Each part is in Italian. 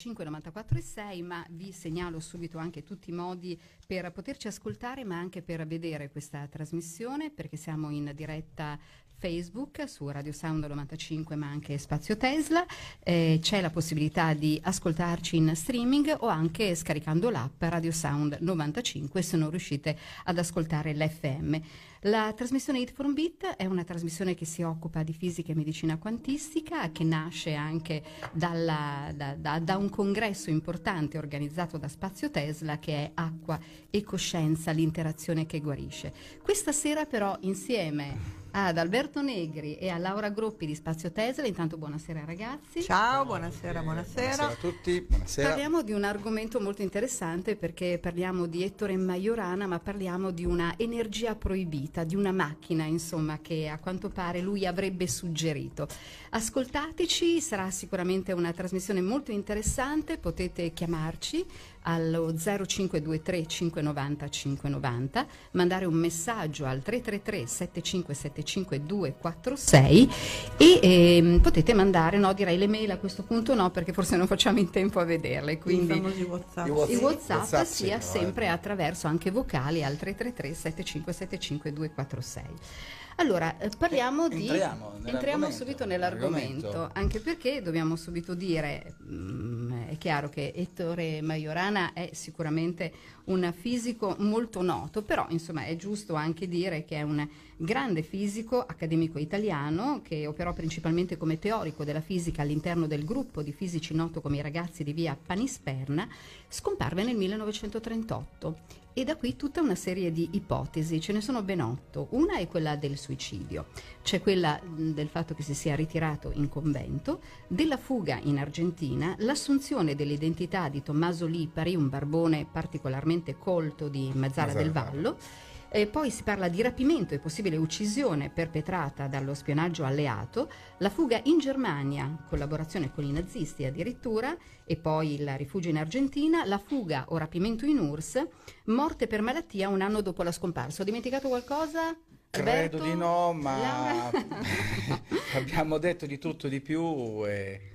e 6, ma vi segnalo subito anche tutti i modi per poterci ascoltare ma anche per vedere questa trasmissione perché siamo in diretta Facebook su Radio Sound 95 ma anche Spazio Tesla, eh, c'è la possibilità di ascoltarci in streaming o anche scaricando l'app Radio Sound 95 se non riuscite ad ascoltare l'FM. La trasmissione Hit from Beat è una trasmissione che si occupa di fisica e medicina quantistica, che nasce anche dalla, da, da, da, un congresso importante organizzato da Spazio Tesla che è Acqua e Coscienza, l'interazione che guarisce. Questa sera però insieme ad Alberto Negri e a Laura Gruppi di Spazio Tesla. Intanto buonasera ragazzi. Ciao, buonasera, buonasera. Buonasera a tutti. Buonasera. Parliamo di un argomento molto interessante perché parliamo di Ettore Maiorana, ma parliamo di una energia proibita, di una macchina, insomma, che a quanto pare lui avrebbe suggerito. Ascoltateci, sarà sicuramente una trasmissione molto interessante, potete chiamarci allo 0523 590 590, mandare un messaggio al 333 7575 246 e ehm, potete mandare, no direi le mail a questo punto no perché forse non facciamo in tempo a vederle, quindi i WhatsApp, I WhatsApp, WhatsApp, WhatsApp sia no, eh. sempre eh. attraverso anche vocali al 333 7575 246. Allora, eh, parliamo eh, di... Entriamo, entriamo subito nell'argomento, nell'argomento, anche perché dobbiamo subito dire, mh, mm, è chiaro che Ettore Majorana è sicuramente un fisico molto noto, però insomma è giusto anche dire che è un grande fisico accademico italiano che operò principalmente come teorico della fisica all'interno del gruppo di fisici noto come i ragazzi di via Panisperna, scomparve nel 1938 e da qui tutta una serie di ipotesi, ce ne sono ben otto. Una è quella del suicidio, c'è cioè quella del fatto che si sia ritirato in convento, della fuga in Argentina, l'assunzione dell'identità di Tommaso Lipari, un barbone particolarmente colto di Mazzara, Mazzara. del Vallo e poi si parla di rapimento e possibile uccisione perpetrata dallo spionaggio alleato, la fuga in Germania, collaborazione con i nazisti addirittura, e poi il rifugio in Argentina, la fuga o rapimento in URSS, morte per malattia un anno dopo la scomparsa. Ho dimenticato qualcosa? Credo Alberto? di no, ma abbiamo detto di tutto e di più. E...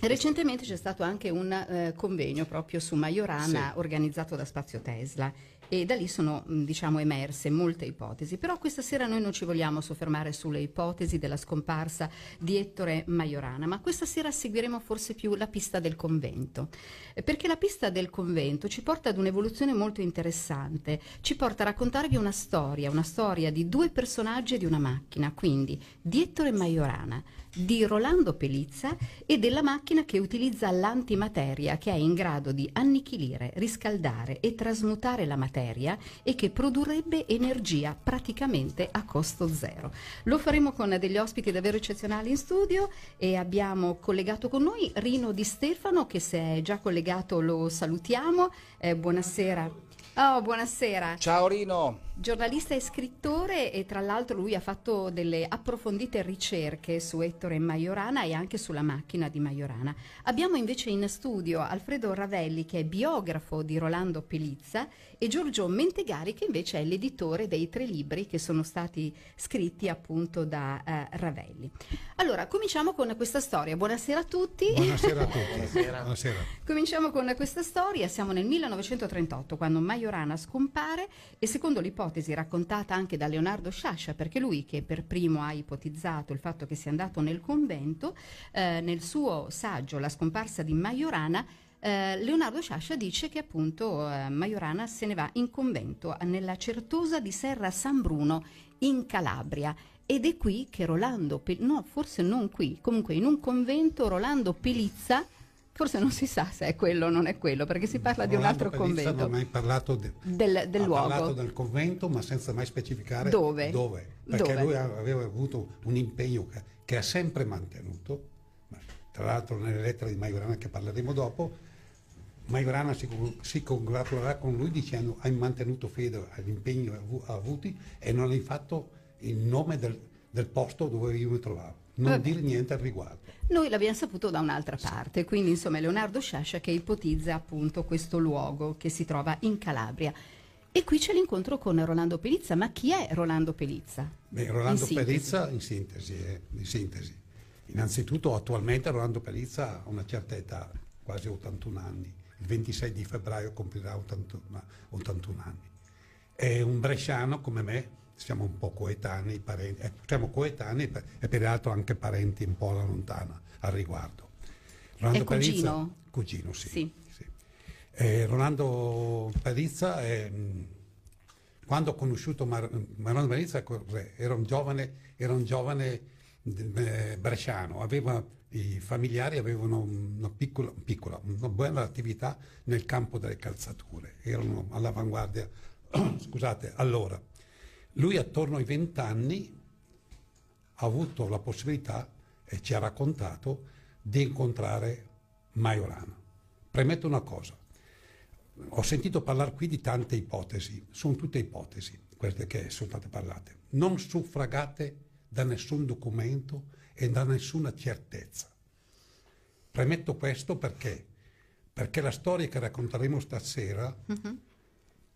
Recentemente c'è stato anche un eh, convegno proprio su Majorana sì. organizzato da Spazio Tesla e da lì sono diciamo, emerse molte ipotesi, però questa sera noi non ci vogliamo soffermare sulle ipotesi della scomparsa di Ettore Majorana, ma questa sera seguiremo forse più la pista del convento, eh, perché la pista del convento ci porta ad un'evoluzione molto interessante, ci porta a raccontarvi una storia, una storia di due personaggi e di una macchina, quindi di Ettore Majorana, di Rolando Pelizza e della macchina che utilizza l'antimateria che è in grado di annichilire, riscaldare e trasmutare la materia e che produrrebbe energia praticamente a costo zero. Lo faremo con degli ospiti davvero eccezionali in studio e abbiamo collegato con noi Rino Di Stefano che se è già collegato lo salutiamo. Eh, buonasera. Oh, buonasera. Ciao Rino giornalista e scrittore e tra l'altro lui ha fatto delle approfondite ricerche su Ettore Maiorana e anche sulla macchina di Maiorana. Abbiamo invece in studio Alfredo Ravelli che è biografo di Rolando Pelizza e Giorgio Mentegari che invece è l'editore dei tre libri che sono stati scritti appunto da eh, Ravelli. Allora, cominciamo con questa storia. Buonasera a tutti. Buonasera a tutti. Buonasera. Buonasera. Cominciamo con questa storia. Siamo nel 1938 quando Maiorana scompare e secondo l'ipotesi ipotesi raccontata anche da Leonardo Sciascia, perché lui che per primo ha ipotizzato il fatto che sia andato nel convento, eh, nel suo saggio La scomparsa di Majorana, eh, Leonardo Sciascia dice che appunto eh, Majorana se ne va in convento nella Certosa di Serra San Bruno in Calabria ed è qui che Rolando, Pe- no forse non qui, comunque in un convento Rolando Pelizza forse non si sa se è quello o non è quello, perché si parla Rolando di un altro Perizza convento. Non mai parlato de, del, del ha luogo. parlato del convento, ma senza mai specificare dove. dove perché dove? lui aveva avuto un impegno che, che ha sempre mantenuto, tra l'altro nelle lettere di Maiorana che parleremo dopo, Maiorana si, si, congratulerà con lui dicendo hai mantenuto fede agli impegni avuti e non hai fatto il nome del, del posto dove io mi trovavo. Non Vabbè. dire niente al riguardo. Noi l'abbiamo saputo da un'altra parte, quindi insomma è Leonardo Sciascia che ipotizza appunto questo luogo che si trova in Calabria. E qui c'è l'incontro con Rolando Pelizza, ma chi è Rolando Pelizza? Beh, Rolando in Pelizza in sintesi, eh, in sintesi. Innanzitutto attualmente Rolando Pelizza ha una certa età, quasi 81 anni, il 26 di febbraio compirà 81, 81 anni. È un bresciano come me, siamo un po' coetanei, parenti, eh, siamo coetanei e peraltro anche parenti un po' alla lontana al riguardo. Rolando È Parizza, cugino? Cugino, sì. sì. sì. Eh, Rolando Parizza, eh, quando ho conosciuto Mar- Rolando Parizza era un giovane, era un giovane eh, bresciano, aveva, i familiari avevano una piccola, piccola, una buona attività nel campo delle calzature, erano all'avanguardia, scusate, allora lui attorno ai vent'anni ha avuto la possibilità, e ci ha raccontato, di incontrare Majorana. Premetto una cosa, ho sentito parlare qui di tante ipotesi, sono tutte ipotesi queste che sono state parlate, non suffragate da nessun documento e da nessuna certezza. Premetto questo perché, perché la storia che racconteremo stasera uh-huh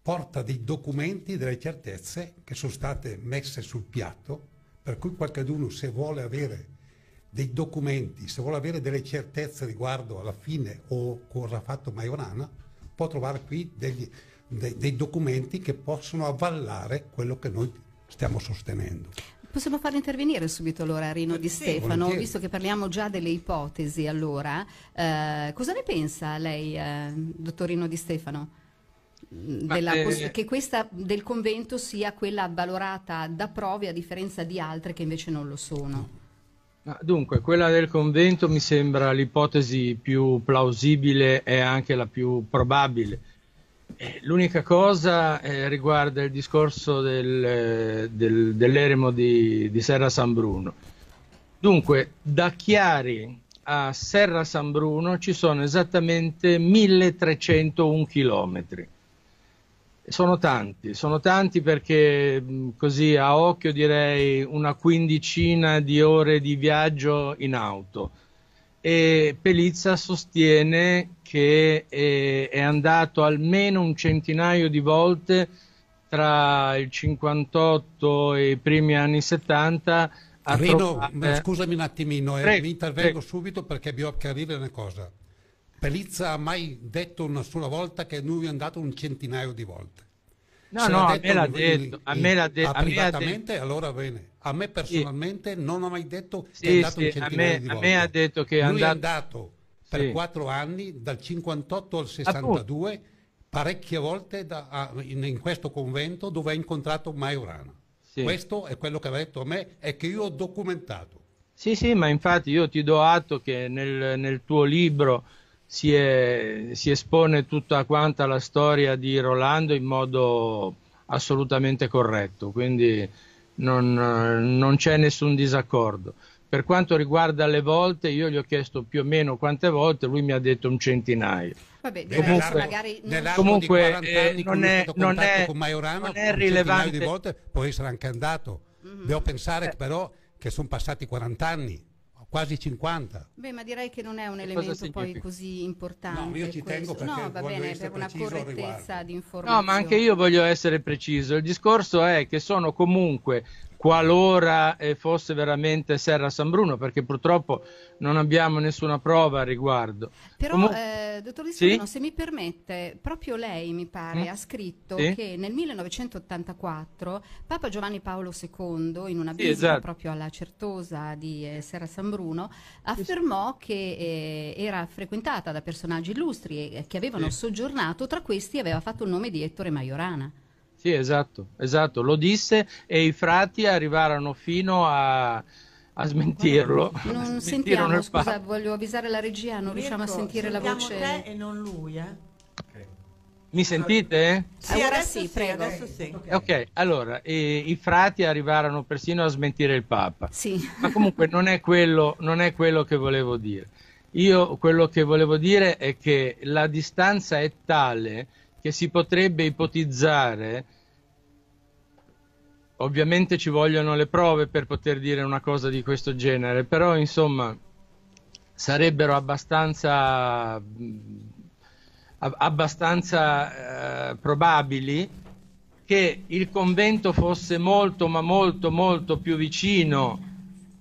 porta dei documenti, delle certezze che sono state messe sul piatto, per cui qualcuno se vuole avere dei documenti, se vuole avere delle certezze riguardo alla fine o cosa ha fatto Maiorana, può trovare qui degli, de, dei documenti che possono avvallare quello che noi stiamo sostenendo. Possiamo farlo intervenire subito allora Rino Di Stefano, sì, visto che parliamo già delle ipotesi allora. Eh, cosa ne pensa lei, eh, dottorino Di Stefano? della, eh, che questa del convento sia quella valorata da prove a differenza di altre che invece non lo sono. Dunque, quella del convento mi sembra l'ipotesi più plausibile e anche la più probabile. Eh, l'unica cosa eh, riguarda il discorso del, eh, del, dell'eremo di, di, Serra San Bruno. Dunque, da Chiari a Serra San Bruno ci sono esattamente 1301 chilometri. Sono tanti, sono tanti perché così a occhio direi una quindicina di ore di viaggio in auto. E Pelizza sostiene che è, eh, è andato almeno un centinaio di volte tra il 58 e i primi anni 70 a Rino, trovare... Eh, scusami un attimino, eh, prego, mi intervengo prego. subito perché devo chiarire una cosa. Pelizza ha mai detto una sola volta che lui è andato un centinaio di volte. No, Se no, eh, a me l'ha detto. a me l'ha detto. Privatamente, allora bene. A me personalmente sì. non ha mai detto che sì, è andato sì, un centinaio me, di volte. A me ha detto che è andato... Lui è andato per quattro anni, dal 58 al 62, Appunto. parecchie volte da, a, in, in, questo convento dove ha incontrato Maiorana. Questo è quello che aveva detto a me e che io ho documentato. Sì, sì, ma infatti io ti do atto che nel, nel tuo libro si, è, si espone tutta quanta la storia di Rolando in modo assolutamente corretto, quindi non, non c'è nessun disaccordo. Per quanto riguarda le volte, io gli ho chiesto più o meno quante volte, lui mi ha detto un centinaio. Vabbè, comunque, diciamo magari non... comunque eh, non, è, non, è, Majorano, non è rilevante. Di volte può essere anche andato. Mm-hmm. Devo pensare eh. però che sono passati 40 anni quasi 50. Beh, ma direi che non è un elemento poi così importante. No, io ci questo. tengo perché no, va bene, per una correttezza di informazioni. No, ma anche io voglio essere preciso. Il discorso è che sono comunque qualora eh, fosse veramente Serra San Bruno, perché purtroppo non abbiamo nessuna prova al riguardo. Però, Comun- eh, dottor Di sì? se mi permette, proprio lei, mi pare, mm? ha scritto sì? che nel 1984 Papa Giovanni Paolo II, in una sì, esatto. proprio alla Certosa di eh, Serra San Bruno, affermò che eh, era frequentata da personaggi illustri eh, che avevano soggiornato, tra questi aveva fatto il nome di Ettore Majorana. Sì, esatto, esatto, lo disse e i frati arrivarono fino a, a smentirlo. Non a smentirlo sentiamo, scusa, voglio avvisare la regia, non Mirko, riusciamo a sentire la voce. te e non lui, eh? Mi sentite? Sì, allora, adesso sì, prego. Adesso sì. Okay. ok, allora, e, i frati arrivarono persino a smentire il Papa. Sì. Ma comunque non è, quello, non è quello che volevo dire. Io quello che volevo dire è che la distanza è tale che si potrebbe ipotizzare, ovviamente ci vogliono le prove per poter dire una cosa di questo genere, però insomma sarebbero abbastanza, abbastanza eh, probabili che il convento fosse molto ma molto molto più vicino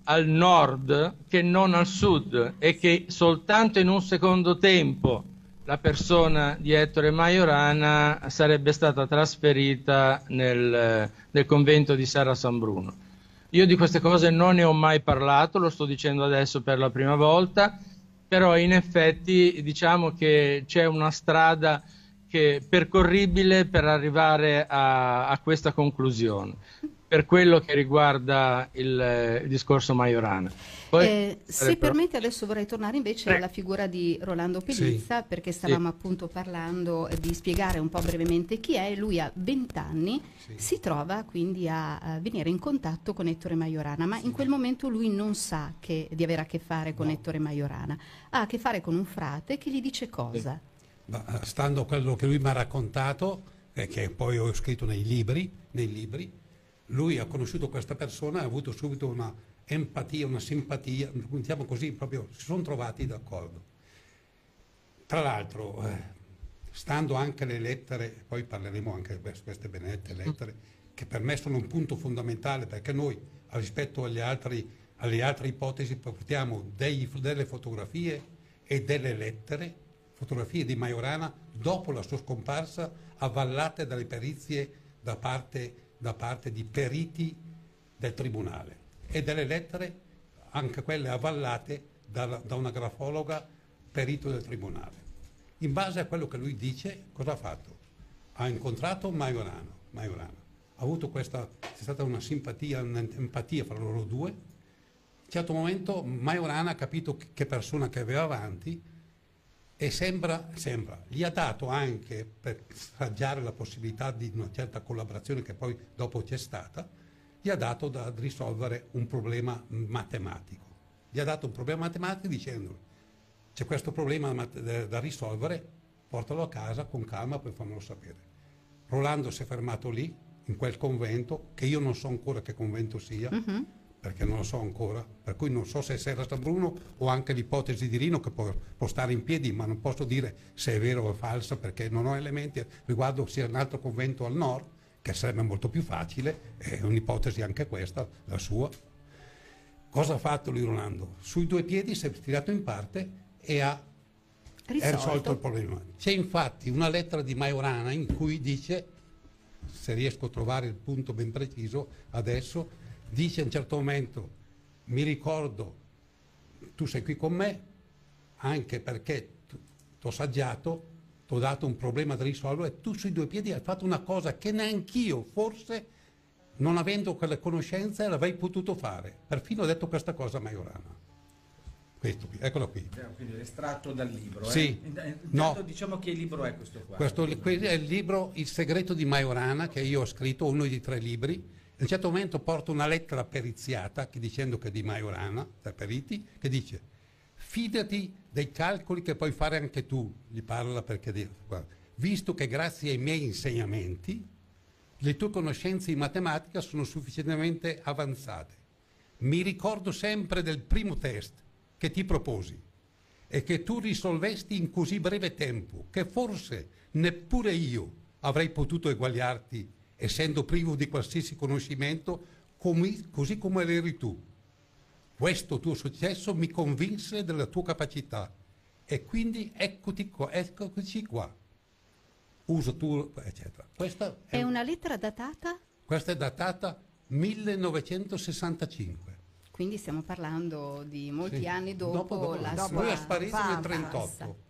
al nord che non al sud e che soltanto in un secondo tempo la persona di Ettore Maiorana sarebbe stata trasferita nel, nel convento di Sara San Bruno. Io di queste cose non ne ho mai parlato, lo sto dicendo adesso per la prima volta, però in effetti diciamo che c'è una strada percorribile per arrivare a, a questa conclusione per quello che riguarda il, eh, il discorso Majorana. Poi, eh, eh, se però... permette adesso vorrei tornare invece alla figura di Rolando Pelizza sì. perché stavamo sì. appunto parlando eh, di spiegare un po' brevemente chi è. Lui ha 20 anni, sì. si trova quindi a, a, venire in contatto con Ettore Majorana, ma in quel momento lui non sa che, di avere a che fare con no. Ettore Majorana, ha a che fare con un frate che gli dice cosa. Ma, stando a quello che lui mi ha raccontato, eh, che poi ho scritto nei libri, nei libri lui ha conosciuto questa persona e ha avuto subito una empatia, una simpatia, diciamo così, proprio si sono trovati d'accordo. Tra l'altro, eh, stando anche alle lettere, poi parleremo anche di queste benedette lettere, che per me sono un punto fondamentale perché noi rispetto altri, alle altre ipotesi portiamo dei, delle fotografie e delle lettere, fotografie di Majorana dopo la sua scomparsa, avvallate dalle perizie da parte da parte di periti del Tribunale e delle lettere, anche quelle avallate da, da una grafologa perito del Tribunale. In base a quello che lui dice, cosa ha fatto? Ha incontrato Maiorano, Maiorano. Ha avuto questa, c'è stata una simpatia, un'empatia fra loro due. A un certo momento Maiorano ha capito che persona che aveva avanti e sembra, sembra, gli ha dato anche per sfraggiare la possibilità di una certa collaborazione che poi dopo c'è stata, gli ha dato da risolvere un problema matematico. Gli ha dato un problema matematico dicendogli c'è questo problema da risolvere, portalo a casa con calma, poi fammelo sapere. Rolando si è fermato lì, in quel convento, che io non so ancora che convento sia, uh-huh perché non lo so ancora, per cui non so se Serra San Bruno o anche l'ipotesi di Rino che può, può, stare in piedi, ma non posso dire se è vero o è falsa perché non ho elementi riguardo sia un altro convento al nord, che sarebbe molto più facile, è un'ipotesi anche questa, la sua. Cosa ha fatto lui Rolando? Sui due piedi si è tirato in parte e ha risolto, risolto il problema. C'è infatti una lettera di Maiorana in cui dice, se riesco a trovare il punto ben preciso adesso, dice a un certo momento, mi ricordo, tu sei qui con me, anche perché ti ho saggiato, ti ho dato un problema da risolvere e tu sui due piedi hai fatto una cosa che neanch'io forse, non avendo quelle conoscenze, l'avrei potuto fare. Perfino ho detto questa cosa a Maiorana. Questo qui, eccolo qui. Quindi l'estratto dal libro. Eh? Sì. Eh? eh no. Diciamo che libro è questo qua. Questo è il libro Il segreto di Majorana che io ho scritto, uno dei tre libri in un certo momento porta una lettera periziata che dicendo che è di Maiorana, tra cioè periti, che dice fidati dei calcoli che puoi fare anche tu, gli parla perché guarda, visto che grazie ai miei insegnamenti le tue conoscenze in matematica sono sufficientemente avanzate. Mi ricordo sempre del primo test che ti proposi e che tu risolvesti in così breve tempo che forse neppure io avrei potuto eguagliarti essendo privo di qualsiasi conoscimento, comi, così come eri tu. Questo tuo successo mi convinse della tua capacità e quindi eccoti qua, eccoci qua. Uso tu, eccetera. Questa è, è una lettera datata? Questa è datata 1965. Quindi stiamo parlando di molti sì. anni dopo, dopo, dopo la dopo. sua Lui è sparito nel 1938.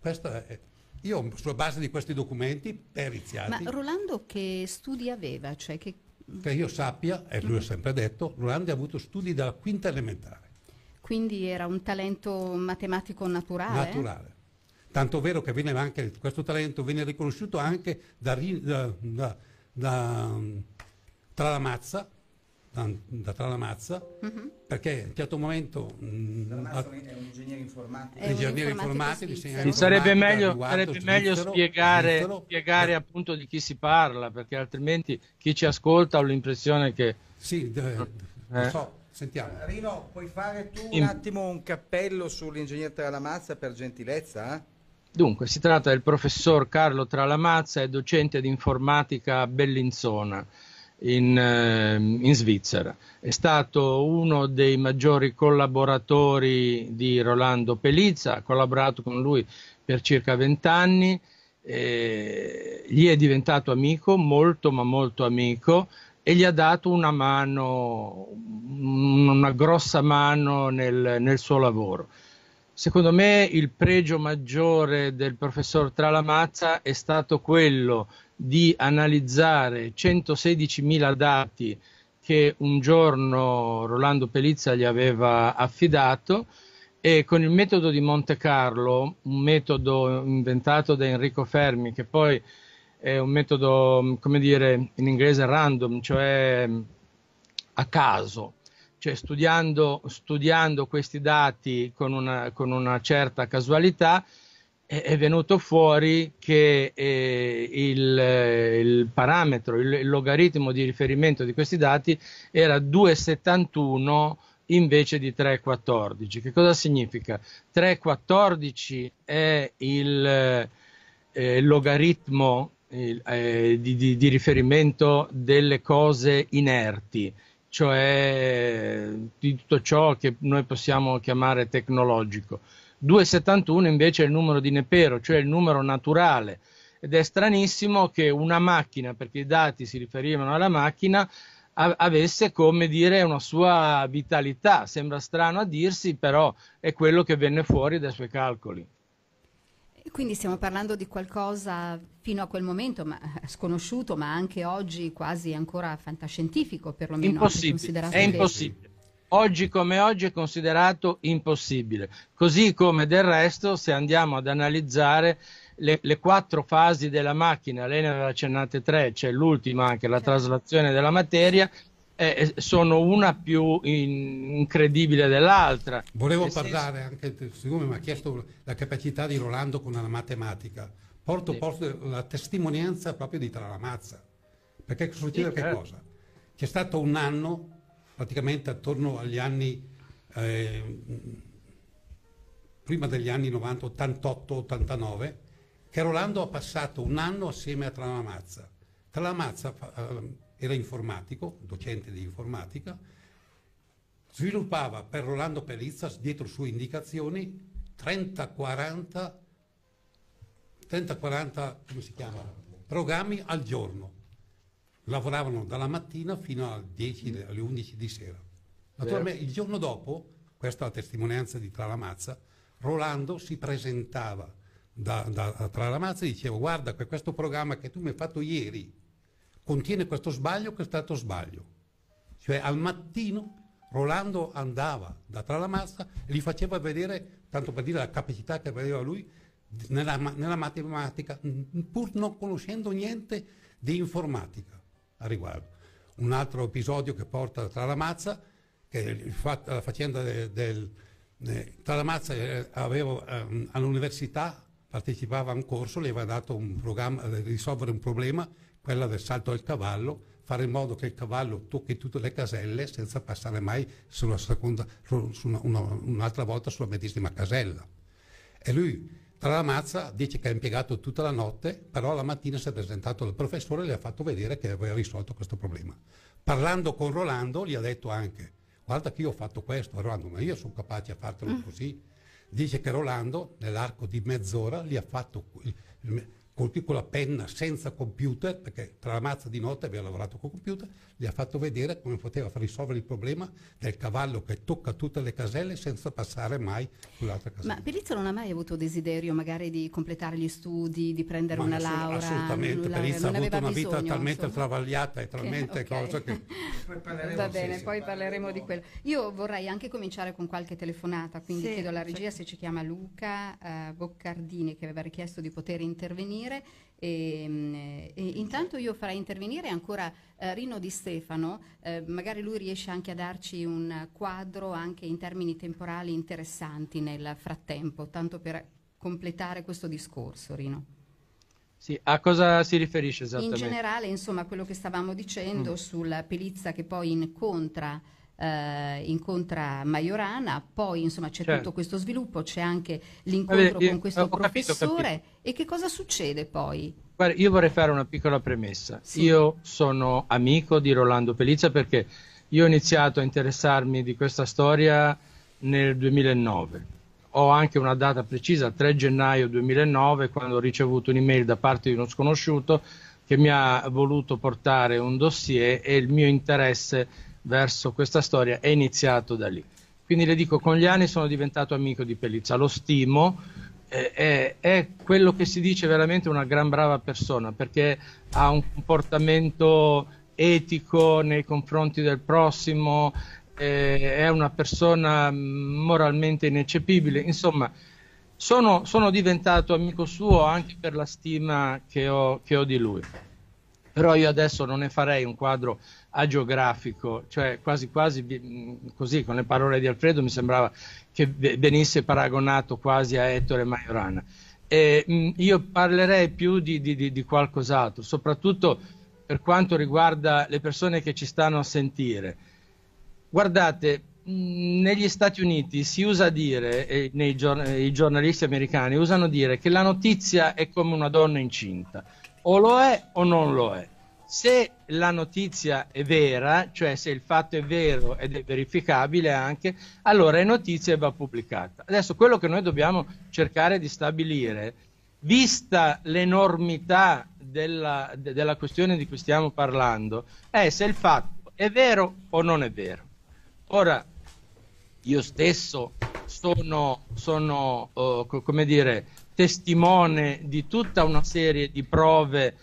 Questa è, io sulla base di questi documenti periziati... Ma Rolando che studi aveva? Cioè che... che... io sappia, e lui ha sempre detto, Rolando ha avuto studi dalla quinta elementare. Quindi era un talento matematico naturale? Naturale. Tanto vero che anche, questo talento viene riconosciuto anche da, da, da, da Tralamazza, da Tralamazza, uh-huh. Mhm. perché a un certo momento... Tralamazza mm, è un ingegnere informatico. un ingegnere informatico, informatico sarebbe meglio, Guardo, sarebbe meglio spiegare, Svizzero, spiegare eh. appunto di chi si parla, perché altrimenti chi ci ascolta ha l'impressione che... Sì, eh. lo so. Sentiamo. Rino, puoi fare tu un attimo un cappello sull'ingegnere Tralamazza per gentilezza? Eh? Dunque, si tratta del professor Carlo Tralamazza, è docente di informatica a Bellinzona in, ehm, in Svizzera. È stato uno dei maggiori collaboratori di Rolando Pelizza, ha collaborato con lui per circa vent'anni, gli è diventato amico, molto ma molto amico, e gli ha dato una mano, una grossa mano nel, nel suo lavoro. Secondo me il pregio maggiore del professor Tralamazza è stato quello di analizzare 116.000 dati che un giorno Rolando Pelizza gli aveva affidato e con il metodo di Monte Carlo, un metodo inventato da Enrico Fermi che poi è un metodo, come dire, in inglese random, cioè a caso, cioè studiando, studiando questi dati con una, con una certa casualità, è venuto fuori che eh, il, eh, il, parametro, il, il, logaritmo di riferimento di questi dati era 2,71 invece di 3,14. Che cosa significa? 3,14 è il eh, eh logaritmo eh, di, di, di riferimento delle cose inerti cioè eh, di tutto ciò che noi possiamo chiamare tecnologico 2,71 invece è il numero di Nepero, cioè il numero naturale. Ed è stranissimo che una macchina, perché i dati si riferivano alla macchina, avesse come dire una sua vitalità. Sembra strano a dirsi, però è quello che venne fuori dai suoi calcoli. Quindi stiamo parlando di qualcosa fino a quel momento ma, eh, sconosciuto, ma anche oggi quasi ancora fantascientifico, perlomeno. Impossibile, è, è impossibile oggi come oggi è considerato impossibile. Così come del resto, se andiamo ad analizzare le, le quattro fasi della macchina, lei ne aveva accennate tre, c'è cioè l'ultima anche, la certo. traslazione della materia, eh, eh, sono una più in, incredibile dell'altra. Volevo parlare anche, siccome mi ha chiesto la capacità di Rolando con la matematica, porto, sì. porto la testimonianza proprio di Tralamazza. Perché succede sì, che certo. cosa? C'è stato un anno praticamente attorno agli anni, eh, prima degli anni 90, 88, 89, che Rolando ha passato un anno assieme a Tralamazza. Tralamazza eh, era informatico, docente di informatica, sviluppava per Rolando Pellizzas, dietro sue indicazioni, 30-40 Programmi al giorno lavoravano dalla mattina fino alle, 10, alle 11 di sera. Naturalmente il giorno dopo, questa è la testimonianza di Tralamazza, Rolando si presentava da, da, da Tralamazza e diceva guarda che questo programma che tu mi hai fatto ieri contiene questo sbaglio che è stato sbaglio. Cioè al mattino Rolando andava da Tralamazza e gli faceva vedere, tanto per dire la capacità che aveva lui, nella, nella matematica, pur non conoscendo niente di informatica a riguardo. Un altro episodio che porta a Tralamazza, che fatto, la faccenda del, del eh, Tralamazza eh, eh, all'università partecipava a un corso, le aveva dato un programma di eh, risolvere un problema, quello del salto del cavallo, fare in modo che il cavallo tocchi tutte le caselle senza passare mai sulla seconda, su una, una, un'altra volta sulla medesima casella. E lui tra la mazza dice che ha impiegato tutta la notte, però la mattina si è presentato al professore e gli ha fatto vedere che aveva risolto questo problema. Parlando con Rolando gli ha detto anche, guarda che io ho fatto questo, Rolando, ma io sono capace a fartelo mm. così. Dice che Rolando nell'arco di mezz'ora gli ha fatto con la penna senza computer, perché tra la mazza di notte aveva lavorato con computer, gli ha fatto vedere come poteva risolvere il problema del cavallo che tocca tutte le caselle senza passare mai sull'altra casella. Ma Pelizzo non ha mai avuto desiderio magari di completare gli studi, di prendere Ma una nessun, laurea? Assolutamente, Pelizzo ha avuto una bisogno, vita talmente insomma. travagliata e talmente che, okay. cosa che... Va bene, sì, sì, poi parleremo di quello. Io vorrei anche cominciare con qualche telefonata, quindi sì, chiedo alla regia se ci chiama Luca eh, Boccardini che aveva richiesto di poter intervenire e, ehm, e intanto io farei intervenire ancora eh, Rino Di Stefano, eh, magari lui riesce anche a darci un quadro anche in termini temporali interessanti nel frattempo, tanto per completare questo discorso, Rino. Sì, a cosa si riferisce esattamente? In generale, insomma, quello che stavamo dicendo mm. sulla pelizza che poi incontra eh, incontra Majorana, poi insomma c'è certo. tutto questo sviluppo, c'è anche l'incontro Vabbè, con questo ho professore capito, capito. e che cosa succede poi? Guarda, io vorrei fare una piccola premessa. Sì. Io sono amico di Rolando Pelizza perché io ho iniziato a interessarmi di questa storia nel 2009. Ho anche una data precisa, 3 gennaio 2009, quando ho ricevuto un'email da parte di uno sconosciuto che mi ha voluto portare un dossier e il mio interesse verso questa storia è iniziato da lì. Quindi le dico, con gli anni sono diventato amico di Pellizza, lo stimo, eh, è, è, quello che si dice veramente una gran brava persona, perché ha un comportamento etico nei confronti del prossimo, eh, è una persona mm, moralmente ineccepibile, insomma... Sono, sono, diventato amico suo anche per la stima che ho, che ho di lui. Però io adesso non ne farei un quadro agiografico, cioè quasi quasi così con le parole di Alfredo mi sembrava che venisse paragonato quasi a Ettore Majorana. E, mh, io parlerei più di, di, di qualcos'altro, soprattutto per quanto riguarda le persone che ci stanno a sentire. Guardate, negli Stati Uniti si usa dire, e giorn- i giornalisti americani usano dire che la notizia è come una donna incinta, o lo è o non lo è. Se la notizia è vera, cioè se il fatto è vero ed è verificabile anche, allora è notizia e va pubblicata. Adesso quello che noi dobbiamo cercare di stabilire, vista l'enormità della, de, della questione di cui stiamo parlando, è se il fatto è vero o non è vero. Ora, io stesso sono, sono uh, co- come dire, testimone di tutta una serie di prove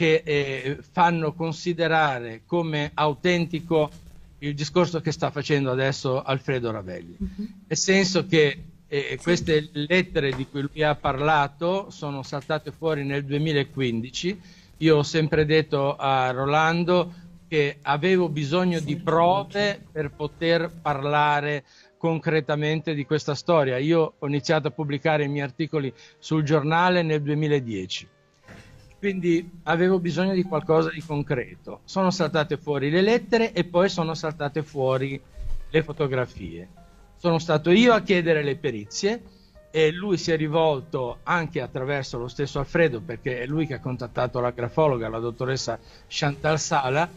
che eh, fanno considerare come autentico il discorso che sta facendo adesso Alfredo Ravelli. Mm-hmm. Nel senso che eh, queste lettere di cui lui ha parlato sono saltate fuori nel 2015. Io ho sempre detto a Rolando che avevo bisogno di prove per poter parlare concretamente di questa storia. Io ho iniziato a pubblicare i miei articoli sul giornale nel 2010 quindi avevo bisogno di qualcosa di concreto. Sono saltate fuori le lettere e poi sono saltate fuori le fotografie. Sono stato io a chiedere le perizie e lui si è rivolto anche attraverso lo stesso Alfredo, perché è lui che ha contattato la grafologa, la dottoressa Chantal Sala,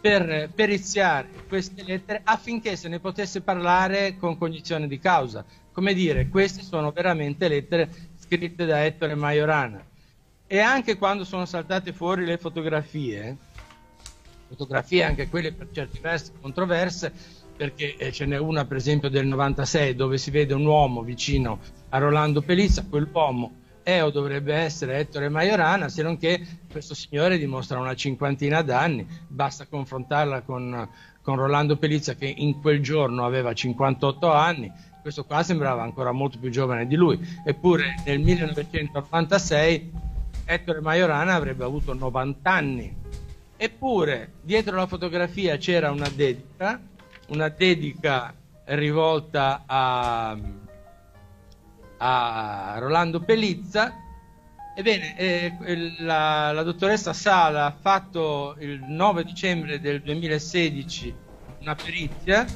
per periziare queste lettere affinché se ne potesse parlare con cognizione di causa. Come dire, queste sono veramente lettere scritte da Ettore Majorana e anche quando sono saltate fuori le fotografie, fotografie anche quelle per certi versi controverse, perché eh, ce n'è una per esempio del 96 dove si vede un uomo vicino a Rolando Pelizza, quell'uomo è o dovrebbe essere Ettore Majorana, se non che questo signore dimostra una cinquantina d'anni, basta confrontarla con, con Rolando Pelizza che in quel giorno aveva 58 anni, questo qua sembrava ancora molto più giovane di lui, eppure nel 1986 Ettore Majorana avrebbe avuto 90 anni. Eppure dietro la fotografia c'era una dedica, una dedica rivolta a, a Rolando Pelizza. Ebbene, eh, la, la dottoressa Sala ha fatto il 9 dicembre del 2016 una perizia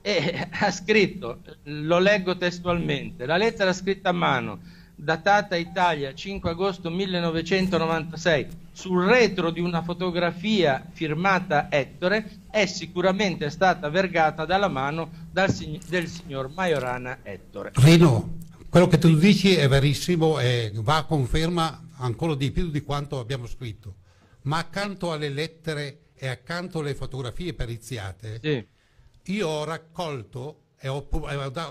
e ha scritto, lo leggo testualmente, la lettera scritta a mano datata Italia 5 agosto 1996 sul retro di una fotografia firmata Ettore è sicuramente stata vergata dalla mano dal sig del signor Majorana Ettore. Rino, quello che tu dici è verissimo e va a conferma ancora di più di quanto abbiamo scritto, ma accanto alle lettere e accanto alle fotografie periziate sì. io ho raccolto e ho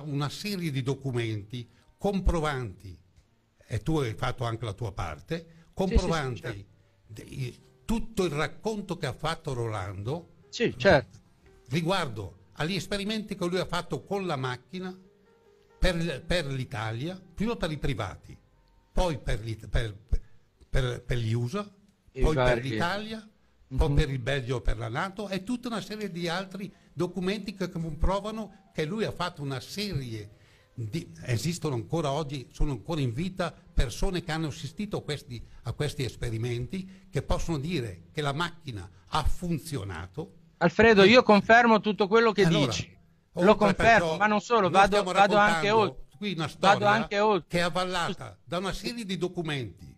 una serie di documenti comprovanti e tu hai fatto anche la tua parte, comprovanti sì, sì, certo. tutto il racconto che ha fatto Rolando sì, certo. riguardo agli esperimenti che lui ha fatto con la macchina per, per l'Italia, prima per i privati, poi per, per, per gli USA, I poi vari. per l'Italia, poi mm-hmm. per il Belgio e per la Nato e tutta una serie di altri documenti che comprovano che lui ha fatto una serie di di, esistono ancora oggi, sono ancora in vita persone che hanno assistito questi, a questi esperimenti, che possono dire che la macchina ha funzionato. Alfredo, e... io confermo tutto quello che allora, dici. Lo confermo, perciò, ma non solo, vado, vado anche oltre. Qui una storia che è avvallata da una serie di documenti,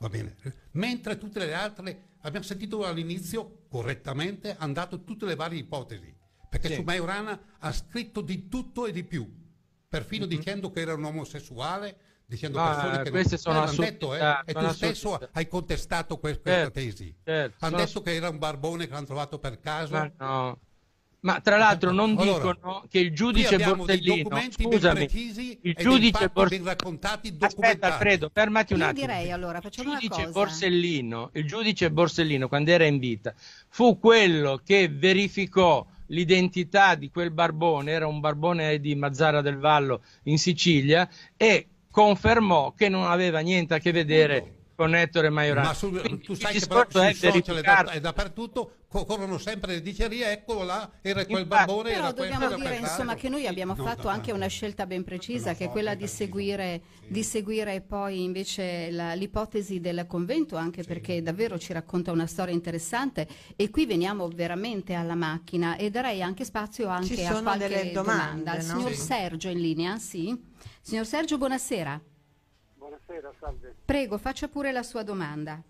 va bene? Mentre tutte le altre, abbiamo sentito all'inizio correttamente, hanno dato tutte le varie ipotesi, perché sì. su Majorana ha scritto di tutto e di più perfino mm-hmm. dicendo che era un omosessuale, dicendo Ma, persone eh, che non sono eh, hanno detto, eh, eh e tu stesso hai contestato que- certo, questa tesi. Certo, hanno detto che era un barbone che hanno trovato per caso. Ma no. Ma tra l'altro non allora, dicono che il giudice Borsellino, scusami, ben il giudice Borsellino, aspetta Alfredo, fermati un attimo. Direi, allora, il giudice Borsellino, il giudice Borsellino quando era in vita fu quello che verificò l'identità di quel barbone, era un barbone di Mazzara del Vallo in Sicilia, e confermò che non aveva niente a che vedere con Ettore Maiorano. Ma su, tu sai che però sui social è, da, è dappertutto, corrono sempre le dicerie, eccolo là, era quel Infatti, barbone. Però dobbiamo quel, dire insomma che noi abbiamo no, fatto anche una scelta ben precisa, che è quella di seguire, sì. di seguire poi invece la, l'ipotesi del convento, anche sì. perché davvero ci racconta una storia interessante e qui veniamo veramente alla macchina e darei anche spazio anche a qualche delle domande, domanda. Il signor sì. Sergio in linea, sì. Signor Sergio, buonasera. buonasera. Buonasera, salve. Prego, faccia pure la sua domanda.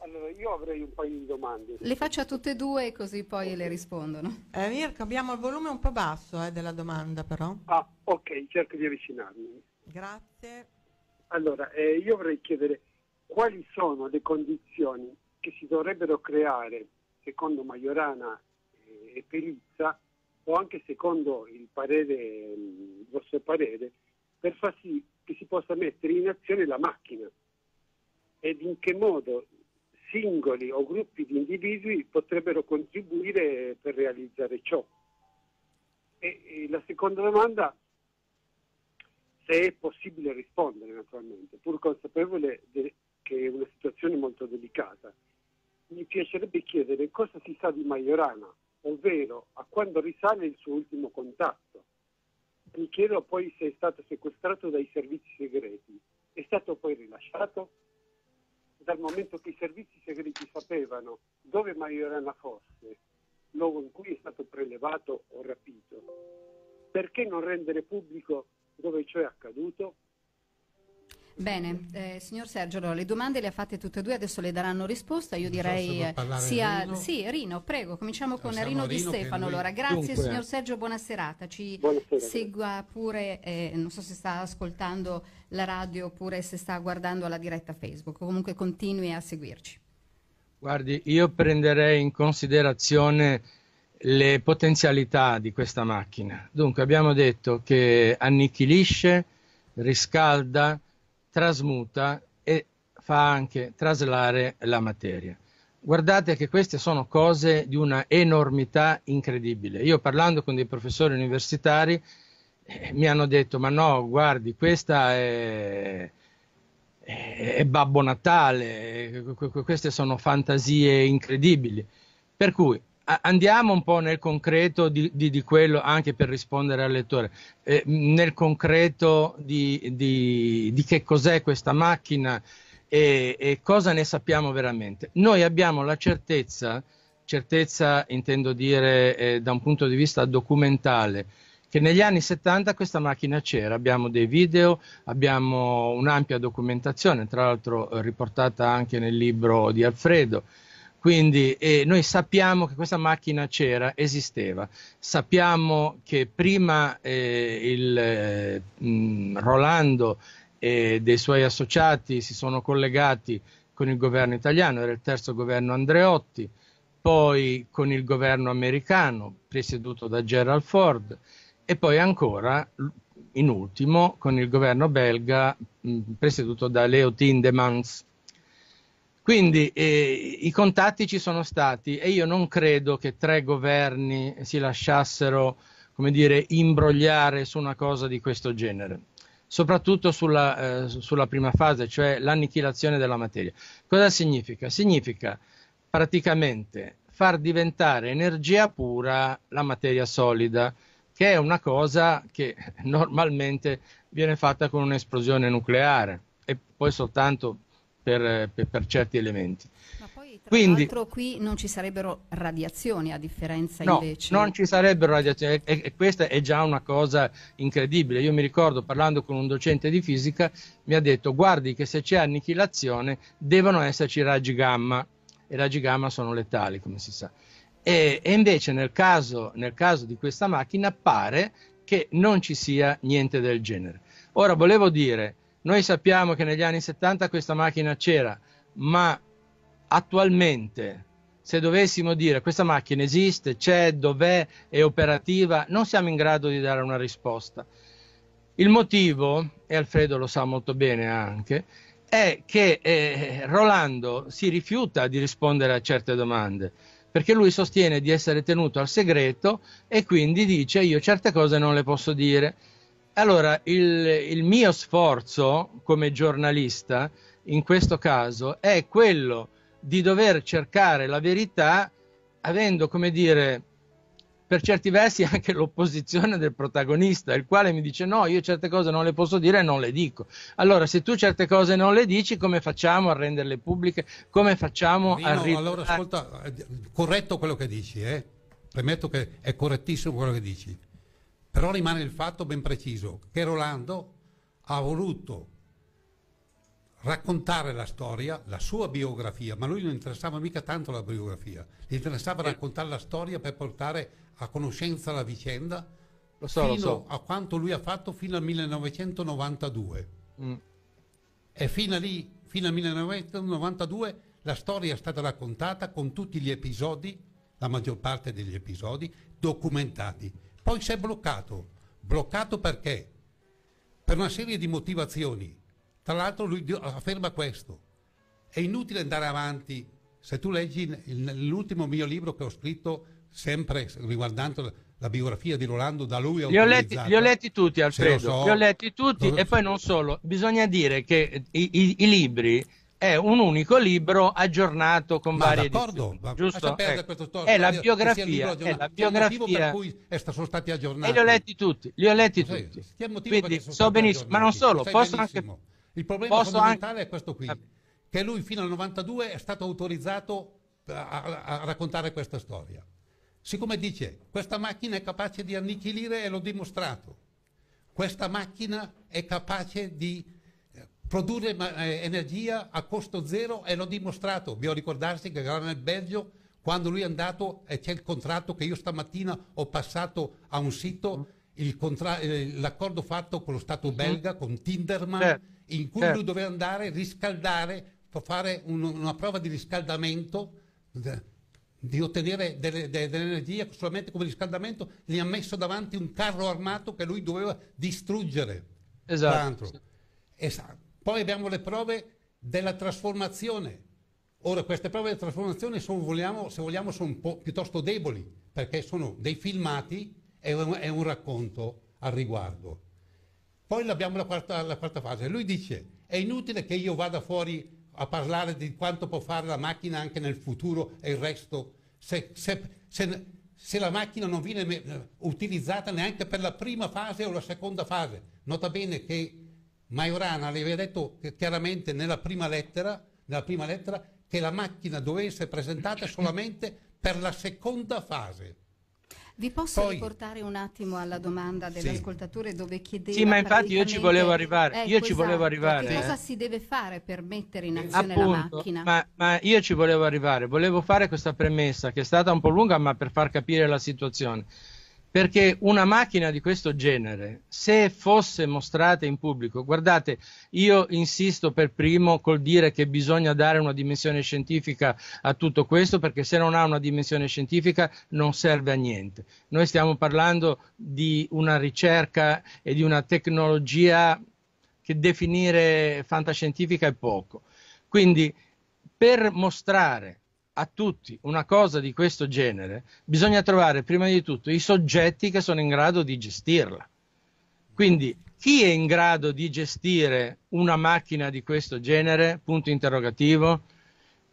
Allora, io avrei un paio di domande. Le faccio a tutte e due così poi le rispondono. Eh, Mirko, abbiamo il volume un po' basso eh, della domanda però. Ah, ok, cerco di avvicinarmi. Grazie. Allora, eh, io vorrei chiedere quali sono le condizioni che si dovrebbero creare, secondo Majorana eh, e Perizza, o anche secondo il, parere, mm, il vostro parere, per far sì che si possa mettere in azione la macchina ed in che modo singoli o gruppi di individui potrebbero contribuire per realizzare ciò. E, e la seconda domanda, se è possibile rispondere naturalmente, pur consapevole de- che è una situazione molto delicata, mi piacerebbe chiedere cosa si sa di Majorana, ovvero a quando risale il suo ultimo contatto mi chiedo poi se è stato sequestrato dai servizi segreti, è stato poi rilasciato dal momento che i servizi segreti sapevano dove Majorana fosse, luogo in cui è stato prelevato o rapito. Perché non rendere pubblico dove ciò è accaduto? Bene, eh, signor Sergio, allora, le domande le ha fatte tutte e due, adesso le daranno risposta. Io direi so sia... Rino. Sì, Rino, prego, cominciamo eh, con Rino, Rino Di Stefano. Allora, grazie Dunque. signor Sergio, buona serata. Ci Buonasera. segua pure, eh, non so se sta ascoltando la radio oppure se sta guardando la diretta Facebook, comunque continui a seguirci. Guardi, io prenderei in considerazione le potenzialità di questa macchina. Dunque abbiamo detto che annichilisce, riscalda, trasmuta e fa anche traslare la materia. Guardate che queste sono cose di una enormità incredibile. Io parlando con dei professori universitari eh, mi hanno detto ma no, guardi, questa è, è, è Babbo Natale, eh, queste sono fantasie incredibili. Per cui andiamo un po' nel concreto di, di, di quello, anche per rispondere al lettore, eh, nel concreto di, di, che cos'è questa macchina e, e, cosa ne sappiamo veramente. Noi abbiamo la certezza, certezza intendo dire eh, da un punto di vista documentale, che negli anni 70 questa macchina c'era, abbiamo dei video, abbiamo un'ampia documentazione, tra l'altro eh, riportata anche nel libro di Alfredo, quindi eh, noi sappiamo che questa macchina c'era, esisteva, sappiamo che prima eh, il, mh, eh, mm, Rolando e dei suoi associati si sono collegati con il governo italiano, era il terzo governo Andreotti, poi con il governo americano presieduto da Gerald Ford e poi ancora in ultimo con il governo belga mh, mm, presieduto da Leo Tindemans quindi eh, i contatti ci sono stati e io non credo che tre governi si lasciassero, come dire, imbrogliare su una cosa di questo genere, soprattutto sulla, eh, sulla prima fase, cioè l'annichilazione della materia. Cosa significa? Significa praticamente far diventare energia pura la materia solida, che è una cosa che normalmente viene fatta con un'esplosione nucleare e poi soltanto per, per, per certi elementi. Ma poi tra Quindi, l'altro qui non ci sarebbero radiazioni a differenza no, invece... non ci sarebbero radiazioni e, e, questa è già una cosa incredibile. Io mi ricordo parlando con un docente di fisica mi ha detto guardi che se c'è annichilazione devono esserci raggi gamma e raggi gamma sono letali come si sa. E, e invece nel caso, nel caso di questa macchina pare che non ci sia niente del genere. Ora volevo dire noi sappiamo che negli anni 70 questa macchina c'era, ma attualmente se dovessimo dire questa macchina esiste, c'è, dov'è, è operativa, non siamo in grado di dare una risposta. Il motivo, e Alfredo lo sa molto bene anche, è che eh, Rolando si rifiuta di rispondere a certe domande perché lui sostiene di essere tenuto al segreto e quindi dice io certe cose non le posso dire. Allora, il, il mio sforzo come giornalista in questo caso è quello di dover cercare la verità avendo, come dire, per certi versi anche l'opposizione del protagonista, il quale mi dice no, io certe cose non le posso dire e non le dico. Allora, se tu certe cose non le dici, come facciamo a renderle pubbliche? Come facciamo Rino, a... Ri- allora, ascolta, eh, corretto quello che dici, eh? Premetto che è correttissimo quello che dici. Però rimane il fatto ben preciso che Rolando ha voluto raccontare la storia, la sua biografia, ma lui non interessava mica tanto la biografia, gli interessava eh. raccontare la storia per portare a conoscenza la vicenda lo so, fino lo so. a quanto lui ha fatto fino al 1992. Mm. E fino, lì, fino al 1992 la storia è stata raccontata con tutti gli episodi, la maggior parte degli episodi, documentati poi si è bloccato. Bloccato perché? Per una serie di motivazioni. Tra l'altro lui afferma questo. È inutile andare avanti. Se tu leggi l'ultimo mio libro che ho scritto, sempre riguardando la biografia di Rolando da lui li ho, letti, li ho letti tutti Alfredo, so, li ho letti tutti dove... e poi non solo, bisogna dire che i, i, i libri è un unico libro aggiornato con ma varie d'accordo, edizioni, giusto? Ecco. È la biografia, è la biografia per cui sono stati aggiornati. E li ho letti tutti, li ho letti so, tutti. Quindi so benissimo, ma non solo, posso anche Il problema fondamentale anche... è questo qui, che lui fino al 92 è stato autorizzato a, a raccontare questa storia. Siccome dice, questa macchina è capace di annichilire e l'ho dimostrato. Questa macchina è capace di produrre eh, energia a costo zero e l'ho dimostrato. Devo ricordarsi che era nel Belgio quando lui è andato e eh, c'è il contratto che io stamattina ho passato a un sito, contra- eh, l'accordo fatto con lo Stato mhm. belga, con Tinderman, certo, in cui certo. lui doveva andare a riscaldare, fare un, una prova di riscaldamento, di ottenere delle, de, dell'energia solamente come riscaldamento, gli ha messo davanti un carro armato che lui doveva distruggere. Esatto. Esatto. Poi abbiamo le prove della trasformazione. Ora, queste prove della trasformazione sono, vogliamo, se vogliamo, sono un po' piuttosto deboli, perché sono dei filmati e un, e un racconto al riguardo. Poi abbiamo la quarta, la quarta fase. Lui dice, è inutile che io vada fuori a parlare di quanto può fare la macchina anche nel futuro e il resto, se, se, se, se, la macchina non viene utilizzata neanche per la prima fase o la seconda fase. Nota bene che Maiorana aveva detto chiaramente nella prima, lettera, nella prima lettera che la macchina doveva essere presentata solamente per la seconda fase. Vi posso Poi, riportare un attimo alla domanda dell'ascoltatore sì. dove chiedeva... Sì, ma infatti io ci volevo arrivare. Ecco, io ci volevo esatto, arrivare. Che cosa eh. si deve fare per mettere in azione Appunto, la macchina? Ma, ma io ci volevo arrivare. Volevo fare questa premessa che è stata un po' lunga, ma per far capire la situazione perché una macchina di questo genere, se fosse mostrata in pubblico, guardate, io insisto per primo col dire che bisogna dare una dimensione scientifica a tutto questo, perché se non ha una dimensione scientifica non serve a niente. Noi stiamo parlando di una ricerca e di una tecnologia che definire fantascientifica è poco. Quindi per mostrare a tutti una cosa di questo genere, bisogna trovare prima di tutto i soggetti che sono in grado di gestirla. Quindi chi è in grado di gestire una macchina di questo genere? Punto interrogativo.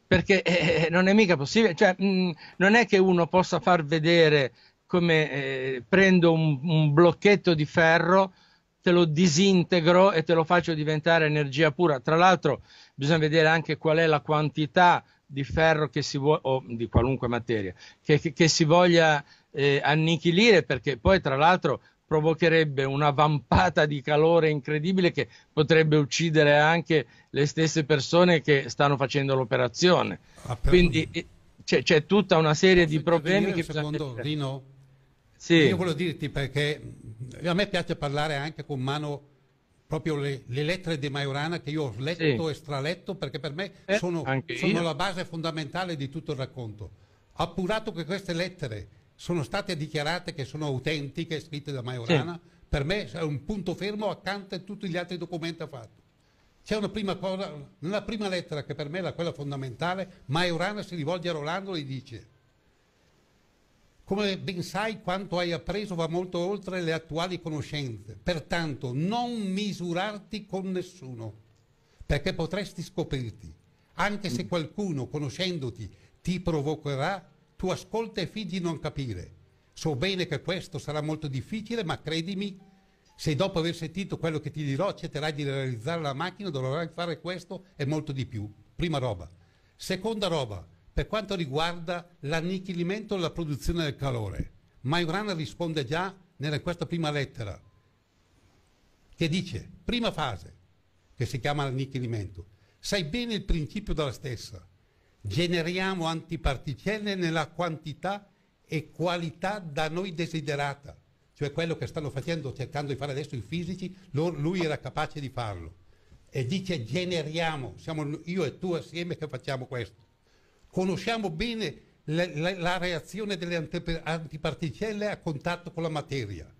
Perché eh, eh non è mica possibile, cioè, mh, mm, non è che uno possa far vedere come eh, prendo un, un blocchetto di ferro, te lo disintegro e te lo faccio diventare energia pura. Tra l'altro bisogna vedere anche qual è la quantità di ferro che si vuole, o di qualunque materia, che, che, che si voglia eh, annichilire perché poi tra l'altro provocherebbe una vampata di calore incredibile che potrebbe uccidere anche le stesse persone che stanno facendo l'operazione. Ah, Quindi eh, c'è, c'è, tutta una serie di problemi che secondo Rino, sì. Io voglio dirti perché a me piace parlare anche con mano proprio le, le, lettere di Majorana che io ho letto sì. e straletto perché per me eh, sono, sono la base fondamentale di tutto il racconto. Appurato che queste lettere sono state dichiarate che sono autentiche, scritte da Majorana, sì. per me è un punto fermo accanto a tutti gli altri documenti affatti. C'è una prima, cosa, nella prima lettera che per me è quella fondamentale, Majorana si rivolge a Rolando e gli dice come ben sai, quanto hai appreso va molto oltre le attuali conoscenze. Pertanto, non misurarti con nessuno, perché potresti scoprirti. Anche se mm. qualcuno, conoscendoti, ti provocherà, tu ascolta e fidi non capire. So bene che questo sarà molto difficile, ma credimi, se dopo aver sentito quello che ti dirò accetterai di realizzare la macchina, dovrai fare questo e molto di più. Prima roba. Seconda roba, per quanto riguarda l'annichilimento della produzione del calore. Maiorana risponde già nella, questa prima lettera, che dice, prima fase, che si chiama l'annichilimento, sai bene il principio della stessa, generiamo antiparticelle nella quantità e qualità da noi desiderata, cioè quello che stanno facendo, cercando di fare adesso i fisici, lui era capace di farlo. E dice generiamo, siamo io e tu assieme che facciamo questo Conosciamo bene la, la, la reazione delle antiparticelle a contatto con la materia.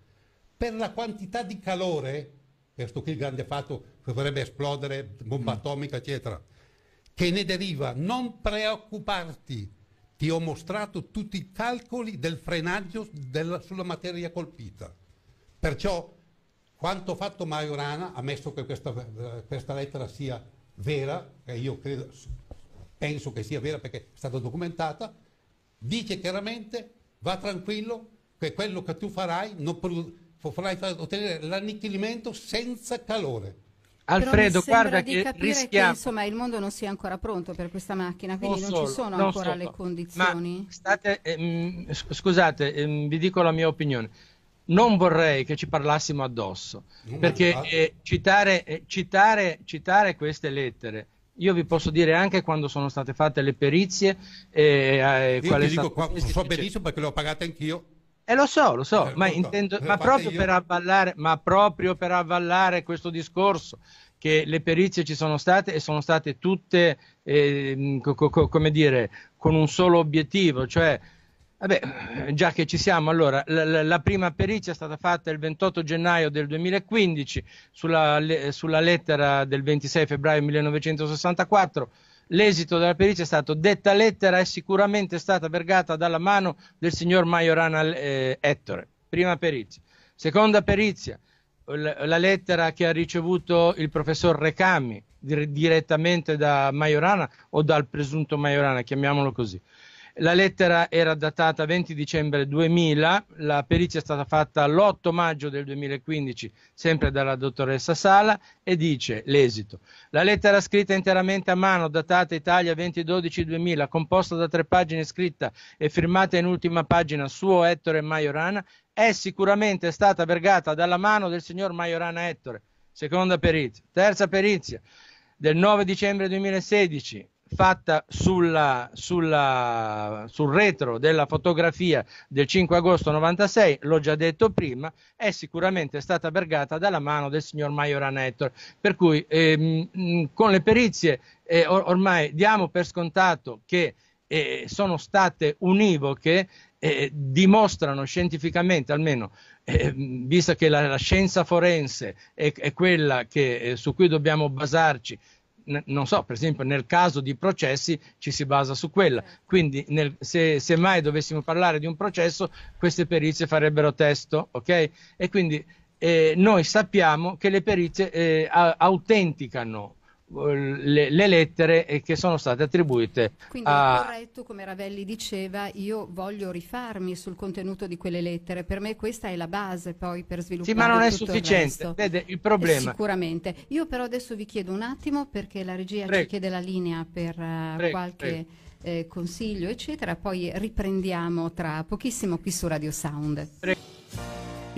Per la quantità di calore, questo qui è il grande fatto che dovrebbe esplodere, bomba mm. atomica, eccetera, che ne deriva, non preoccuparti, ti ho mostrato tutti i calcoli del frenaggio della, sulla materia colpita. Perciò quanto fatto Majorana, ammesso che questa, eh, questa lettera sia vera, e io credo penso che sia vera perché è stata documentata, dice chiaramente va tranquillo che quello che tu farai non potrai ottenere l'annichilimento senza calore. Alfredo, guarda di che capire rischiamo. che insomma il mondo non sia ancora pronto per questa macchina, quindi non, non solo, ci sono non ancora solo. le condizioni. State, ehm, scusate, ehm, vi dico la mia opinione. Non vorrei che ci parlassimo addosso, non perché eh, citare, eh, citare, citare queste lettere io vi posso dire anche quando sono state fatte le perizie. Eh, eh, Io ti dico, so benissimo perché l'ho pagata anch'io. E eh, lo so, lo so, ma, intendo, ma, proprio avvallare, ma proprio per avvallare questo discorso, che le perizie ci sono state e sono state tutte, eh, co co come dire, con un solo obiettivo, cioè Vabbè, eh eh, già che ci siamo, allora, la, la, prima perizia è stata fatta il 28 gennaio del 2015 sulla, sulla lettera del 26 febbraio 1964. L'esito della perizia è stato detta lettera è sicuramente stata vergata dalla mano del signor Majorana eh, Ettore. Prima perizia. Seconda perizia, la, la lettera che ha ricevuto il professor Recami direttamente da Majorana o dal presunto Majorana, chiamiamolo così. La lettera era datata 20 dicembre 2000, la perizia è stata fatta l'8 maggio del 2015, sempre dalla dottoressa Sala, e dice l'esito. La lettera scritta interamente a mano, datata Italia 2012-2000, composta da tre pagine scritta e firmata in ultima pagina suo Ettore Maiorana, è sicuramente stata vergata dalla mano del signor Maiorana Ettore, seconda perizia. Terza perizia del 9 dicembre 2016 fatta sulla, sulla, sul retro della fotografia del 5 agosto 96, l'ho già detto prima, è sicuramente stata bergata dalla mano del signor Majoran Hector, per cui ehm, mm, con le perizie eh, or- ormai diamo per scontato che eh, sono state univoche eh, dimostrano scientificamente, almeno eh, visto che la, la scienza forense è, è quella che, eh, su cui dobbiamo basarci non so, per esempio nel caso di processi ci si basa su quella. Quindi nel, se, se, mai dovessimo parlare di un processo, queste perizie farebbero testo, ok? E quindi eh, noi sappiamo che le perizie eh, autenticano le, le, lettere che sono state attribuite. Quindi a... è corretto, come Ravelli diceva, io voglio rifarmi sul contenuto di quelle lettere. Per me questa è la base poi per sviluppare Sì, ma non è sufficiente. Il, Vede, il problema. Eh, sicuramente. Io però adesso vi chiedo un attimo perché la regia prego. ci chiede la linea per uh, prego, qualche prego. Eh, consiglio, eccetera. Poi riprendiamo tra pochissimo qui su Radio Sound.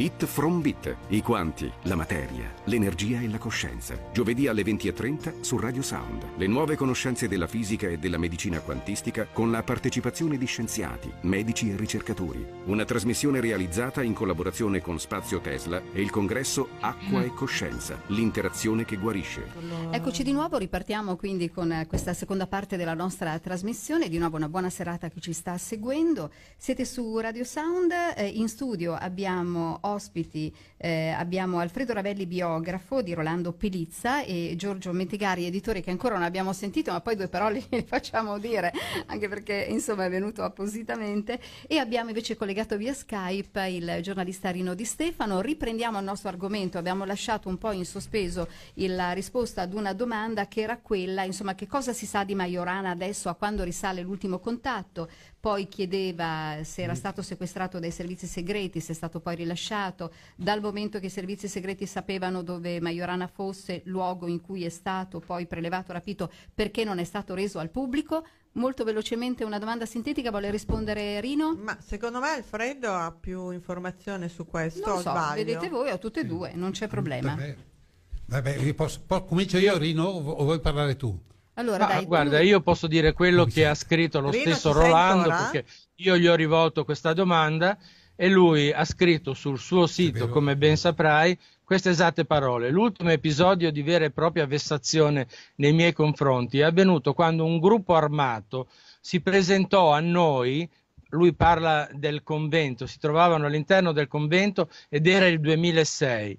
Hit From Bit, i quanti, la materia, l'energia e la coscienza. Giovedì alle 20.30 su Radio Sound. Le nuove conoscenze della fisica e della medicina quantistica con la partecipazione di scienziati, medici e ricercatori. Una trasmissione realizzata in collaborazione con Spazio Tesla e il congresso Acqua e Coscienza, l'interazione che guarisce. Eccoci di nuovo, ripartiamo quindi con eh, questa seconda parte della nostra trasmissione. Di nuovo una buona serata a chi ci sta seguendo. Siete su Radio Sound, eh, in studio abbiamo ospiti eh, abbiamo Alfredo Ravelli, biografo di Rolando Pelizza e Giorgio Mentegari, editore che ancora non abbiamo sentito, ma poi due parole le facciamo dire, anche perché insomma è venuto appositamente. E abbiamo invece collegato via Skype il giornalista Rino Di Stefano. Riprendiamo il nostro argomento, abbiamo lasciato un po' in sospeso la risposta ad una domanda che era quella, insomma, che cosa si sa di Majorana adesso, a quando risale l'ultimo contatto, poi chiedeva se era mm. stato sequestrato dai servizi segreti, se è stato poi rilasciato dal momento che i servizi segreti sapevano dove Majorana fosse, luogo in cui è stato poi prelevato, rapito, perché non è stato reso al pubblico? Molto velocemente una domanda sintetica, vuole rispondere Rino? Ma secondo me Alfredo ha più informazione su questo, non so, sbaglio. vedete voi, ho tutte e due, non c'è problema. Vabbè, Vabbè posso, posso, comincio io Rino o vuoi parlare tu? Allora, dai, guarda, tu... io posso dire quello che ha scritto lo Rino, stesso Rolando, perché io gli ho rivolto questa domanda e lui ha scritto sul suo sito, come ben saprai, queste esatte parole. L'ultimo episodio di vera e propria vessazione nei miei confronti è avvenuto quando un gruppo armato si presentò a noi, lui parla del convento, si trovavano all'interno del convento ed era il 2006,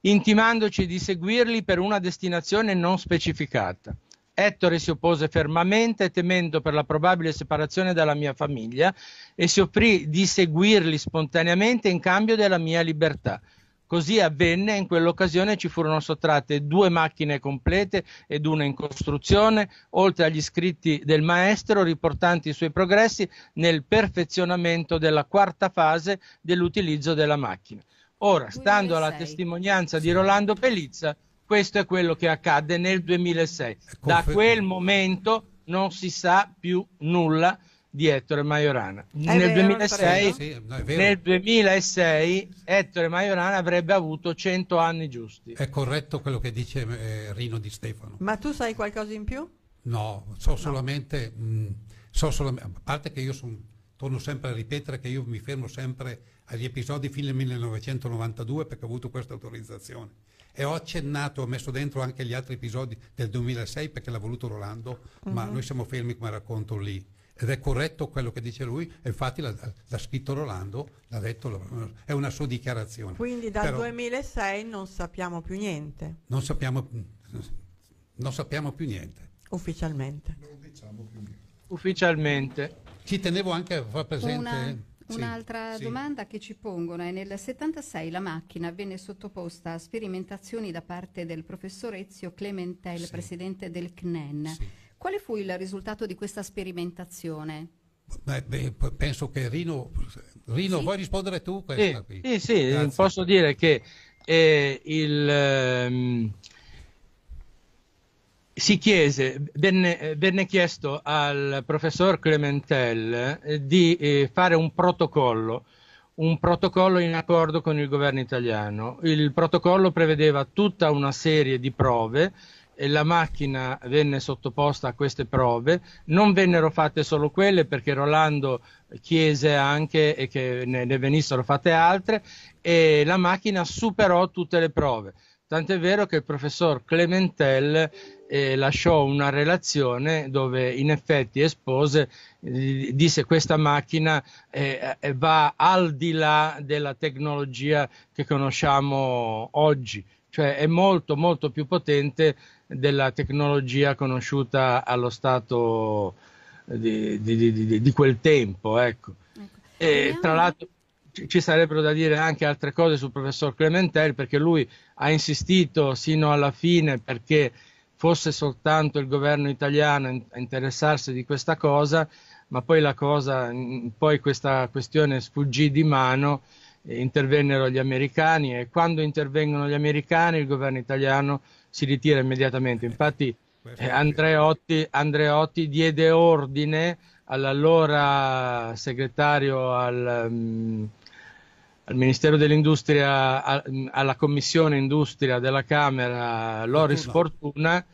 intimandoci di seguirli per una destinazione non specificata. Ettore si oppose fermamente, temendo per la probabile separazione dalla mia famiglia, e si offrì di seguirli spontaneamente in cambio della mia libertà. Così avvenne, in quell'occasione ci furono sottratte due macchine complete ed una in costruzione, oltre agli scritti del maestro riportanti i suoi progressi nel perfezionamento della quarta fase dell'utilizzo della macchina. Ora, stando alla testimonianza di Rolando Pelizza, questo è quello che accadde nel 2006. Da quel momento non si sa più nulla di Ettore Majorana. Nel, 2006, sì, nel, 2006, Ettore Majorana avrebbe avuto 100 anni giusti. È corretto quello che dice eh, Rino Di Stefano. Ma tu sai qualcosa in più? No, so solamente, Mh, mm, so solamente a parte che io son, torno sempre a ripetere che io mi fermo sempre agli episodi fino al 1992 perché ho avuto questa autorizzazione e ho accennato, ho messo dentro anche gli altri episodi del 2006 perché l'ha voluto Rolando, uh-huh. ma mhm. noi siamo fermi come racconto lì. Ed è corretto quello che dice lui, infatti l'ha, l'ha scritto Rolando, l'ha detto, è una sua dichiarazione. Quindi dal Però, 2006 non sappiamo più niente. Non sappiamo, non sappiamo più niente. Ufficialmente. Non diciamo più niente. Ufficialmente. Ci tenevo anche a far presente... Una Un'altra sì, domanda che ci pongono è nel 76 la macchina venne sottoposta a sperimentazioni da parte del professor Ezio Clementel, sì. presidente del CNEN. Quale fu il risultato di questa sperimentazione? Beh, beh, penso che Rino, Rino vuoi rispondere tu? Sì, sì, posso dire che eh, il... Um, si chiese, venne, eh, venne, chiesto al professor Clementel eh, di eh, fare un protocollo, un protocollo in accordo con il governo italiano. Il protocollo prevedeva tutta una serie di prove e la macchina venne sottoposta a queste prove. Non vennero fatte solo quelle perché Rolando chiese anche che ne, ne venissero fatte altre e la macchina superò tutte le prove. Tant'è vero che il professor Clementel eh, lasciò una relazione dove in effetti espose, eh, disse questa macchina eh, eh, va al di là della tecnologia che conosciamo oggi, cioè è molto molto più potente della tecnologia conosciuta allo stato eh, di, di, di, di quel tempo. Ecco. ecco. E, tra l'altro ci sarebbero da dire anche altre cose sul professor Clementel perché lui ha insistito sino alla fine perché fosse soltanto il governo italiano a interessarsi di questa cosa, ma poi, cosa, poi questa questione sfuggì di mano, intervennero gli americani e quando intervengono gli americani il governo italiano si ritira immediatamente. Infatti eh, Andreotti, Andreotti diede ordine all'allora segretario al, um, al Ministero dell'Industria, a, alla Commissione Industria della Camera Loris Fortuna,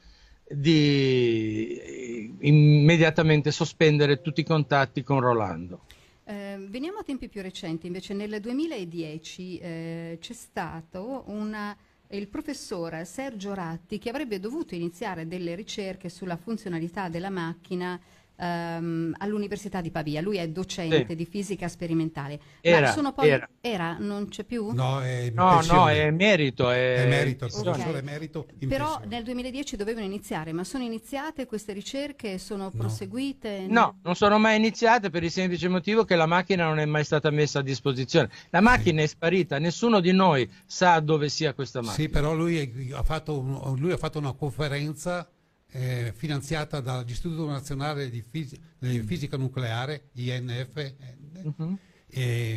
di immediatamente sospendere tutti i contatti con Rolando. Eh, veniamo a tempi più recenti, invece nel 2010 eh, c'è stato una, il professor Sergio Ratti che avrebbe dovuto iniziare delle ricerche sulla funzionalità della macchina um, all'Università di Pavia. Lui è docente sì. di fisica sperimentale. Era, poi... era. era, non c'è più? No, è, no, no, è merito. È, è merito, okay. merito Però nel 2010 dovevano iniziare, ma sono iniziate queste ricerche? Sono no. proseguite? No, non sono mai iniziate per il semplice motivo che la macchina non è mai stata messa a disposizione. La macchina sì. è sparita, nessuno di noi sa dove sia questa macchina. Sì, però lui, è, ha, fatto, lui ha fatto una conferenza eh, finanziata dall'Istituto Nazionale di Fisi mm. Fisica Nucleare, INFN, uh -huh.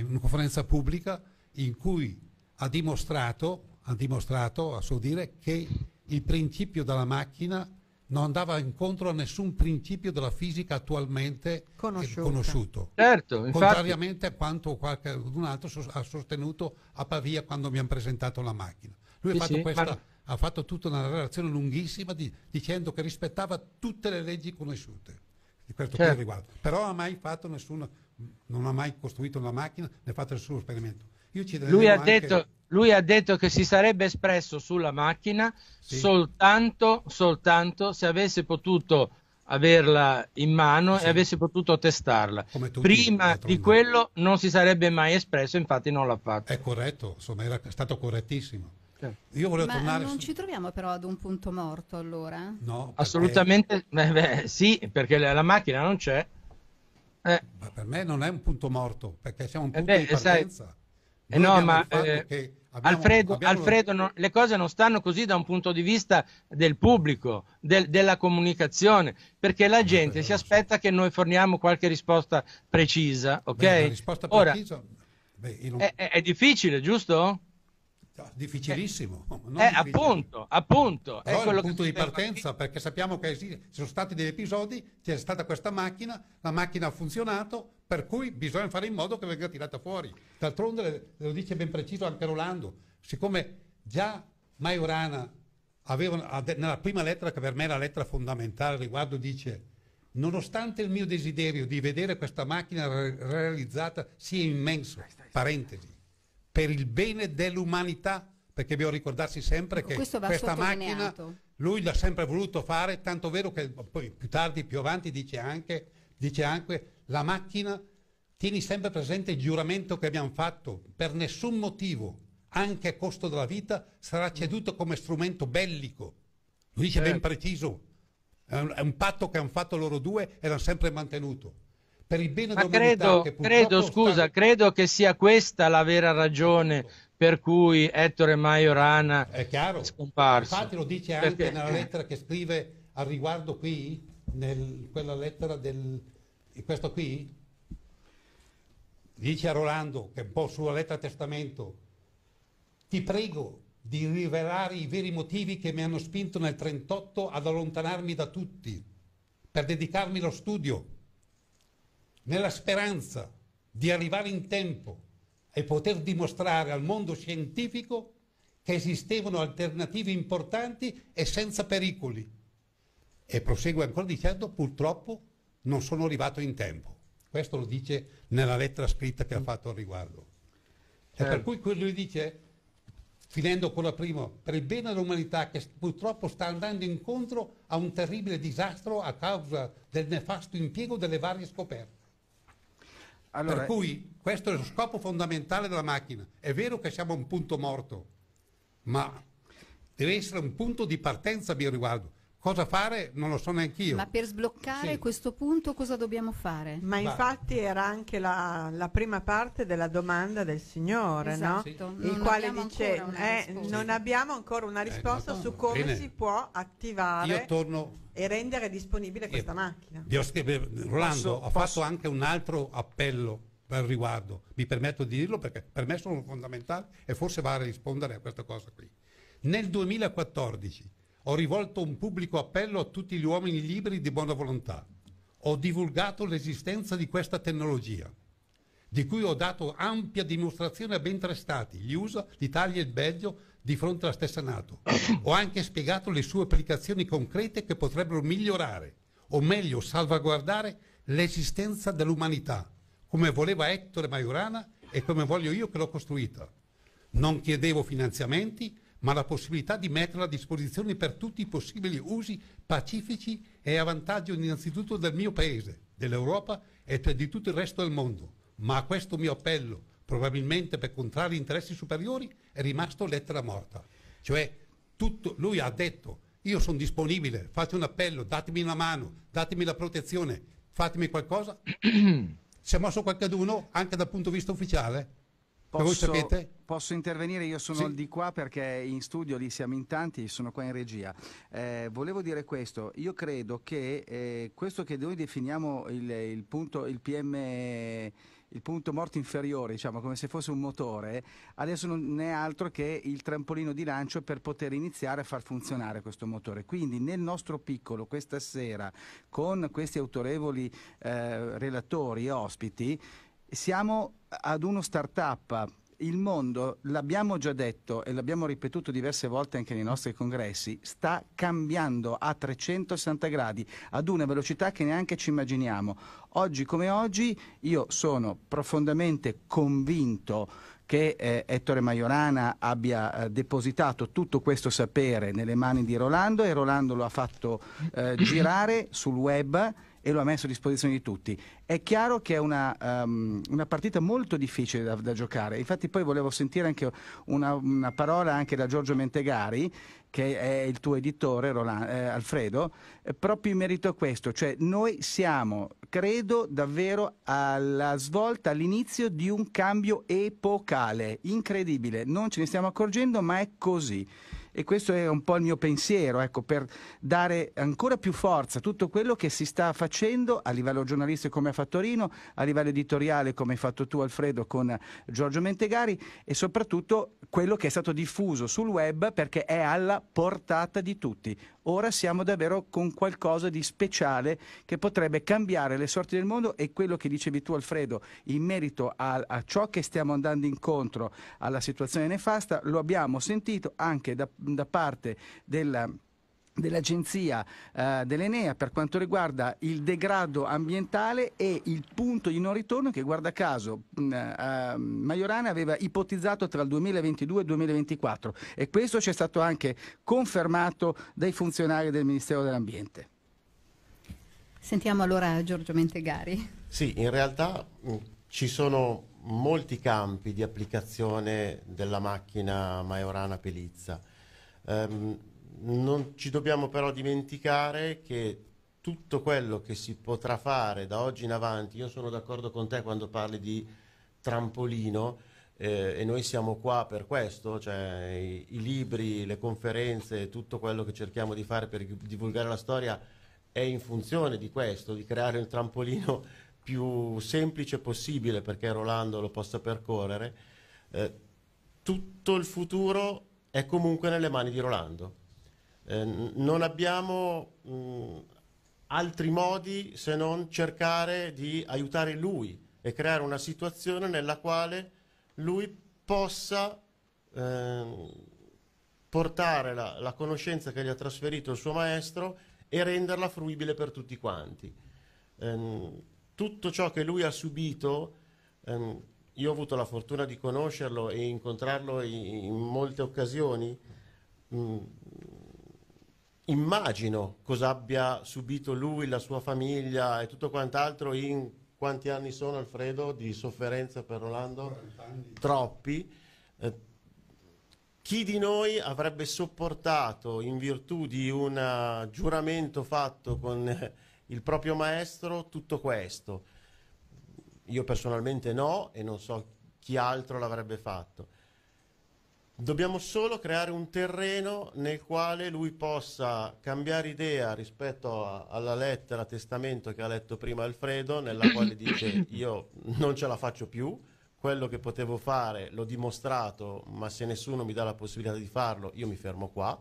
una conferenza pubblica in cui ha dimostrato, ha dimostrato, a suo dire, che il principio della macchina non andava incontro a nessun principio della fisica attualmente conosciuta. conosciuto. Certo, Contrariamente a quanto qualcun altro ha sostenuto a Pavia quando mi hanno presentato la macchina. Lui sì, ha fatto sì, questa... Ma ha fatto tutta una relazione lunghissima di, dicendo che rispettava tutte le leggi conosciute di questo certo. riguardo. Però ha mai fatto nessuno, non ha mai costruito una macchina, né fatto nessuno esperimento. Lui ha, anche... detto, lui, ha detto, che si sarebbe espresso sulla macchina sì. soltanto, soltanto se avesse potuto averla in mano sì. e avesse potuto testarla. Tutti, Prima di quello non si sarebbe mai espresso, infatti non l'ha fatto. È corretto, insomma, era stato correttissimo. Certo. Io volevo Ma tornare non su... ci troviamo però ad un punto morto allora? No, perché... assolutamente beh, beh, sì, perché la, macchina non c'è. Eh. Ma per me non è un punto morto, perché siamo un eh punto eh beh, di partenza. Eh no, ma eh, abbiamo, Alfredo, abbiamo... Alfredo no, le cose non stanno così da un punto di vista del pubblico, del, della comunicazione, perché la gente si aspetta che noi forniamo qualche risposta precisa, ok? Beh, risposta precisa, Ora, beh, non... è, è difficile, giusto? Difficilissimo. Eh, eh appunto, appunto. Però è, è il punto di partenza, perché sappiamo che ci sono stati degli episodi, c'è stata questa macchina, la macchina ha funzionato, per cui bisogna fare in modo che venga tirata fuori. D'altronde lo dice ben preciso anche Rolando, siccome già Maiorana aveva, nella prima lettera, che per me è la lettera fondamentale riguardo, dice nonostante il mio desiderio di vedere questa macchina re- realizzata sia immenso, parentesi, per il bene dell'umanità, perché bisogna ricordarsi sempre ecco, che questa macchina lui l'ha sempre voluto fare, tanto vero che poi più tardi, più avanti dice anche, dice anche la macchina, tieni sempre presente il giuramento che abbiamo fatto, per nessun motivo, anche a costo della vita, sarà ceduto come strumento bellico. Lui dice certo. ben preciso, è un, è un patto che hanno fatto loro due e l'hanno sempre mantenuto per il bene dell'umanità. Credo, che credo, scusa, sta... credo che sia questa la vera ragione per cui Ettore Majorana è, chiaro. È scomparso. Infatti lo dice anche Perché... nella lettera che scrive al riguardo qui, nel, quella lettera del... questo qui, dice a Rolando, che è un po' sulla lettera testamento, ti prego di rivelare i veri motivi che mi hanno spinto nel 38 ad allontanarmi da tutti, per dedicarmi allo studio, nella speranza di arrivare in tempo e poter dimostrare al mondo scientifico che esistevano alternative importanti e senza pericoli. E prosegue ancora dicendo purtroppo non sono arrivato in tempo. Questo lo dice nella lettera scritta che ha mm. fatto al riguardo. E per certo. cui quello che dice, finendo con la prima, per il bene dell'umanità che purtroppo sta andando incontro a un terribile disastro a causa del nefasto impiego delle varie scoperte. Allora, per cui questo è lo scopo fondamentale della macchina. È vero che siamo a un punto morto, ma deve essere un punto di partenza a mio riguardo. Cosa fare non lo so neanche io. Ma per sbloccare sì. questo punto cosa dobbiamo fare? Ma infatti era anche la, la, prima parte della domanda del signore, esatto. no? Sì. Il quale dice eh, non abbiamo ancora una eh, risposta eh, su come Bene. si può attivare. Io torno e rendere disponibile questa macchina. Rolando, ho fatto anche un altro appello al riguardo, mi permetto di dirlo perché per me sono fondamentali e forse va a rispondere a questa cosa qui. Nel 2014 ho rivolto un pubblico appello a tutti gli uomini liberi di buona volontà. Ho divulgato l'esistenza di questa tecnologia, di cui ho dato ampia dimostrazione a ben tre stati, gli USA, l'Italia e il Belgio, di fronte alla stessa Nato. Ho anche spiegato le sue applicazioni concrete che potrebbero migliorare, o meglio salvaguardare, l'esistenza dell'umanità, come voleva Ettore Majorana e come voglio io che l'ho costruita. Non chiedevo finanziamenti, ma la possibilità di metterla a disposizione per tutti i possibili usi pacifici e a vantaggio innanzitutto del mio paese, dell'Europa e di tutto il resto del mondo. Ma a questo mio appello probabilmente per contrari interessi superiori, è rimasto lettera morta. Cioè, tutto, lui ha detto, io sono disponibile, faccio un appello, datemi una mano, datemi la protezione, fatemi qualcosa. si è mosso qualcuno anche dal punto di vista ufficiale? Posso, posso, intervenire? Io sono sì. di qua perché in studio lì siamo in tanti, sono qua in regia. Eh, volevo dire questo, io credo che eh, questo che noi definiamo il, il punto, il PM il punto morto inferiore, diciamo come se fosse un motore, adesso non è altro che il trampolino di lancio per poter iniziare a far funzionare questo motore. Quindi nel nostro piccolo questa sera con questi autorevoli eh, relatori e ospiti siamo ad uno start-up il mondo, l'abbiamo già detto e l'abbiamo ripetuto diverse volte anche nei nostri congressi, sta cambiando a 360 gradi, ad una velocità che neanche ci immaginiamo. Oggi come oggi io sono profondamente convinto che eh, Ettore Maiorana abbia eh, depositato tutto questo sapere nelle mani di Rolando e Rolando lo ha fatto eh, girare sul web e lo ha messo a disposizione di tutti. È chiaro che è una, um, una partita molto difficile da, da, giocare, infatti poi volevo sentire anche una, una parola anche da Giorgio Mentegari che è il tuo editore Roland, eh, Alfredo, eh, proprio in merito a questo, cioè noi siamo, credo davvero, alla svolta, all'inizio di un cambio epocale, incredibile, non ce ne stiamo accorgendo ma è così. E questo è un po' il mio pensiero, ecco, per dare ancora più forza a tutto quello che si sta facendo a livello giornalistico come ha fatto Rino, a livello editoriale come hai fatto tu Alfredo con Giorgio Mentegari e soprattutto quello che è stato diffuso sul web perché è alla portata di tutti ora siamo davvero con qualcosa di speciale che potrebbe cambiare le sorti del mondo e quello che dicevi tu Alfredo in merito a, a ciò che stiamo andando incontro alla situazione nefasta lo abbiamo sentito anche da, da parte della dell'Agenzia eh, dell'Enea per quanto riguarda il degrado ambientale e il punto di non ritorno che guarda caso mh, eh, Majorana aveva ipotizzato tra il 2022 e il 2024 e questo ci è stato anche confermato dai funzionari del Ministero dell'Ambiente. Sentiamo allora Giorgio Mentegari. Sì, in realtà mh, ci sono molti campi di applicazione della macchina Majorana Pelizza. Um, ehm, non ci dobbiamo però dimenticare che tutto quello che si potrà fare da oggi in avanti, io sono d'accordo con te quando parli di trampolino eh, e noi siamo qua per questo, cioè i, i, libri, le conferenze, tutto quello che cerchiamo di fare per divulgare la storia è in funzione di questo, di creare un trampolino più semplice possibile perché Rolando lo possa percorrere. Eh, tutto il futuro è comunque nelle mani di Rolando Ehm, non abbiamo mh, mm, altri modi se non cercare di aiutare lui e creare una situazione nella quale lui possa eh, portare la, la, conoscenza che gli ha trasferito il suo maestro e renderla fruibile per tutti quanti. Eh, tutto ciò che lui ha subito, ehm, io ho avuto la fortuna di conoscerlo e incontrarlo in, in molte occasioni, mh, mm, immagino cosa abbia subito lui, la sua famiglia e tutto quant'altro in quanti anni sono Alfredo di sofferenza per Rolando? Troppi. Eh, chi di noi avrebbe sopportato in virtù di un giuramento fatto con il proprio maestro tutto questo? Io personalmente no e non so chi altro l'avrebbe fatto. Dobbiamo solo creare un terreno nel quale lui possa cambiare idea rispetto a, alla lettera testamento che ha letto prima Alfredo, nella quale dice io non ce la faccio più, quello che potevo fare l'ho dimostrato, ma se nessuno mi dà la possibilità di farlo, io mi fermo qua.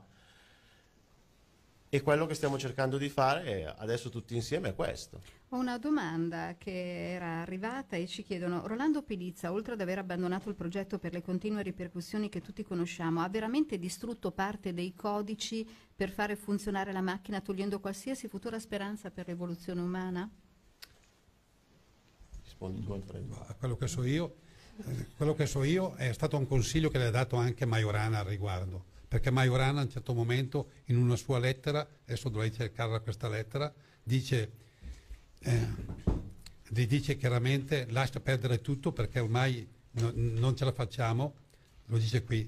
E quello che stiamo cercando di fare adesso tutti insieme è questo. Ho una domanda che era arrivata e ci chiedono, Rolando Pilizza, oltre ad aver abbandonato il progetto per le continue ripercussioni che tutti conosciamo, ha veramente distrutto parte dei codici per fare funzionare la macchina togliendo qualsiasi futura speranza per l'evoluzione umana? Rispondi tu Alfredo. Quello che so io, eh, quello che so io è stato un consiglio che le ha dato anche Majorana al riguardo perché Maiorana a un certo momento in una sua lettera, adesso dovrei cercarla questa lettera, dice, eh, dice chiaramente lascia perdere tutto perché ormai no, non ce la facciamo, lo dice qui.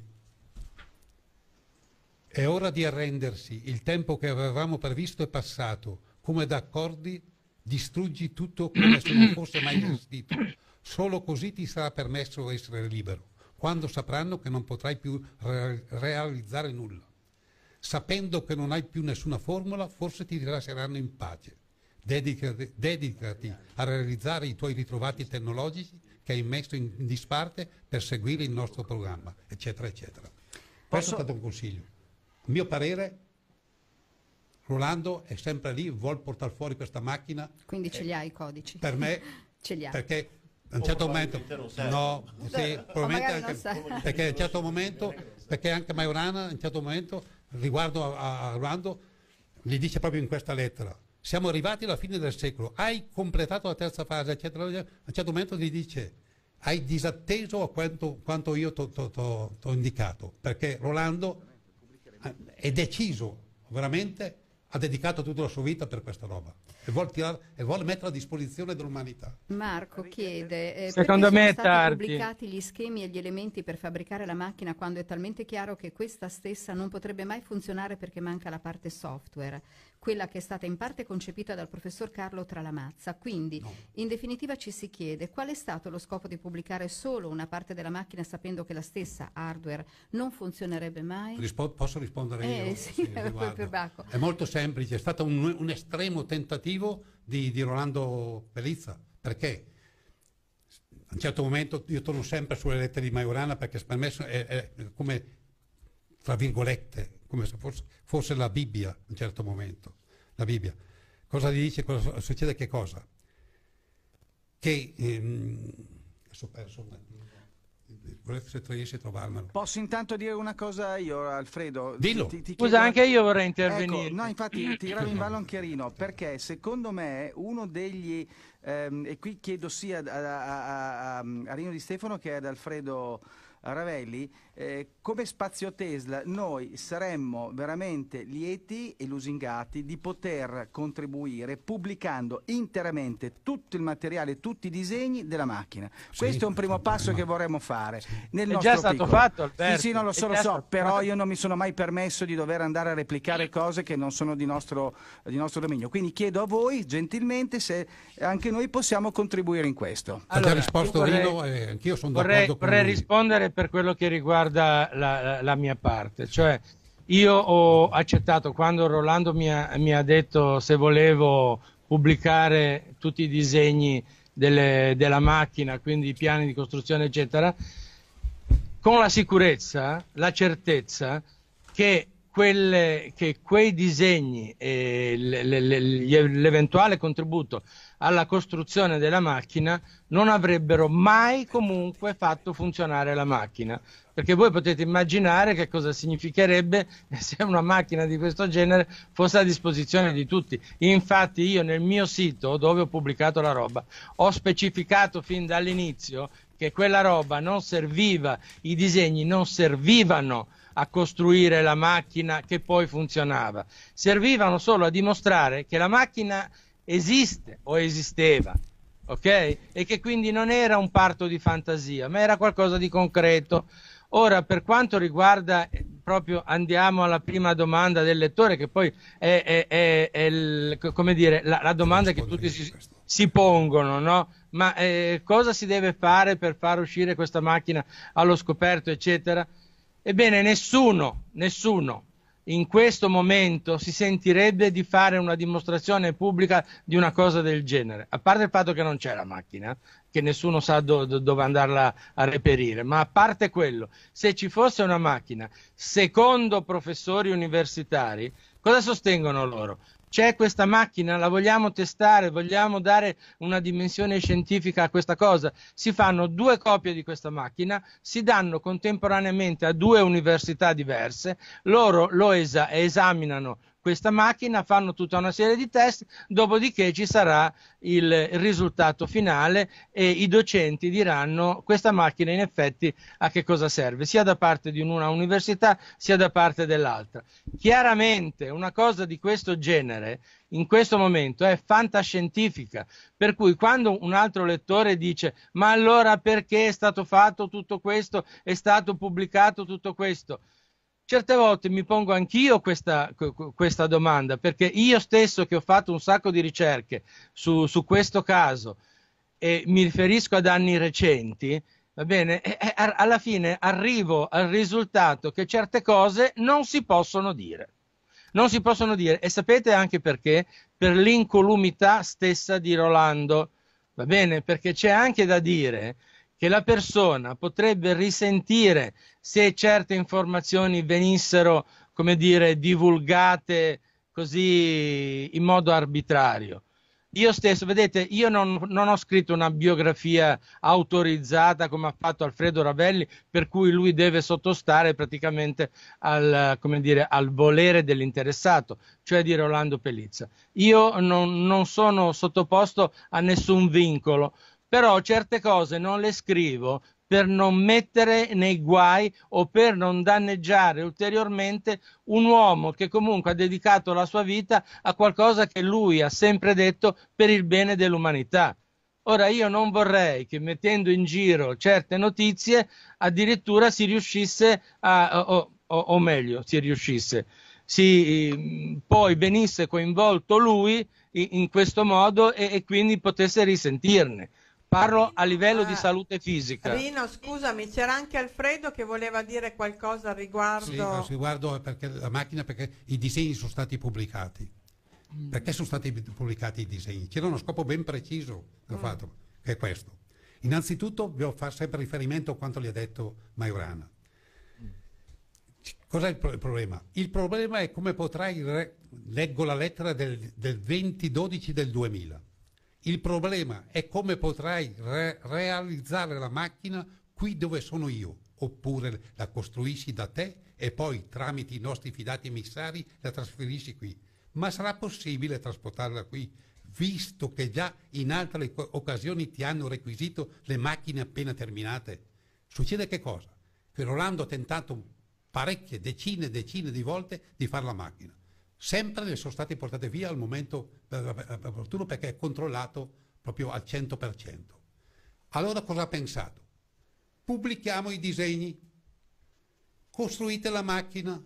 È ora di arrendersi, il tempo che avevamo previsto è passato, come d'accordi distruggi tutto come se non fosse mai esistito. Solo così ti sarà permesso essere libero quando sapranno che non potrai più re- realizzare nulla. Sapendo che non hai più nessuna formula, forse ti rilasceranno in pace. Dedicati, dedicati a realizzare i tuoi ritrovati tecnologici che hai messo in, disparte per seguire il nostro programma, eccetera, eccetera. Questo Posso stato un consiglio? A mio parere, Rolando è sempre lì, vuol portare fuori questa macchina. Quindi ce li eh, hai i codici? Per me, ce li hai. Perché a un certo momento no, sì, cioè, probabilmente anche, perché a un certo momento perché anche Maiorana a un certo momento riguardo a, a Rando gli dice proprio in questa lettera siamo arrivati alla fine del secolo hai completato la terza fase eccetera, eccetera. a un certo momento gli dice hai disatteso a quanto, quanto io ti ho indicato perché Rolando eh, è deciso veramente ha dedicato tutta la sua vita per questa roba e vuole, tirare, e vuol mettere a disposizione dell'umanità. Marco chiede, eh, secondo me sono stati tardi. pubblicati gli schemi e gli elementi per fabbricare la macchina quando è talmente chiaro che questa stessa non potrebbe mai funzionare perché manca la parte software? quella che è stata in parte concepita dal professor Carlo Tralamazza. Quindi, no. in definitiva, ci si chiede qual è stato lo scopo di pubblicare solo una parte della macchina sapendo che la stessa hardware non funzionerebbe mai? Rispo- posso rispondere eh, io? Sì, è molto semplice, è stato un, un estremo tentativo di, di Rolando Pelizza. Perché? a un certo momento io torno sempre sulle lettere di Majorana perché per me è, è come tra virgolette come se fosse, fosse la Bibbia a un certo momento. La Bibbia. Cosa gli dice? Cosa succede? Che cosa? Che... Ehm, adesso ho perso un attimo se tu riesci trovarmelo. Posso intanto dire una cosa io, Alfredo? Dillo. Ti, ti Scusa, anche io vorrei intervenire. Ecco, no, infatti tiravo in ballo un chiarino, perché secondo me uno degli Ehm, e qui chiedo sia a, a, a, a Rino Di Stefano che ad Alfredo Ravelli, eh, come spazio Tesla noi saremmo veramente lieti e lusingati di poter contribuire pubblicando interamente tutto il materiale, tutti i disegni della macchina. Sì, Questo è un primo passo che vorremmo fare. Nel è già stato piccolo. fatto, Alberto. Sì, sì, non lo so, lo so, però fatto. io non mi sono mai permesso di dover andare a replicare cose che non sono di nostro, di nostro dominio. Quindi chiedo a voi gentilmente se anche anche noi possiamo contribuire in questo. Allora, ha già risposto vorrei, Rino e anch'io sono vorrei, d'accordo vorrei lui. rispondere per quello che riguarda la, la, mia parte, cioè io ho accettato quando Rolando mi ha, mi ha detto se volevo pubblicare tutti i disegni delle, della macchina, quindi i piani di costruzione eccetera, con la sicurezza, la certezza che quelle, che quei disegni e l'eventuale contributo alla costruzione della macchina non avrebbero mai comunque fatto funzionare la macchina. Perché voi potete immaginare che cosa significherebbe se una macchina di questo genere fosse a disposizione di tutti. Infatti io nel mio sito dove ho pubblicato la roba ho specificato fin dall'inizio che quella roba non serviva, i disegni non servivano a costruire la macchina che poi funzionava, servivano solo a dimostrare che la macchina esiste o esisteva. ok? E che quindi non era un parto di fantasia, ma era qualcosa di concreto. Ora, per quanto riguarda, eh, proprio andiamo alla prima domanda del lettore, che poi è, è, è, è il, dire, la, la, domanda che tutti si, si pongono, no? Ma eh, cosa si deve fare per far uscire questa macchina allo scoperto, eccetera? Ebbene, nessuno, nessuno in questo momento si sentirebbe di fare una dimostrazione pubblica di una cosa del genere, a parte il fatto che non c'è la macchina, che nessuno sa do, do, dove andarla a reperire, ma a parte quello, se ci fosse una macchina, secondo professori universitari, cosa sostengono loro? c'è questa macchina, la vogliamo testare, vogliamo dare una dimensione scientifica a questa cosa. Si fanno due copie di questa macchina, si danno contemporaneamente a due università diverse, loro lo es- esaminano, questa macchina, fanno tutta una serie di test, dopodiché ci sarà il risultato finale e i docenti diranno questa macchina in effetti a che cosa serve, sia da parte di una università sia da parte dell'altra. Chiaramente una cosa di questo genere in questo momento è fantascientifica, per cui quando un altro lettore dice ma allora perché è stato fatto tutto questo, è stato pubblicato tutto questo, certe volte mi pongo anch'io questa, questa, domanda, perché io stesso che ho fatto un sacco di ricerche su, su questo caso e mi riferisco ad anni recenti, va bene, e, e, alla fine arrivo al risultato che certe cose non si possono dire. Non si possono dire, e sapete anche perché? Per l'incolumità stessa di Rolando, va bene? Perché c'è anche da dire che la persona potrebbe risentire se certe informazioni venissero, come dire, divulgate così in modo arbitrario. Io stesso, vedete, io non, non, ho scritto una biografia autorizzata come ha fatto Alfredo Ravelli, per cui lui deve sottostare praticamente al, dire, al volere dell'interessato, cioè di Rolando Pellizza. Io non, non sono sottoposto a nessun vincolo, però certe cose non le scrivo per non mettere nei guai o per non danneggiare ulteriormente un uomo che comunque ha dedicato la sua vita a qualcosa che lui ha sempre detto per il bene dell'umanità. Ora io non vorrei che mettendo in giro certe notizie addirittura si riuscisse a, o, o, o meglio, si riuscisse, si, mm, poi venisse coinvolto lui in, in questo modo e, e quindi potesse risentirne Parlo a livello di ah. salute fisica. Rino, scusami, c'era anche Alfredo che voleva dire qualcosa al riguardo. Sì, riguardo perché la macchina, perché i disegni sono stati pubblicati. Mm. Perché sono stati pubblicati i disegni? C'era uno scopo ben preciso che ho mm. fatto, che è questo. Innanzitutto vi fa sempre riferimento a quanto gli ha detto Maiorana. Cos'è il, pro- il, problema? Il problema è come potrai, re- leggo la lettera del, del 2012 del 2000, il problema è come potrai re realizzare la macchina qui dove sono io, oppure la costruisci da te e poi tramite i nostri fidati emissari la trasferisci qui. Ma sarà possibile trasportarla qui, visto che già in altre occasioni ti hanno requisito le macchine appena terminate? Succede che cosa? Che Rolando ha tentato parecchie, decine e decine di volte di fare la macchina sempre le sono state portate via al momento opportuno perché è controllato proprio al 100%. Allora cosa ha pensato? Pubblichiamo i disegni, costruite la macchina.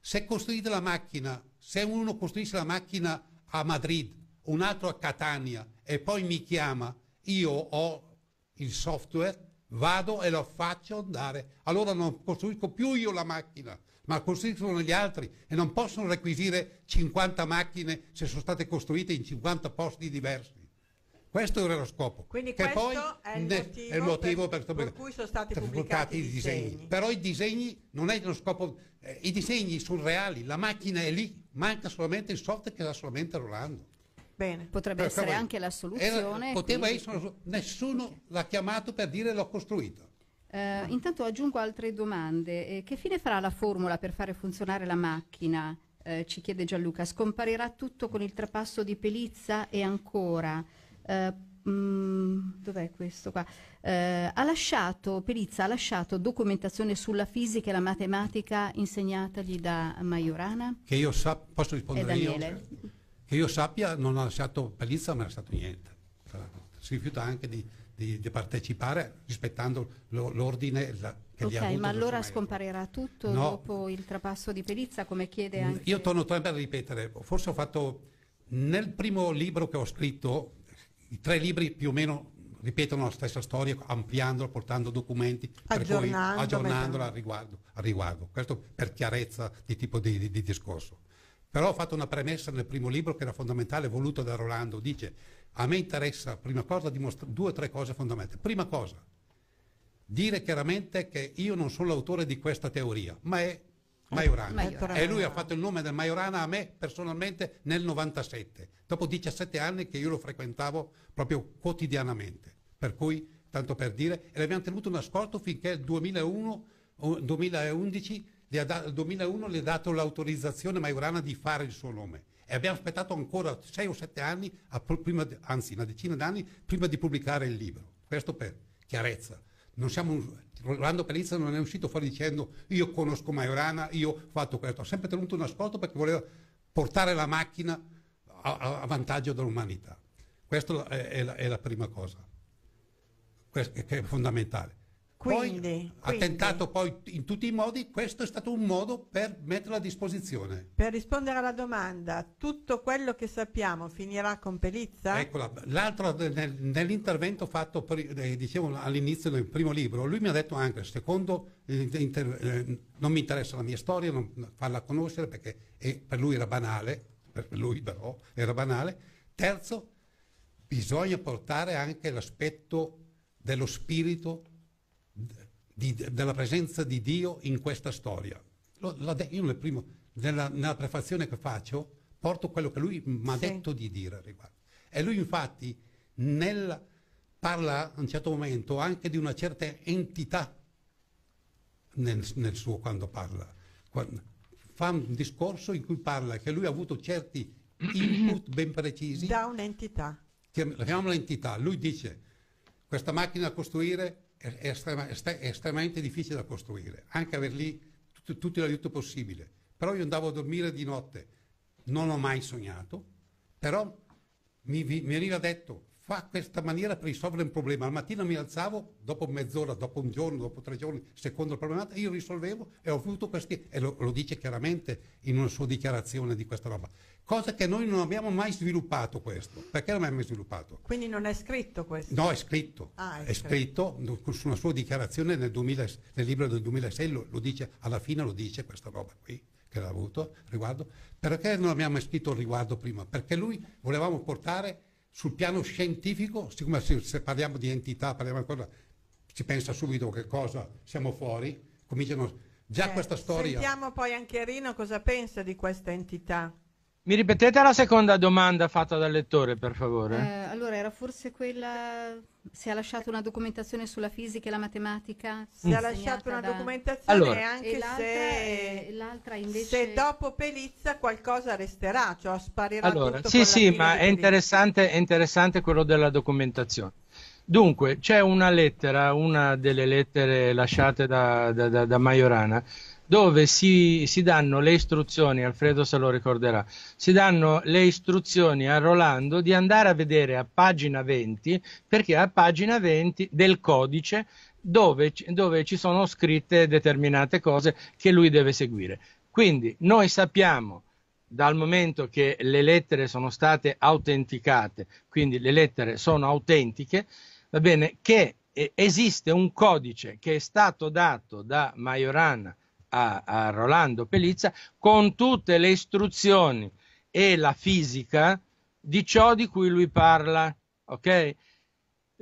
Se costruite la macchina, se uno costruisce la macchina a Madrid, un altro a Catania e poi mi chiama, io ho il software, vado e lo faccio andare. Allora non costruisco più io la macchina, ma costruiscono gli altri e non possono requisire 50 macchine se sono state costruite in 50 posti diversi. Questo era lo scopo. Quindi che poi è il motivo, è il motivo per, per, per, cui sono stati pubblicati i disegni. disegni. Però i disegni non è lo scopo, eh, i disegni sono reali, la macchina è lì, manca solamente il software che sta solamente Rolando. Bene. Potrebbe Però essere anche la soluzione. Era, poteva quindi... essere, nessuno l'ha chiamato per dire l'ho costruito. Eh, intanto aggiungo altre domande. Eh, che fine farà la formula per fare funzionare la macchina? Eh, ci chiede Gianluca. Scomparirà tutto con il trapasso di Pelizza e ancora. Mh, eh, mm, dov'è questo qua? Eh, ha lasciato, Pelizza ha lasciato documentazione sulla fisica e la matematica insegnatagli da Maiorana? Che io sappia, posso rispondere io? Che io sappia non ha lasciato Pelizza, non ha lasciato niente. Si rifiuta anche di di, di partecipare rispettando lo, l'ordine la, che okay, gli ha avuto. Ma allora scomparirà tutto no. dopo il trapasso di Pelizza, come chiede mm, anche... Io torno sempre a ripetere, forse ho fatto nel primo libro che ho scritto, i tre libri più o meno ripetono la stessa storia ampliandola, portando documenti, Aggiornando, poi, aggiornandola al riguardo, al riguardo, Questo per chiarezza di tipo di, di, di discorso. Però ho fatto una premessa nel primo libro che era fondamentale, voluto da Rolando. Dice, a me interessa, prima cosa, dimostrare due o tre cose fondamentali. Prima cosa, dire chiaramente che io non sono l'autore di questa teoria, ma è Majorana. Majorana. E lui ha fatto il nome del Majorana a me personalmente nel 97, dopo 17 anni che io lo frequentavo proprio quotidianamente. Per cui, tanto per dire, e l'abbiamo tenuto nascosto finché il 2001, 2011, gli 2001 gli ha dato l'autorizzazione Majorana di fare il suo nome e abbiamo aspettato ancora 6 o 7 anni, prima, anzi una decina d'anni, prima di pubblicare il libro. Questo per chiarezza. Siamo, Rolando Pelizza non è uscito fuori dicendo io conosco Majorana, io ho fatto questo. Ha sempre tenuto un ascolto perché voleva portare la macchina a, a, a vantaggio dell'umanità. Questa è, è, la, è la prima cosa, Questo, che è fondamentale. Quindi, poi, quindi, ha tentato poi in tutti i modi, questo è stato un modo per metterlo a disposizione. Per rispondere alla domanda, tutto quello che sappiamo finirà con Pelizza? Ecco, l'altro nel, nell'intervento fatto eh, diciamo, all'inizio del primo libro, lui mi ha detto anche, secondo, eh, inter, eh, non mi interessa la mia storia, non farla conoscere perché per lui era banale, per lui però era banale. Terzo, bisogna portare anche l'aspetto dello spirito di, della presenza di Dio in questa storia. Lo, de- io nel primo, nella, nella, prefazione che faccio porto quello che lui mi ha sì. detto di dire al riguardo. E lui infatti nel, parla a un certo momento anche di una certa entità nel, nel suo quando parla. Quando, fa un discorso in cui parla che lui ha avuto certi input ben precisi. Da un'entità. Chiam- chiamiamola entità. Lui dice questa macchina da costruire è, è, estrema, è, estremamente difficile da costruire, anche aver lì tutto, tutto l'aiuto possibile. Però io andavo a dormire di notte, non ho mai sognato, però mi, mi veniva detto fa questa maniera per risolvere un problema. Al mattino mi alzavo, dopo mezz'ora, dopo un giorno, dopo tre giorni, secondo il problema, io risolvevo e ho avuto questi, e lo, lo, dice chiaramente in una sua dichiarazione di questa roba. Cosa che noi non abbiamo mai sviluppato questo. Perché non abbiamo mai sviluppato? Quindi non è scritto questo? No, è scritto. Ah, è, scritto. su una sua dichiarazione nel, 2000, nel libro del 2006, lo, lo dice, alla fine lo dice questa roba qui che l'ha avuto riguardo. Perché non abbiamo mai scritto il riguardo prima? Perché lui volevamo portare sul piano scientifico, siccome se parliamo di entità, parliamo di ancora, si pensa subito che cosa siamo fuori, cominciano già eh, questa storia. Sentiamo poi anche Rino cosa pensa di questa entità. Mi ripetete la seconda domanda fatta dal lettore, per favore? Eh, allora, era forse quella Si è lasciata una documentazione sulla fisica e la matematica. Si è lasciata una da... documentazione allora. anche se, è... invece... se dopo Pelizza qualcosa resterà, cioè sparirà allora, Sì, sì, ma è interessante, è interessante quello della documentazione. Dunque, c'è una lettera, una delle lettere lasciate da, da, da, da Majorana, dove si, si, danno le istruzioni, Alfredo se lo ricorderà, si danno le istruzioni a Rolando di andare a vedere a pagina 20, perché a pagina 20 del codice dove, dove ci sono scritte determinate cose che lui deve seguire. Quindi noi sappiamo dal momento che le lettere sono state autenticate, quindi le lettere sono autentiche, va bene, che eh, esiste un codice che è stato dato da Majorana a, a Rolando Pelizza con tutte le istruzioni e la fisica di ciò di cui lui parla. Ok?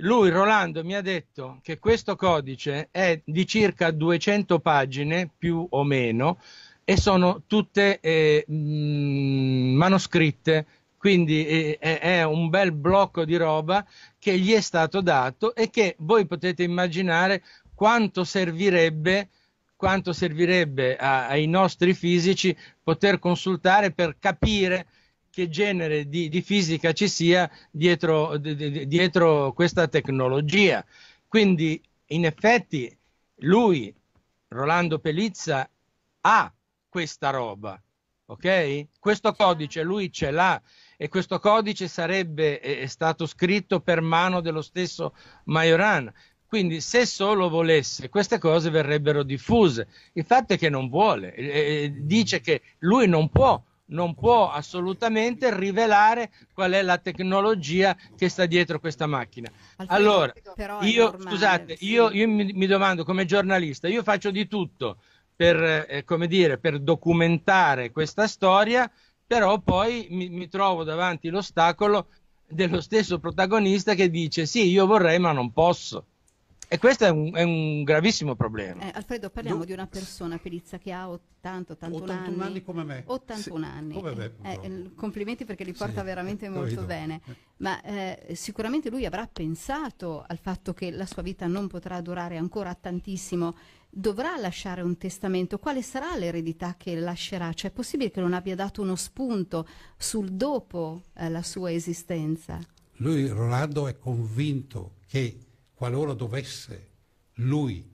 Lui, Rolando, mi ha detto che questo codice è di circa 200 pagine, più o meno, e sono tutte eh, mm, manoscritte, quindi eh, è un bel blocco di roba che gli è stato dato e che voi potete immaginare quanto servirebbe quanto servirebbe a, ai nostri fisici poter consultare per capire che genere di, di fisica ci sia dietro, di, dietro questa tecnologia. Quindi, in effetti, lui, Rolando Pelizza, ha questa roba, ok? Questo codice lui ce l'ha e questo codice sarebbe stato scritto per mano dello stesso Majoran. Quindi se solo volesse queste cose verrebbero diffuse. Il fatto è che non vuole, eh, dice che lui non può, non può assolutamente rivelare qual è la tecnologia che sta dietro questa macchina. Allora, io, normale, scusate, sì. io, io mi, mi, domando come giornalista, io faccio di tutto per, eh, come dire, per documentare questa storia, però poi mi, mi trovo davanti l'ostacolo dello stesso protagonista che dice sì, io vorrei ma non posso. E questo è un, è un gravissimo problema. Eh, Alfredo, parliamo du- di una persona, Pelizza, che ha 80, 81, 81 anni. come me. 81 sì, anni. Come me, eh, eh complimenti perché li porta sì, veramente molto vedo. bene. Eh. Ma eh, sicuramente lui avrà pensato al fatto che la sua vita non potrà durare ancora tantissimo. Dovrà lasciare un testamento. Quale sarà l'eredità che lascerà? Cioè, è possibile che non abbia dato uno spunto sul dopo eh, la sua esistenza? Lui, Rolando, è convinto che qualora dovesse lui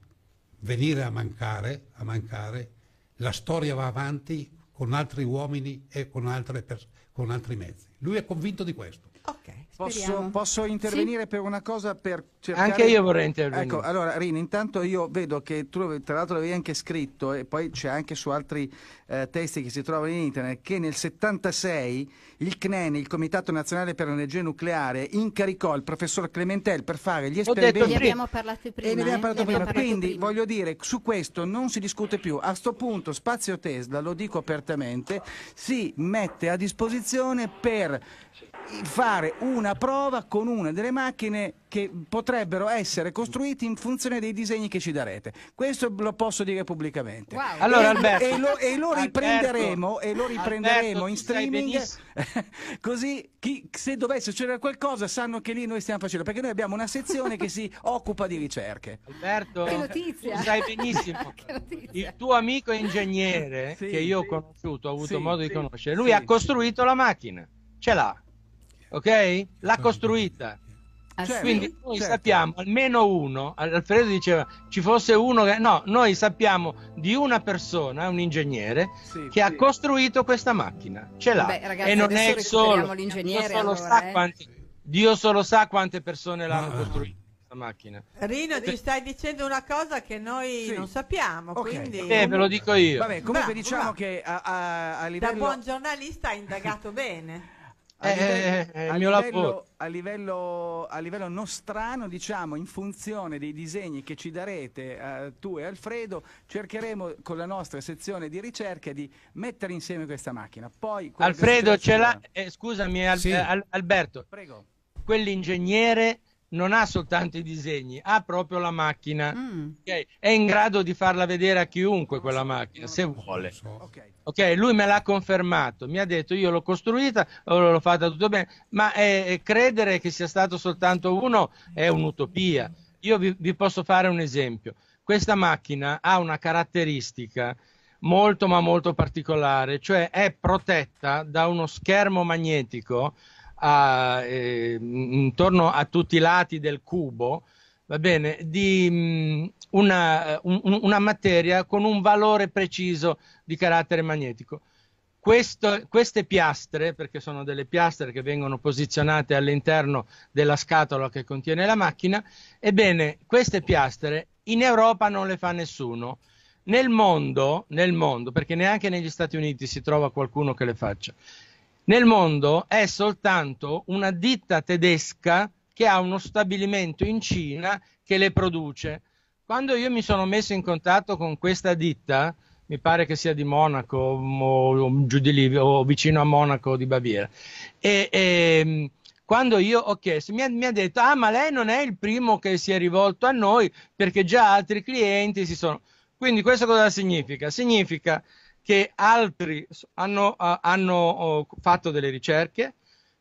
venire a mancare, a mancare, la storia va avanti con altri uomini e con, per, con altri mezzi. Lui è convinto di questo. Okay, posso, posso, intervenire sì. per una cosa? Per cercare... Anche io vorrei intervenire. Ecco, allora Rini, intanto io vedo che tu tra l'altro l'avevi anche scritto e poi c'è anche su altri eh, testi che si trovano in internet che nel 76 il CNEN, il Comitato Nazionale per l'Energia Nucleare, incaricò il professor Clementel per fare gli esperimenti. Ho detto, ne abbiamo parlato prima. Eh, abbiamo parlato prima. Abbiamo eh. Quindi prima. voglio dire, su questo non si discute più. A questo punto Spazio Tesla, lo dico apertamente, si mette a disposizione per fare una prova con una delle macchine che potrebbero essere costruite in funzione dei disegni che ci darete. Questo lo posso dire pubblicamente. Wow. Allora, e, Alberto, e, lo, e, lo, riprenderemo, Alberto, e lo riprenderemo Alberto, in streaming, così chi, se dovesse succedere qualcosa sanno che lì noi stiamo facendo, perché noi abbiamo una sezione che si occupa di ricerche. Alberto, che notizia. sai benissimo, il tuo amico ingegnere sì, che io ho conosciuto, ho avuto sì, modo di sì, conoscere, lui ha costruito la macchina, ce l'ha ok? L'ha costruita. Ah, cioè, Quindi noi certo. sappiamo almeno uno, Alfredo diceva ci fosse uno che... No, noi sappiamo di una persona, un ingegnere, sì, che sì. ha costruito questa macchina, ce l'ha. Beh, ragazzi, e non è solo... Dio solo, allora, sa eh? quante, Dio solo sa quante persone l'hanno no. Ah. costruita macchina. Rino, ti stai dicendo una cosa che noi sì. non sappiamo, okay. quindi... Eh, ve lo dico io. Vabbè, comunque bravo, diciamo bravo. che a, a, a livello... Da buon giornalista ha indagato bene a, eh, livello, eh, eh, eh a, livello, a, livello, nostrano, diciamo, in funzione dei disegni che ci darete eh, tu e Alfredo, cercheremo con la nostra sezione di ricerca di mettere insieme questa macchina. Poi, Alfredo, ce l'ha, eh, scusami, al, sì. al, Alberto. Prego. Quell'ingegnere non ha soltanto i disegni, ha proprio la macchina. Mm. Okay? È in grado di farla vedere a chiunque quella macchina, se vuole. Okay, lui me l'ha confermato, mi ha detto io l'ho costruita, l'ho fatta tutto bene, ma eh, eh, credere che sia stato soltanto uno è un'utopia. Io vi, vi posso fare un esempio. Questa macchina ha una caratteristica molto ma molto particolare, cioè è protetta da uno schermo magnetico a, eh, intorno a tutti i lati del cubo, va bene, di mh, mm, una, eh, un, una, materia con un valore preciso di carattere magnetico. Questo, queste piastre, perché sono delle piastre che vengono posizionate all'interno della scatola che contiene la macchina, ebbene, queste piastre in Europa non le fa nessuno. Nel mondo, nel mondo perché neanche negli Stati Uniti si trova qualcuno che le faccia, nel mondo è soltanto una ditta tedesca che ha uno stabilimento in Cina che le produce. Quando io mi sono messo in contatto con questa ditta, mi pare che sia di Monaco o, giù di lì, o vicino a Monaco di Baviera, e, e ehm, quando io ho chiesto, mi ha, mi ha, detto, ah ma lei non è il primo che si è rivolto a noi perché già altri clienti si sono... Quindi questo cosa significa? Significa che altri hanno, hanno fatto delle ricerche,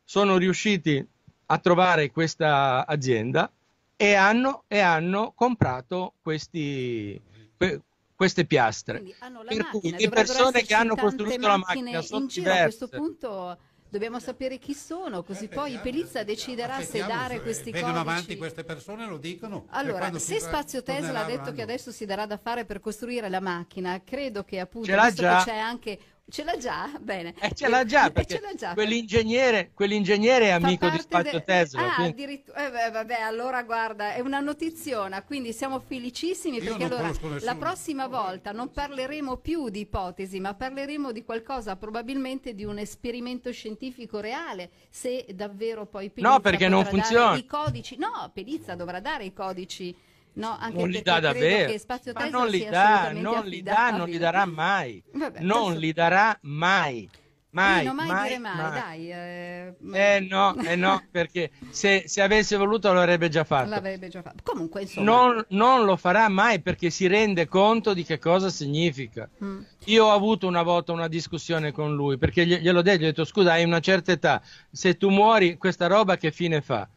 sono riusciti a trovare questa azienda e hanno, e hanno comprato questi, que, queste piastre. Quindi hanno la per macchina, cui le persone che hanno costruito la macchina sono in giro, diverse. A questo punto dobbiamo sapere chi sono, così certo, poi Pelizza deciderà se dare questi codici. Vengono avanti queste persone, lo dicono. Allora, se Spazio Tesla ha detto che adesso si darà da fare per costruire la macchina, credo che appunto, visto già. che c'è anche Ce l'ha già? Bene. Eh, ce l'ha già, eh, perché eh, già. Quell'ingegnere, quell'ingegnere, è amico di Spazio de... Tesla. Ah, quindi... addirittura... Eh, vabbè, allora guarda, è una notiziona, quindi siamo felicissimi Io perché allora la prossima volta non parleremo più di ipotesi, ma parleremo di qualcosa, probabilmente di un esperimento scientifico reale, se davvero poi Pelizza No, perché non funziona. I codici... No, Pelizza dovrà dare i codici No, anche non li dà davvero, ma non li dà, non li dà, non li darà mai, Vabbè, non adesso... li darà mai. Mai, non mai, mai dire mai, mai. dai. Eh, ma... eh, no, eh no, perché se, se, avesse voluto l'avrebbe già fatto. L'avrebbe già fatto. Comunque, insomma. Non, non, lo farà mai perché si rende conto di che cosa significa. Mm. Io ho avuto una volta una discussione con lui perché glielo detto, gli ho detto scusa, hai una certa età, se tu muori questa roba che fine fa?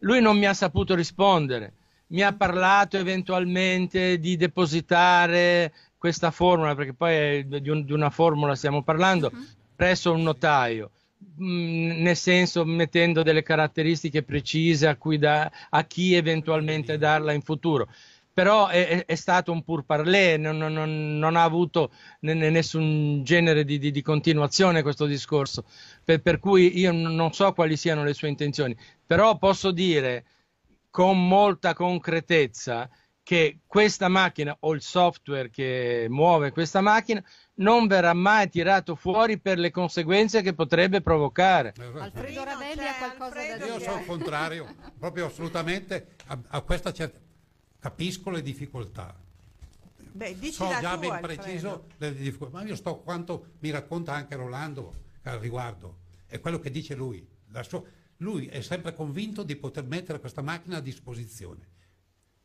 Lui non mi ha saputo rispondere mi ha parlato eventualmente di depositare questa formula, perché poi di, un, di una formula stiamo parlando, uh-huh. presso un notaio, mh, mm, nel senso mettendo delle caratteristiche precise a, da, a chi eventualmente darla in futuro. Però è, è stato un pur parler, non, non, non, ha avuto nessun genere di, di, di continuazione questo discorso, per, per cui io non so quali siano le sue intenzioni, però posso dire con molta concretezza che questa macchina o il software che muove questa macchina non verrà mai tirato fuori per le conseguenze che potrebbe provocare. Eh, eh. Alfredo Ravelli ha qualcosa Alfredo. da dire. Io sono contrario, proprio assolutamente a, a questa certa... Capisco le difficoltà. Beh, so già tu, ben Alfredo. preciso le difficoltà, ma io sto quanto mi racconta anche Rolando al riguardo, è quello che dice lui. La sua, lui è sempre convinto di poter mettere questa macchina a disposizione.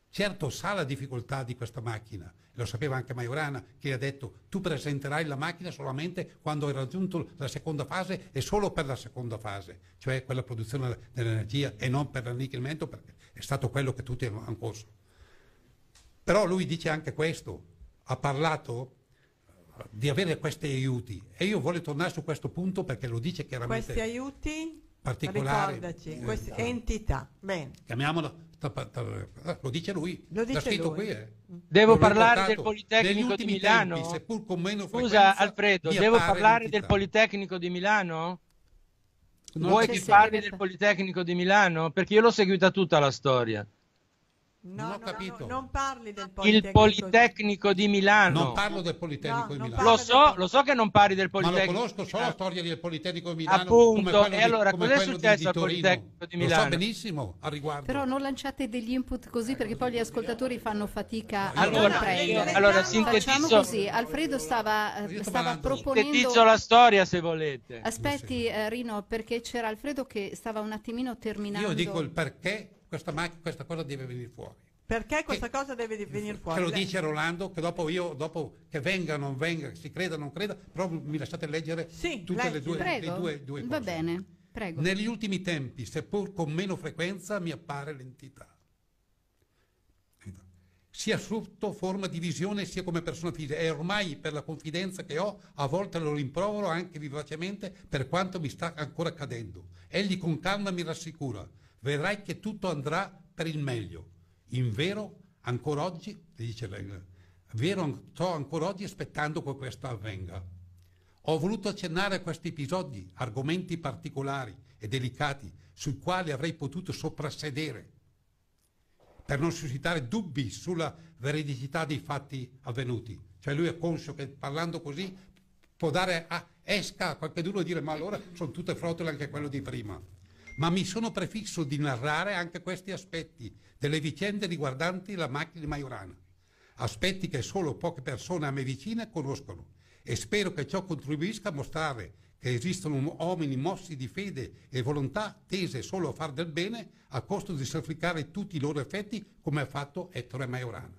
Certo sa la difficoltà di questa macchina, lo sapeva anche Majorana che gli ha detto tu presenterai la macchina solamente quando hai raggiunto la seconda fase e solo per la seconda fase, cioè quella produzione dell'energia e non per l'annichilimento perché è stato quello che tutti hanno corso. Però lui dice anche questo, ha parlato eh, di avere questi aiuti e io voglio tornare su questo punto perché lo dice chiaramente. Questi aiuti? particolare Ricordaci, eh, questa ah. entità. Bene. Chiamiamola. Eh, lo dice lui, lo dice scritto lui. qui. Eh. Devo parlare del Politecnico di Milano. Tempi, seppur con meno Scusa Alfredo, devo parlare entità. del Politecnico di Milano? Non Vuoi che parli del Politecnico di Milano? Perché io l'ho seguita tutta la storia. No, non ho no, capito. No, non parli del Politecnico. Il Politecnico di Milano. Non parlo del Politecnico di Milano. Lo so, lo so che non parli del Politecnico. Ma lo conosco, so la ah. storia del Politecnico di Milano. Appunto, e allora cos'è successo al Politecnico di Milano? Lo so benissimo a riguardo. Però non lanciate degli input così perché poi gli ascoltatori fanno fatica allora, a prendere. Allora, sintetizzo. Facciamo così, Alfredo stava, eh, stava proponendo... Sintetizzo la storia se volete. Aspetti eh, Rino, perché c'era Alfredo che stava un attimino terminando. Io dico il perché questa, questa cosa deve venire fuori. Perché questa che, cosa deve venire fuori? Che lo dice Rolando, che dopo io, dopo che venga o non venga, si creda o non creda, però mi lasciate leggere sì, tutte leggi. le due, Prego. le due, due Va bene, prego. Negli ultimi tempi, seppur con meno frequenza, mi appare l'entità. Sia sotto forma di visione sia come persona fisica e ormai per la confidenza che ho a volte lo rimprovero anche vivacemente per quanto mi sta ancora accadendo. Egli con calma mi rassicura vedrai che tutto andrà per il meglio. In vero, ancora oggi, dice Wenger, vero, sto ancora oggi aspettando che questo avvenga. Ho voluto accennare a questi episodi, argomenti particolari e delicati, sui quali avrei potuto soprassedere, per non suscitare dubbi sulla veridicità dei fatti avvenuti. Cioè lui è conscio che parlando così può dare a esca a qualcuno e dire ma allora sono tutte frottole anche quello di prima ma mi sono prefisso di narrare anche questi aspetti delle vicende riguardanti la macchina di maiorana, aspetti che solo poche persone a me vicine conoscono e spero che ciò contribuisca a mostrare che esistono uomini mossi di fede e volontà tese solo a far del bene a costo di sacrificare tutti i loro effetti come ha fatto Ettore Maiorana.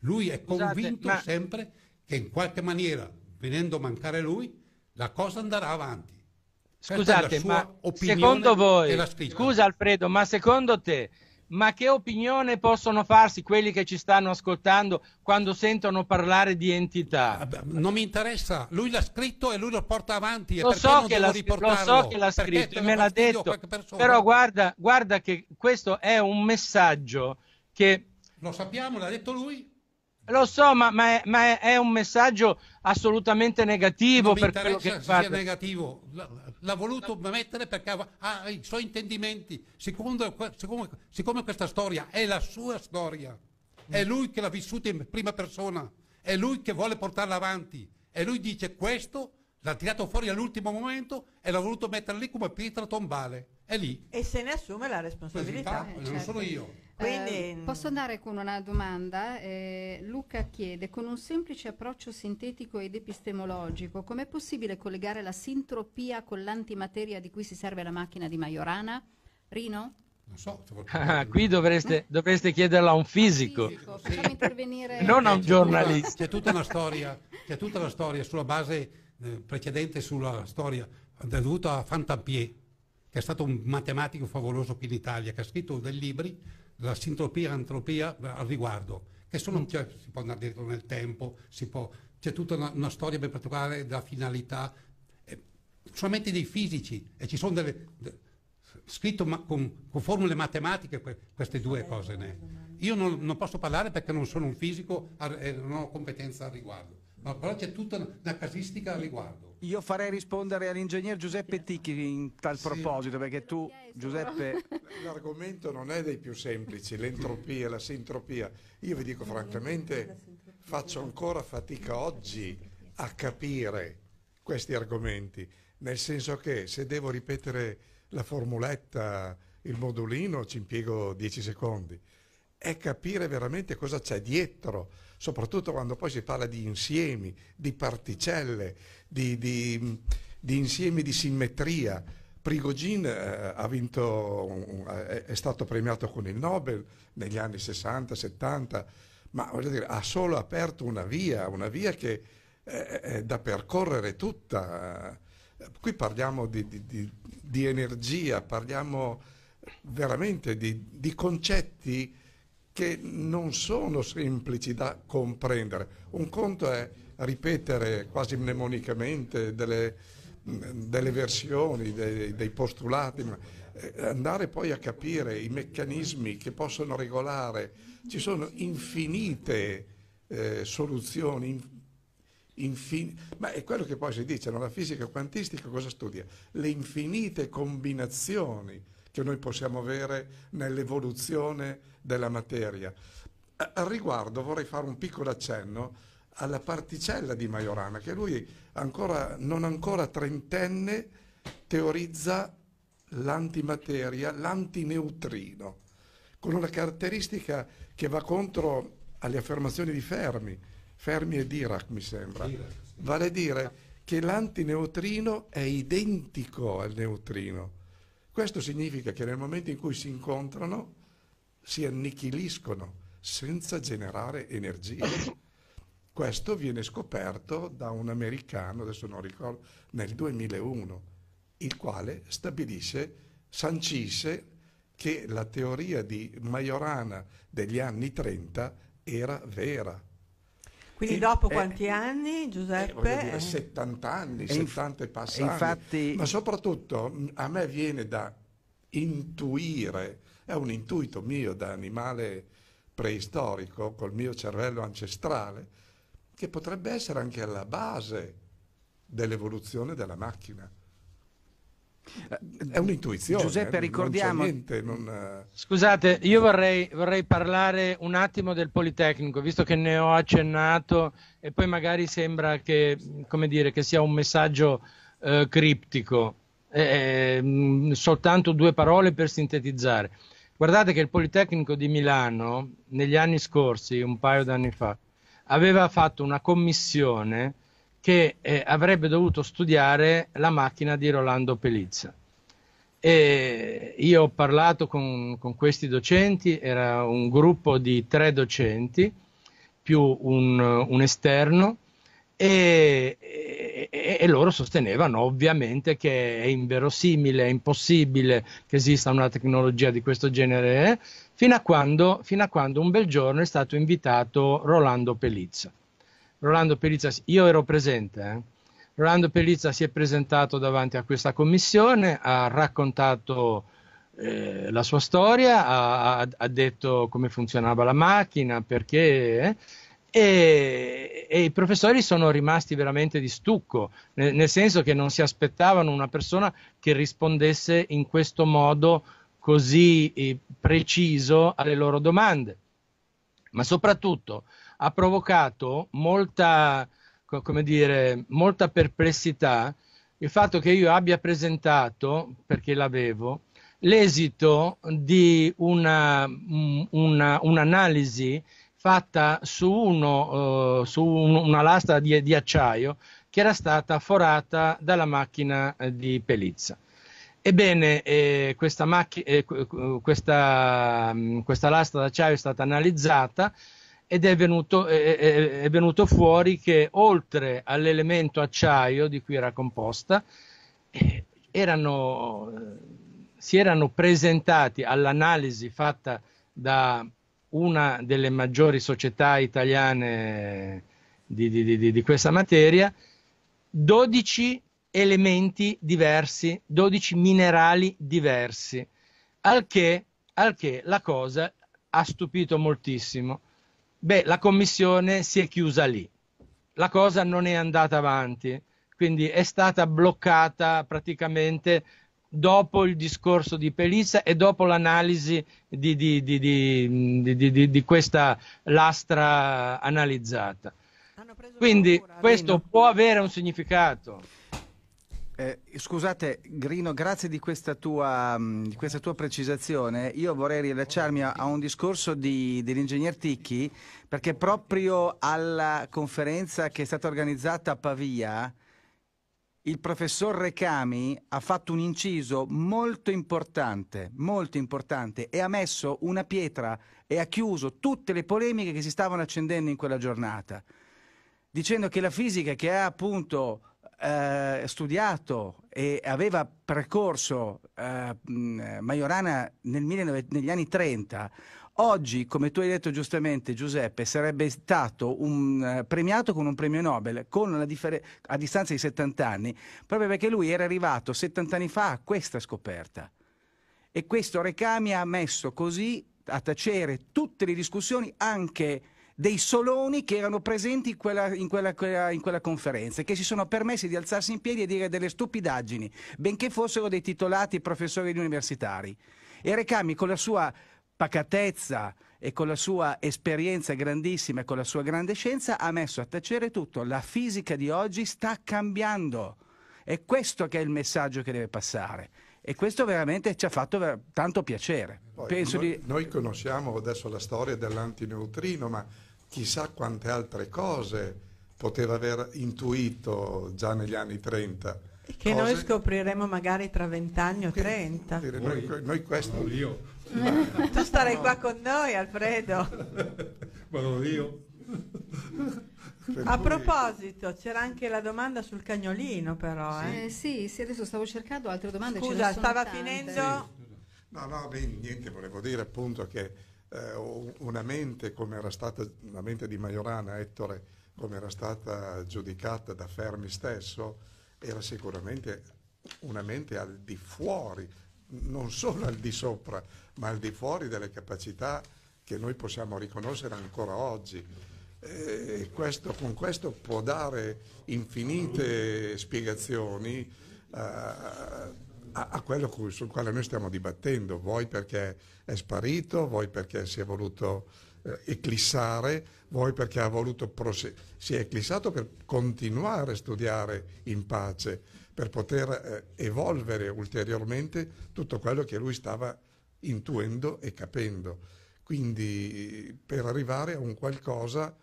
Lui è Scusate, convinto ma... sempre che in qualche maniera, venendo a mancare lui, la cosa andrà avanti Scusate, ma secondo voi, scusa Alfredo, ma secondo te, ma che opinione possono farsi quelli che ci stanno ascoltando quando sentono parlare di entità? Non mi interessa, lui l'ha scritto e lui lo porta avanti. Lo, so che, la, lo so che, l'ha scritto e me l'ha detto, però guarda, guarda che questo è un messaggio che... Lo sappiamo, l'ha detto lui. Lo so, ma, ma, è, ma, è, un messaggio assolutamente negativo. Non per quello che sia negativo, l'ha voluto mettere perché ha, ha i suoi intendimenti. Secondo, siccome, siccome, questa storia è la sua storia, è mm. lui che l'ha vissuta in prima persona, è lui che vuole portarla avanti e lui dice questo, l'ha tirato fuori all'ultimo momento e l'ha voluto mettere lì come pietra tombale è lì. E se ne assume la responsabilità. Eh, non certo. sono io. Eh, Quindi... Eh, posso andare con una domanda? Eh, Luca chiede, con un semplice approccio sintetico ed epistemologico, com'è possibile collegare la sintropia con l'antimateria di cui si serve la macchina di Majorana? Rino? Non so, ah, qui dovreste, mm? dovreste, chiederla a un fisico, fisico. Intervenire... non a un giornalista. C'è tutta, storia, c'è tutta una storia, sulla base eh, precedente, sulla storia eh, dovuta a Fantampier che è stato un matematico favoloso qui in Italia, che ha scritto dei libri, la sintropia e l'antropia eh, al riguardo, che sono, mm. cioè, si può andare dietro nel tempo, può, c'è tutta una, una storia ben particolare della finalità, eh, solamente dei fisici, e ci sono delle... De, scritto ma, con, con, formule matematiche que, queste due cose. Ne. Io non, non, posso parlare perché non sono un fisico e non ho competenza al riguardo, ma, però c'è tutta una casistica al riguardo. Io farei rispondere all'ingegner Giuseppe Ticchi in tal sì. proposito, perché tu, Giuseppe... L'argomento non è dei più semplici, l'entropia, la sintropia. Io vi dico francamente, faccio ancora fatica oggi a capire questi argomenti, nel senso che se devo ripetere la formuletta, il modulino, ci impiego 10 secondi. È capire veramente cosa c'è dietro, soprattutto quando poi si parla di insiemi, di particelle, di, di, di insieme di simmetria. Prigogine eh, vinto, eh, è stato premiato con il Nobel negli anni 60-70, ma dire, ha solo aperto una via, una via che eh, è da percorrere tutta. Qui parliamo di, di, di, di energia, parliamo veramente di, concetti che non sono semplici da comprendere. Un conto è ripetere quasi mnemonicamente delle, mm, delle versioni, dei, dei, postulati, eh, andare poi a capire i meccanismi che possono regolare. Ci sono infinite eh, soluzioni, infin... ma è quello che poi si dice, no? la fisica quantistica cosa studia? Le infinite combinazioni che noi possiamo avere nell'evoluzione della materia. A, al riguardo vorrei fare un piccolo accenno alla particella di Majorana, che lui, ancora, non ancora trentenne, teorizza l'antimateria, l'antineutrino, con una caratteristica che va contro alle affermazioni di Fermi, Fermi e Dirac mi sembra, vale a dire che l'antineutrino è identico al neutrino. Questo significa che nel momento in cui si incontrano si annichiliscono senza generare energia. Questo viene scoperto da un americano, adesso non ricordo, nel 2001, il quale stabilisce, sancisce che la teoria di Majorana degli anni 30 era vera. Quindi e, dopo eh, quanti anni, Giuseppe? Eh, dire, 70 anni, 70 e passati. Infatti... Ma soprattutto a me viene da intuire, è un intuito mio da animale preistorico, col mio cervello ancestrale, che potrebbe essere anche alla base dell'evoluzione della macchina. È un'intuizione. Giuseppe, eh, ricordiamo. Niente, non... Eh. Scusate, io vorrei, vorrei, parlare un attimo del Politecnico, visto che ne ho accennato e poi magari sembra che, dire, che sia un messaggio eh, criptico. Eh, mm, soltanto due parole per sintetizzare. Guardate che il Politecnico di Milano, negli anni scorsi, un paio d'anni fa, aveva fatto una commissione che eh, avrebbe dovuto studiare la macchina di Rolando Pelizza. E io ho parlato con, con, questi docenti, era un gruppo di tre docenti più un, un esterno e, e e, loro sostenevano ovviamente che è inverosimile, è impossibile che esista una tecnologia di questo genere, eh? fino a quando, fino a quando un bel giorno è stato invitato Rolando Pelizza. Rolando Pelizza, io ero presente, eh? Rolando Pelizza si è presentato davanti a questa commissione, ha raccontato eh, la sua storia, ha, ha, detto come funzionava la macchina, perché... Eh? E, e, i professori sono rimasti veramente di stucco, nel, nel, senso che non si aspettavano una persona che rispondesse in questo modo così eh, preciso alle loro domande, ma soprattutto ha provocato molta, co- dire, molta perplessità il fatto che io abbia presentato, perché l'avevo, l'esito di una, mm, una, un'analisi fatta su, uno, uh, su un, una lastra di, di, acciaio che era stata forata dalla macchina eh, di Pelizza. Ebbene, eh, questa, macchi- eh, questa, mm, questa, lastra d'acciaio è stata analizzata ed è venuto, eh, è venuto fuori che oltre all'elemento acciaio di cui era composta, eh, erano, si erano presentati all'analisi fatta da una delle maggiori società italiane di, di, di, di questa materia, 12 elementi diversi, 12 minerali diversi, al che, al che, la cosa ha stupito moltissimo. Beh, la commissione si è chiusa lì, la cosa non è andata avanti, quindi è stata bloccata praticamente dopo il discorso di Pelissa e dopo l'analisi di, di, di, di questa lastra analizzata. Quindi paura, questo Rino. può avere un significato. Eh, scusate, Grino, grazie di questa, tua, mm, di questa, tua, precisazione. Io vorrei rilacciarmi a, a un discorso di, dell'ingegner Ticchi, perché proprio alla conferenza che è stata organizzata a Pavia, il professor Recami ha fatto un inciso molto importante, molto importante, e ha messo una pietra e ha chiuso tutte le polemiche che si stavano accendendo in quella giornata, dicendo che la fisica che ha appunto eh, studiato e aveva percorso eh, Majorana nel, negli anni 30, Oggi, come tu hai detto giustamente Giuseppe, sarebbe stato un, uh, premiato con un premio Nobel differ- a distanza di 70 anni, proprio perché lui era arrivato 70 anni fa a questa scoperta. E questo Recami ha messo così a tacere tutte le discussioni, anche dei soloni che erano presenti in quella, in, quella, in quella, conferenza e che si sono permessi di alzarsi in piedi e dire delle stupidaggini, benché fossero dei titolati professori universitari. E Recami con la sua pacatezza e con la sua esperienza grandissima e con la sua grande scienza ha messo a tacere tutto. La fisica di oggi sta cambiando. È questo che è il messaggio che deve passare. E questo veramente ci ha fatto tanto piacere. Poi, noi, di... noi conosciamo adesso la storia dell'antineutrino, ma chissà quante altre cose poteva aver intuito già negli anni 30. Che cose... noi scopriremo magari tra vent'anni o trenta. Noi, noi questo... io tu starei qua con noi, Alfredo. Ma Vado io. A proposito, c'era anche la domanda sul cagnolino, però. Eh? Eh, sì, sì, adesso stavo cercando altre domande. Scusa, stava tante. finendo. No, no, beh, niente, volevo dire appunto che eh, una mente come era stata, la mente di Majorana, Ettore, come era stata giudicata da Fermi stesso, era sicuramente una mente al di fuori, non solo al di sopra ma al di fuori delle capacità che noi possiamo riconoscere ancora oggi. E eh, questo, con questo può dare infinite spiegazioni uh, a, a, quello sul quale noi stiamo dibattendo, vuoi perché è sparito, vuoi perché si è voluto eh, eclissare, vuoi perché ha voluto prose- si è eclissato per continuare a studiare in pace, per poter eh, evolvere ulteriormente tutto quello che lui stava intuendo e capendo. Quindi per arrivare a un qualcosa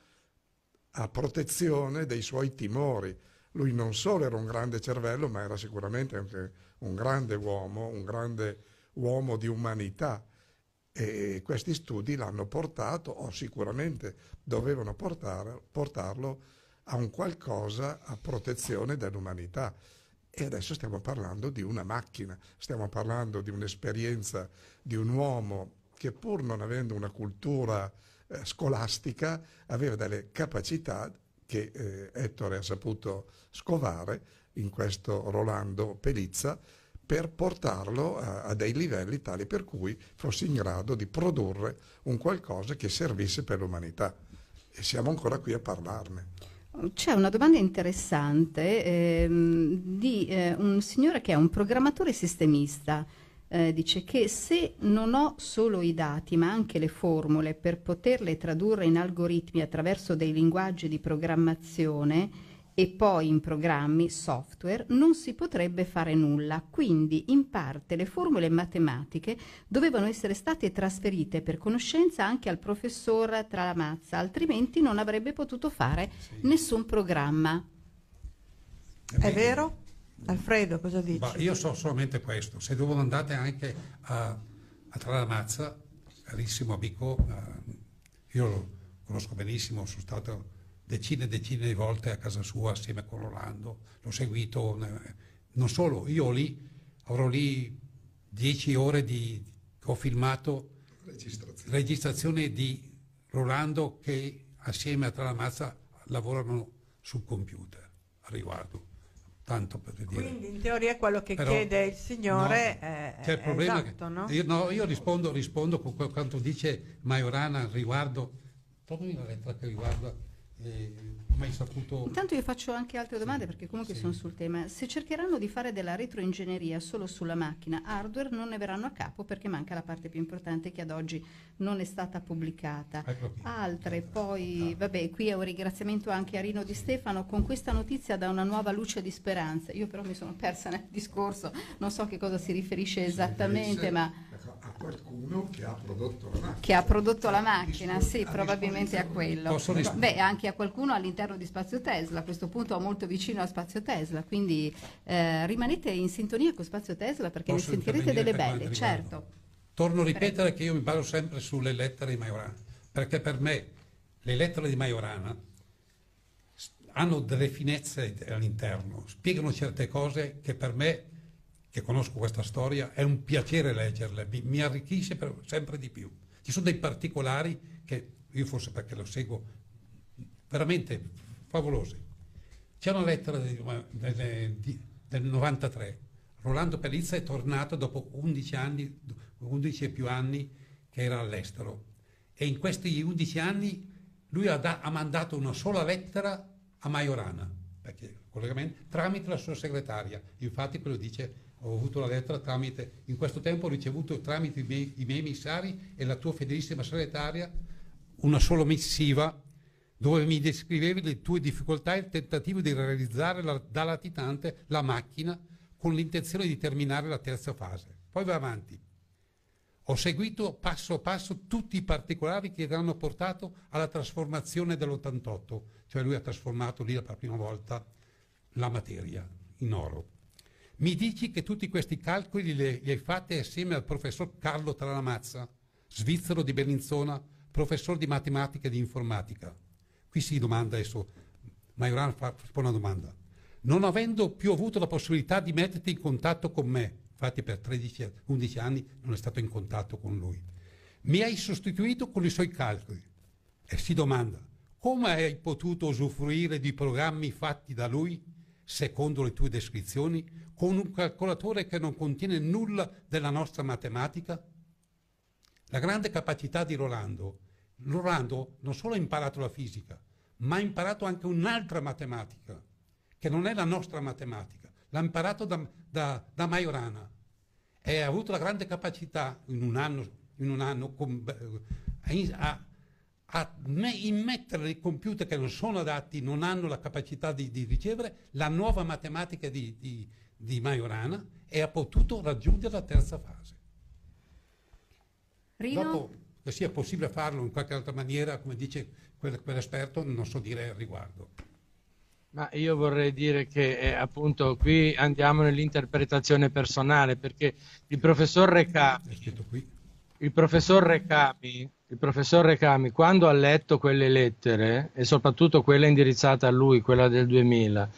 a protezione dei suoi timori. Lui non solo era un grande cervello, ma era sicuramente anche un grande uomo, un grande uomo di umanità. E questi studi l'hanno portato, o sicuramente dovevano portare, portarlo, a un qualcosa a protezione dell'umanità. E adesso stiamo parlando di una macchina, stiamo parlando di un'esperienza di un uomo che pur non avendo una cultura eh, scolastica aveva delle capacità che eh, Ettore ha saputo scovare in questo Rolando Pelizza per portarlo a, a, dei livelli tali per cui fosse in grado di produrre un qualcosa che servisse per l'umanità. E siamo ancora qui a parlarne. C'è una domanda interessante ehm, di eh, un signore che è un programmatore sistemista eh, dice che se non ho solo i dati ma anche le formule per poterle tradurre in algoritmi attraverso dei linguaggi di programmazione e poi in programmi, software, non si potrebbe fare nulla. Quindi in parte le formule matematiche dovevano essere state trasferite per conoscenza anche al professor Tralamazza, altrimenti non avrebbe potuto fare sì. nessun programma. È vero? Alfredo, cosa dici? Bah, io so solamente questo, se dopo andare anche a, a Tralamazza, carissimo amico, uh, io lo conosco benissimo, sono stato decine e decine di volte a casa sua assieme con Rolando, l'ho seguito, eh, non solo, io lì avrò lì dieci ore di, ho filmato registrazione. registrazione di Rolando che assieme a Tralamazza lavorano sul computer a riguardo tanto per dire. Quindi in teoria quello che Però, chiede il Signore no, è, c'è il problema esatto, che, no? Io, no, io rispondo, rispondo, con quanto dice Majorana riguardo, trovami la lettera che riguarda eh, ormai Intanto io faccio anche altre domande sì, perché comunque sì. sono sul tema. Se cercheranno di fare della retroingegneria solo sulla macchina, hardware non ne verranno a capo perché manca la parte più importante che ad oggi non è stata pubblicata. Ecco altre, eh, poi, vabbè, qui è un ringraziamento anche a Rino Di Stefano, con questa notizia dà una nuova luce di speranza. Io però mi sono persa nel discorso, non so a che cosa si riferisce esattamente, ma qualcuno che ha prodotto la macchina. Che ha prodotto la macchina, sì, probabilmente a quello. Beh, anche a qualcuno all'interno di Spazio Tesla, a questo punto molto vicino a Spazio Tesla, quindi eh, rimanete in sintonia con Spazio Tesla perché Posso ne sentirete delle belle, certo. Torno a ripetere Prego. che io mi baso sempre sulle lettere di Majorana, perché per me le lettere di Majorana hanno delle finezze all'interno, spiegano certe cose che per me che conosco questa storia, è un piacere leggerla, mi, mi arricchisce per, sempre di più. Ci sono dei particolari che io forse perché lo seguo, veramente favolosi. C'è una lettera di, di, di, del 93. Rolando Pellizza è tornato dopo 11 anni, 11 e più anni che era all'estero. E in questi 11 anni lui ha, da, ha mandato una sola lettera a Majorana, perché, tramite la sua segretaria. Infatti quello dice ho avuto la lettera tramite, in questo tempo ho ricevuto tramite i miei, i miei missari e la tua fedelissima segretaria una sola missiva dove mi descrivevi le tue difficoltà e il tentativo di realizzare la, da latitante la macchina con l'intenzione di terminare la terza fase. Poi va avanti. Ho seguito passo passo tutti i particolari che hanno portato alla trasformazione dell'88, cioè lui ha trasformato lì per la prima volta la materia in oro. Mi dici che tutti questi calcoli li, li hai fatti assieme al professor Carlo Tralamazza, svizzero di Bellinzona, professor di matematica e di informatica. Qui si domanda adesso, Majoran fa, pone una domanda. Non avendo più avuto la possibilità di metterti in contatto con me, infatti per 13, 11 anni non è stato in contatto con lui, mi hai sostituito con i suoi calcoli. E si domanda, come hai potuto usufruire di programmi fatti da lui? secondo le tue descrizioni, con un calcolatore che non contiene nulla della nostra matematica? La grande capacità di Rolando. Rolando non solo ha imparato la fisica, ma ha imparato anche un'altra matematica, che non è la nostra matematica. L'ha imparato da, da, da Majorana e ha avuto la grande capacità in un anno, in un anno con, eh, ha, a me immettere nei computer che non sono adatti, non hanno la capacità di, di ricevere, la nuova matematica di, di, di Majorana e ha potuto raggiungere la terza fase. Rino? Dopo che sia possibile farlo in qualche altra maniera, come dice quell'esperto, non so dire al riguardo. Ma io vorrei dire che eh, appunto qui andiamo nell'interpretazione personale, perché il professor Recami, il professor Recami il professor Recami, quando ha letto quelle lettere, e soprattutto quella indirizzata a lui, quella del 2000,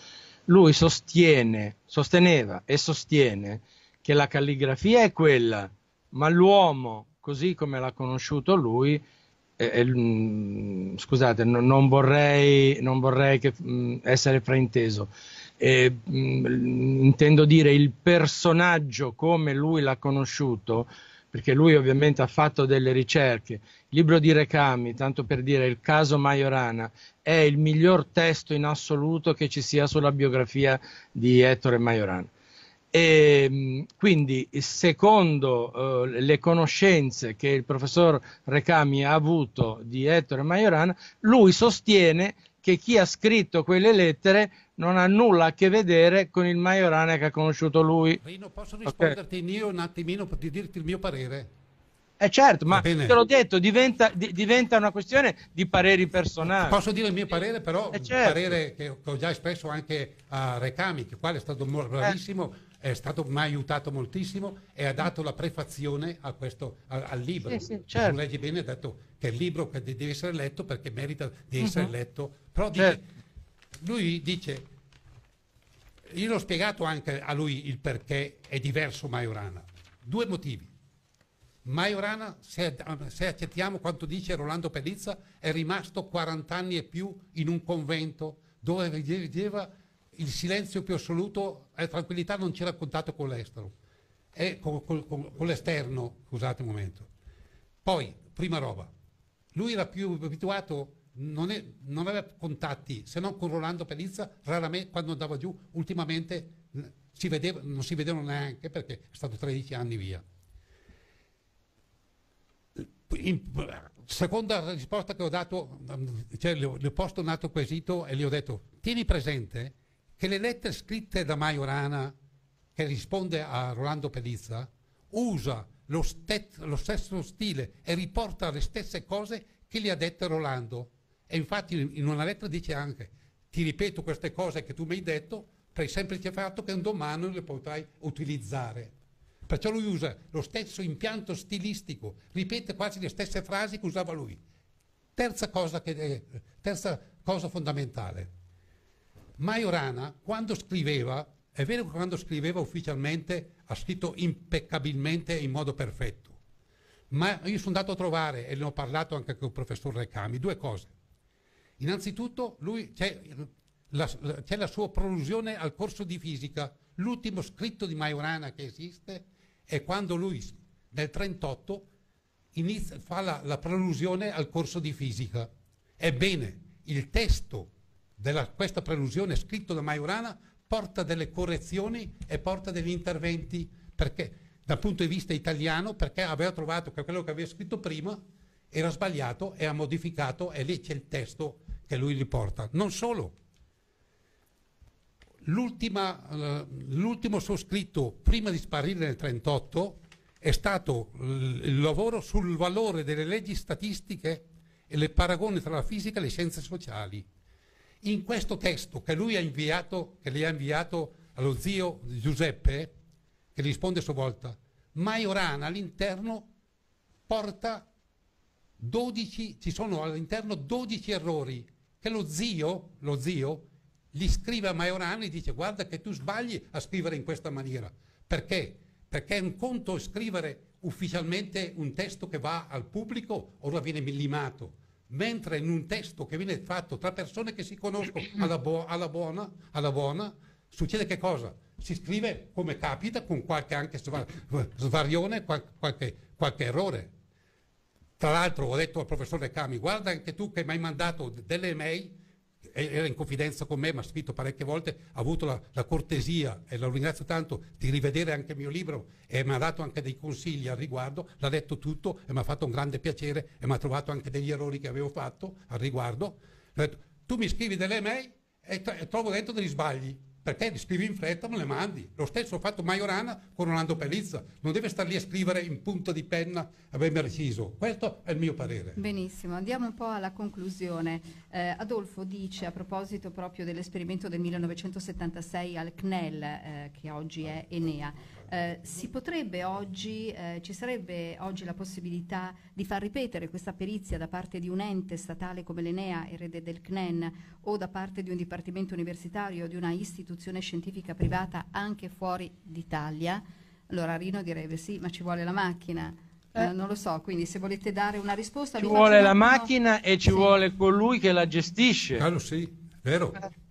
lui sostiene, sosteneva e sostiene che la calligrafia è quella, ma l'uomo, così come l'ha conosciuto lui, eh, eh, scusate, no, non, vorrei, non vorrei che, mh, mm, essere frainteso, eh, mh, mm, intendo dire il personaggio come lui l'ha conosciuto, perché lui ovviamente ha fatto delle ricerche. Il libro di Recami, tanto per dire il caso Majorana, è il miglior testo in assoluto che ci sia sulla biografia di Ettore Majorana. E, ehm, quindi, secondo eh, le conoscenze che il professor Recami ha avuto di Ettore Majorana, lui sostiene che chi ha scritto quelle lettere non ha nulla a che vedere con il Majorana che ha conosciuto lui. Rino, posso risponderti okay. io un attimino per dirti il mio parere? Eh certo, ma te l'ho detto, diventa, di, diventa, una questione di pareri personali. Posso dire il mio parere, però, eh certo. un parere che, ho già espresso anche a Recami, che quale è stato bravissimo. Eh è stato, mi ha aiutato moltissimo e ha dato la prefazione questo, a, al libro. Sì, sì, certo. Non leggi bene, ha detto che è il libro che deve essere letto perché merita di essere uh-huh. letto. Però certo. dice, lui dice, io l'ho spiegato anche a lui il perché è diverso Majorana. Due motivi. Majorana, se, se accettiamo quanto dice Rolando Pellizza, è rimasto 40 anni e più in un convento dove viveva il silenzio più assoluto e eh, tranquillità non c'era contatto con l'estero, eh, con, con, con, con, l'esterno, scusate un momento. Poi, prima roba, lui era più abituato, non, è, non aveva contatti se non con Rolando Penizza, raramente quando andava giù, ultimamente si vedeva, non si vedevano neanche perché è stato 13 anni via. In, seconda risposta che ho dato, mm, cioè, le, ho, le ho posto un altro quesito e gli ho detto, tieni presente che le lettere scritte da Majorana, che risponde a Rolando Pelizza, usa lo, stet- lo stesso stile e riporta le stesse cose che gli ha dette Rolando. E infatti in una lettera dice anche, ti ripeto queste cose che tu mi hai detto per il semplice fatto che un domani le potrai utilizzare. Perciò lui usa lo stesso impianto stilistico, ripete quasi le stesse frasi che usava lui. Terza cosa, che, terza cosa fondamentale. Majorana quando scriveva, è vero che quando scriveva ufficialmente ha scritto impeccabilmente e in modo perfetto, ma io sono andato a trovare, e ne ho parlato anche con il professor Recami, due cose. Innanzitutto lui c'è la, c'è la sua prolusione al corso di fisica, l'ultimo scritto di Majorana che esiste è quando lui nel 1938 inizia, fa la, la, prolusione al corso di fisica. Ebbene, il testo della, questa prelusione scritto da Maiorana porta delle correzioni e porta degli interventi perché dal punto di vista italiano perché aveva trovato che quello che aveva scritto prima era sbagliato e ha modificato e lì c'è il testo che lui riporta. Non solo, eh, l'ultimo suo scritto prima di sparire nel 1938 è stato il lavoro sul valore delle leggi statistiche e le paragoni tra la fisica e le scienze sociali in questo testo che lui ha inviato, che le ha inviato allo zio Giuseppe, che risponde a sua volta, Maiorana all'interno porta 12, ci sono all'interno 12 errori che lo zio, lo zio gli scrive a Maiorana e dice guarda che tu sbagli a scrivere in questa maniera. Perché? Perché è un conto scrivere ufficialmente un testo che va al pubblico, ora viene millimato mentre in un testo che viene fatto tra persone che si conoscono alla, bo- alla, buona, alla buona, succede che cosa? Si scrive come capita, con qualche anche svarione, qualche, qualche errore. Tra l'altro ho detto al professore Cami, guarda anche tu che mi hai mandato delle mail era in confidenza con me, mi ha scritto parecchie volte, ha avuto la, la, cortesia, e lo ringrazio tanto, di rivedere anche il mio libro e mi ha dato anche dei consigli al riguardo, l'ha detto tutto e mi ha fatto un grande piacere e mi ha trovato anche degli errori che avevo fatto al riguardo. Detto, tu mi scrivi delle mail e, e trovo dentro degli sbagli perché li scrivi in fretta me le mandi. Lo stesso ha fatto Majorana con Orlando Pelizza, non deve star lì a scrivere in punta di penna ben reciso. Questo è il mio parere. Benissimo, andiamo un po' alla conclusione. Eh, Adolfo dice a proposito proprio dell'esperimento del 1976 al CNEL, eh, che oggi è Enea, eh, si potrebbe oggi, eh, ci sarebbe oggi la possibilità di far ripetere questa perizia da parte di un ente statale come l'Enea, erede del CNEN, o da parte di un dipartimento universitario o di una istituzione scientifica privata anche fuori d'Italia? Allora Rino direbbe sì, ma ci vuole la macchina. Eh, eh, non lo so, quindi se volete dare una risposta... Ci vuole la macchina no. e ci sì. vuole colui che la gestisce. Claro, sì, vero. Eh.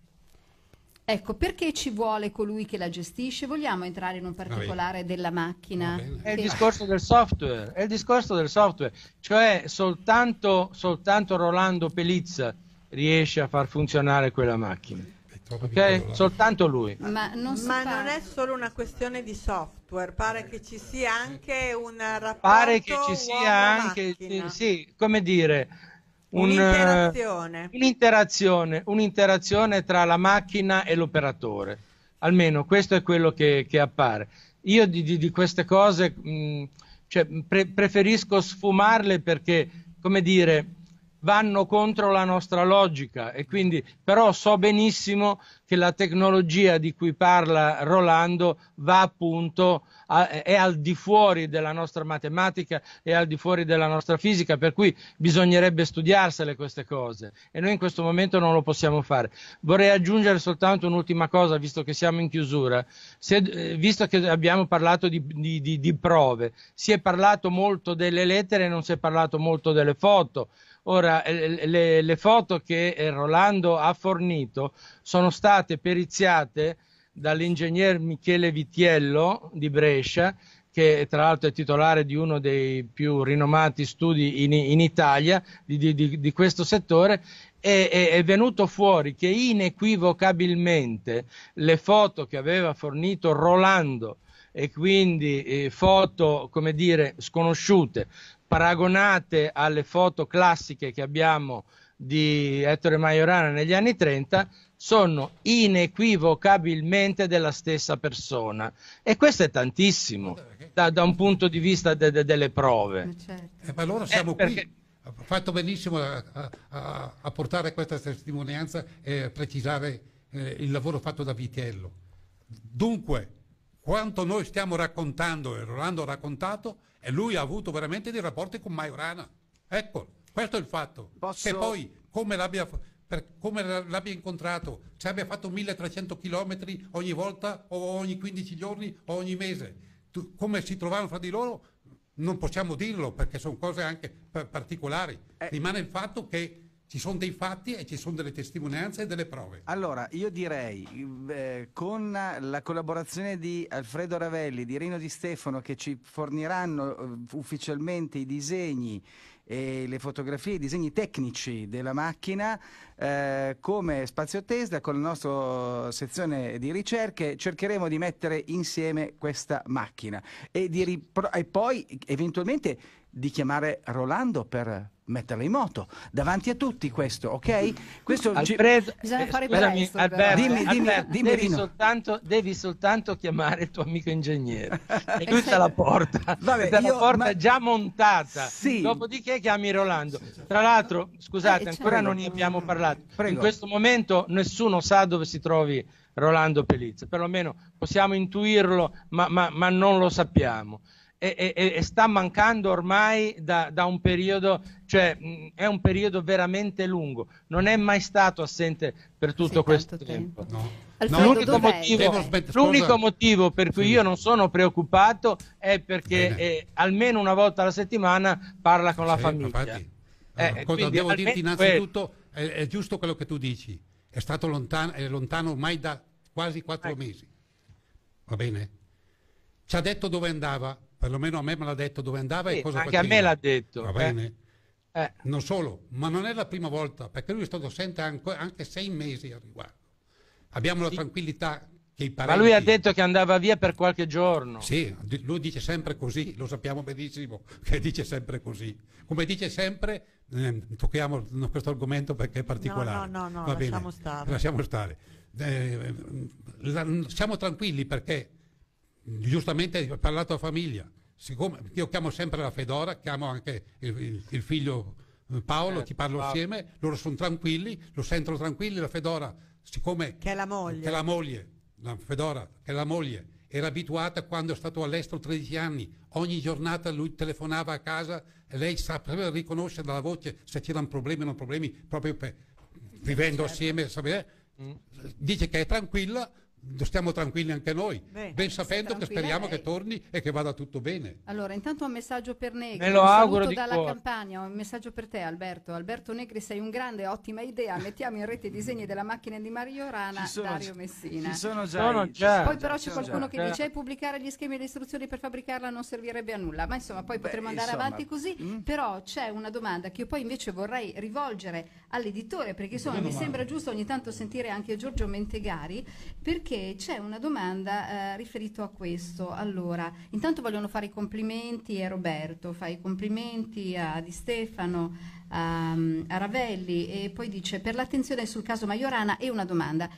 Ecco, perché ci vuole colui che la gestisce? Vogliamo entrare in un particolare della macchina? È il discorso del software, è il discorso del software, cioè soltanto, soltanto Rolando Pelizza riesce a far funzionare quella macchina. Okay? Eh. Soltanto lui. Ma, non, Ma non, è solo una questione di software, pare che ci sia anche un rapporto Pare che ci sia anche, sì, come dire, un, eh, un'interazione. Un'interazione, un'interazione tra la macchina e l'operatore. Almeno questo è quello che, che appare. Io di, di, di queste cose mh, mm, cioè, pre- preferisco sfumarle perché, come dire, vanno contro la nostra logica e quindi però so benissimo che la tecnologia di cui parla Rolando va appunto a, è al di fuori della nostra matematica e al di fuori della nostra fisica, per cui bisognerebbe studiarsele queste cose e noi in questo momento non lo possiamo fare. Vorrei aggiungere soltanto un'ultima cosa, visto che siamo in chiusura, Se, eh, visto che abbiamo parlato di, di, di, di prove, si è parlato molto delle lettere e non si è parlato molto delle foto. Ora, eh, le, le foto che eh, Rolando ha fornito sono state periziate dall'ingegner Michele Vitiello di Brescia, che tra l'altro è titolare di uno dei più rinomati studi in, in Italia di, di, di, questo settore, è, è, è, venuto fuori che inequivocabilmente le foto che aveva fornito Rolando e quindi eh, foto, come dire, sconosciute paragonate alle foto classiche che abbiamo di Ettore Majorana negli anni 30, sono inequivocabilmente della stessa persona. E questo è tantissimo da, da un punto di vista de, de, delle prove. Eh, certo. Eh, ma allora eh, siamo eh, perché... qui. Ha fatto benissimo a, a, a, portare questa testimonianza e a precisare eh, il lavoro fatto da Vitello Dunque, quanto noi stiamo raccontando e Rolando ha raccontato e lui ha avuto veramente dei rapporti con Majorana. Ecco, questo è il fatto. Posso... Che poi come l'abbia, per, come l'abbia incontrato, se abbia fatto 1300 km ogni volta o ogni 15 giorni o ogni mese, tu, come si trovavano fra di loro, non possiamo dirlo perché sono cose anche particolari. Eh. Rimane il fatto che ci sono dei fatti e ci sono delle testimonianze e delle prove. Allora, io direi, eh, con la collaborazione di Alfredo Ravelli, di Rino Di Stefano, che ci forniranno eh, ufficialmente i disegni e le fotografie, i disegni tecnici della macchina, eh, come Spazio Tesla, con la nostra sezione di ricerche, cercheremo di mettere insieme questa macchina e, e poi eventualmente di chiamare Rolando per metterla in moto davanti a tutti questo, ok? Questo Alfredo, ci... bisogna fare Sperami, presto. Alberto, dimmi, dimmi, Alberto, dimmi, devi, soltanto, devi, soltanto, chiamare il tuo amico ingegnere. E lui te la porta. Vabbè, te io, la porta ma... già montata. Sì. Dopodiché chiami Rolando. Tra l'altro, scusate, eh, ancora certo. non ne abbiamo parlato. Prego. In questo momento nessuno sa dove si trovi Rolando Pelizza, perlomeno possiamo intuirlo, ma, ma, ma non lo sappiamo e, e, e sta mancando ormai da, da, un periodo, cioè è un periodo veramente lungo, non è mai stato assente per tutto sì, questo tempo. tempo. No. No, l'unico, motivo, l'unico, motivo, per cui sì. io non sono preoccupato è perché eh, almeno una volta alla settimana parla con la famiglia. Infatti, eh, quindi, devo dirti innanzitutto, è, è, giusto quello che tu dici, è stato lontano, è lontano ormai da quasi quattro ecco. mesi. Va bene? Ci ha detto dove andava, perlomeno a me me l'ha detto dove andava sì, e cosa anche faceva. Anche a me l'ha detto. Va bene? Eh. Eh. Non solo, ma non è la prima volta, perché lui è stato assente anche sei mesi al riguardo. Abbiamo sì. la tranquillità che i parenti... Ma lui ha detto che andava via per qualche giorno. Sì, lui dice sempre così, lo sappiamo benissimo che dice sempre così. Come dice sempre, eh, tocchiamo questo argomento perché è particolare. No, no, no, no lasciamo, stare. lasciamo stare. Eh, ehm, la, siamo tranquilli perché giustamente hai parlato a famiglia, siccome io chiamo sempre la Fedora, chiamo anche il, il, il figlio eh, Paolo, eh, ti parlo Paolo. assieme, loro sono tranquilli, lo sentono tranquilli, la Fedora, siccome... Che è la moglie. Che è la moglie, la Fedora, che è la moglie, era abituata quando è stato all'estero 13 anni, ogni giornata lui telefonava a casa e lei sapeva riconoscere dalla voce se c'erano problemi o non problemi, proprio per, vivendo certo. assieme, sapere, mm. dice che è tranquilla stiamo tranquilli anche noi, Beh, ben sapendo che speriamo che torni e che vada tutto bene. Allora, intanto un messaggio per Negri, Me lo auguro un auguro dalla cuore. Campania, un messaggio per te Alberto. Alberto Negri, sei un grande, ottima idea, mettiamo in rete i disegni della macchina di Mario Rana, sono, Dario Messina. Ci sono già. Sono già poi però c'è qualcuno già. che dice eh, pubblicare gli schemi e le istruzioni per fabbricarla non servirebbe a nulla, ma insomma poi Beh, potremmo andare insomma, avanti così, mh? Mm? però c'è una domanda che io poi invece vorrei rivolgere all'editore, perché insomma mi sembra giusto ogni tanto sentire anche Giorgio Mentegari, perché perché c'è una domanda eh, riferita a questo. Allora, intanto vogliono fare i complimenti a Roberto, fa i complimenti a Di Stefano, a, a Ravelli e poi dice per l'attenzione sul caso Majorana e una domanda.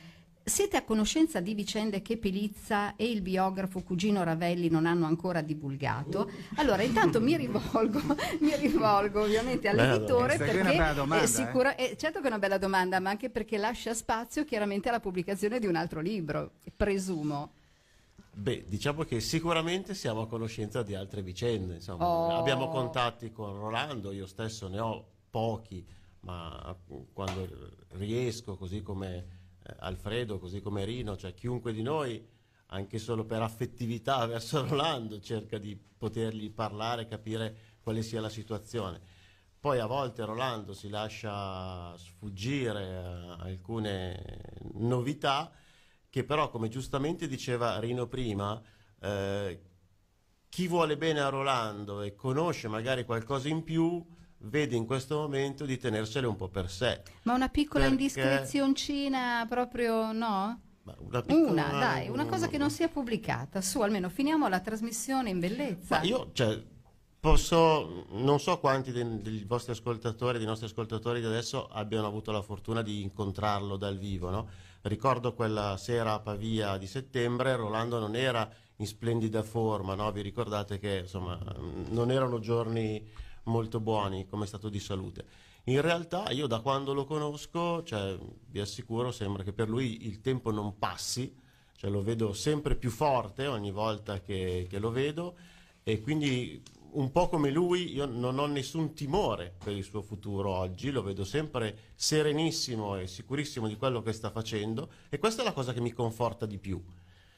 Siete a conoscenza di vicende che Pelizza e il biografo Cugino Ravelli non hanno ancora divulgato? Allora, intanto mi rivolgo, mi rivolgo ovviamente all'editore Bello. perché è, domanda, è eh. sicura, eh? è certo che è una bella domanda, ma anche perché lascia spazio chiaramente alla pubblicazione di un altro libro, presumo. Beh, diciamo che sicuramente siamo a conoscenza di altre vicende, oh. abbiamo contatti con Rolando, io stesso ne ho pochi, ma quando riesco, così come eh, Alfredo, così come Rino, cioè chiunque di noi, anche solo per affettività verso Rolando, cerca di potergli parlare, capire quale sia la situazione. Poi a volte Rolando si lascia sfuggire eh, alcune novità che però, come giustamente diceva Rino prima, eh, chi vuole bene a Rolando e conosce magari qualcosa in più, vede in questo momento di tenersele un po' per sé. Ma una piccola indiscrezioncina proprio no? Una, piccola... una, dai, una cosa che non sia pubblicata, su almeno finiamo la trasmissione in bellezza. Ma io, cioè, posso, non so quanti dei, dei, vostri ascoltatori, dei nostri ascoltatori di adesso abbiano avuto la fortuna di incontrarlo dal vivo, no? Ricordo quella sera a Pavia di settembre, Rolando non era in splendida forma, no? Vi ricordate che, insomma, non erano giorni molto buoni come stato di salute. In realtà io da quando lo conosco, cioè, vi assicuro, sembra che per lui il tempo non passi, cioè, lo vedo sempre più forte ogni volta che, che lo vedo e quindi un po' come lui io non ho nessun timore per il suo futuro oggi, lo vedo sempre serenissimo e sicurissimo di quello che sta facendo e questa è la cosa che mi conforta di più.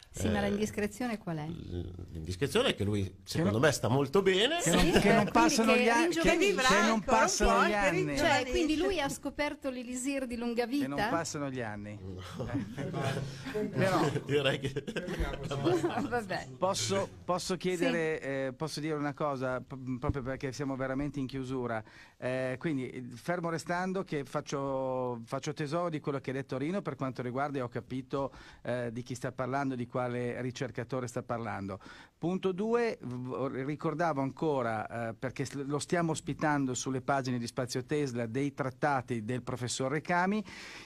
Sì, ma eh, l'indiscrezione qual è? L'indiscrezione è che lui, secondo che me, sta molto bene. Che non, sì, che non passano che gli anni. Che, che, non passano gli anni. Cioè, quindi lui ha scoperto l'elisir di lunga vita. Che non passano gli anni. Eh. Però, direi che. No, posso, posso, chiedere, sì. eh, posso dire una cosa, proprio perché siamo veramente in chiusura. Eh, quindi fermo restando che faccio, faccio, tesoro di quello che ha detto Rino per quanto riguarda e ho capito eh, di chi sta parlando, di quale ricercatore sta parlando. Punto 2, ricordavo ancora, eh, perché lo stiamo ospitando sulle pagine di Spazio Tesla, dei trattati del professor Recami,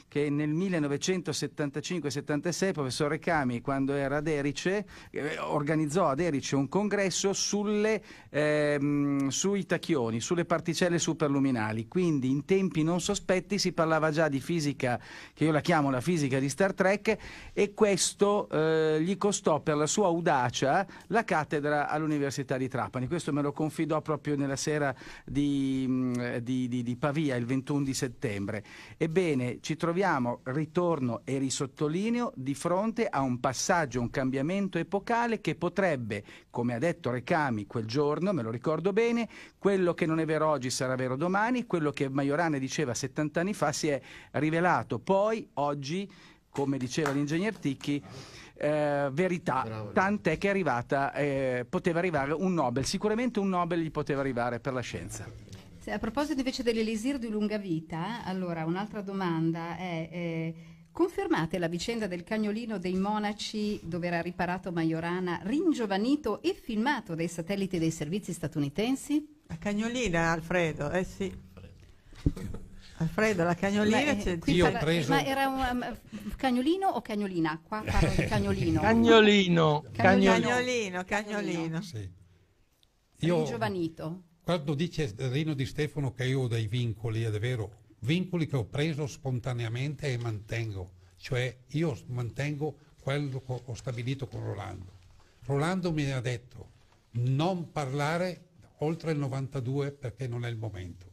che nel 1975-76 il professor Recami, quando era ad Erice, eh, organizzò ad Erice un congresso sulle, eh, sui tachioni, sulle particelle superluminali. Quindi in tempi non sospetti si parlava già di fisica, che io la chiamo la fisica di Star Trek, e questo eh, gli costò per la sua audacia la una cattedra all'Università di Trapani. Questo me lo confidò proprio nella sera di, mm, di, di, di Pavia, il 21 di settembre. Ebbene, ci troviamo, ritorno e risottolineo, di fronte a un passaggio, un cambiamento epocale che potrebbe, come ha detto Recami quel giorno, me lo ricordo bene, quello che non è vero oggi sarà vero domani, quello che Majorane diceva 70 anni fa si è rivelato poi, oggi, come diceva l'ingegner Ticchi, eh, verità, Bravo. tant'è che è arrivata, eh, poteva arrivare un Nobel, sicuramente un Nobel gli poteva arrivare per la scienza. A proposito invece dell'elisir di lunga vita, allora un'altra domanda è... Eh, Confermate la vicenda del cagnolino dei monaci dove era riparato Majorana, ringiovanito e filmato dai satelliti dei servizi statunitensi? La cagnolina, Alfredo, eh sì. Alfredo, la cagnolina Beh, c'è io parla... preso... Ma era un um, cagnolino o cagnolina? Qua parlo di cagnolino. cagnolino. Cagnolino, cagnolino. cagnolino. Sì. Io, giovanito. Quando dice Rino Di Stefano che io ho dei vincoli, è vero, vincoli che ho preso spontaneamente e mantengo. Cioè io mantengo quello che ho stabilito con Rolando. Rolando mi ha detto non parlare oltre il 92 perché non è il momento.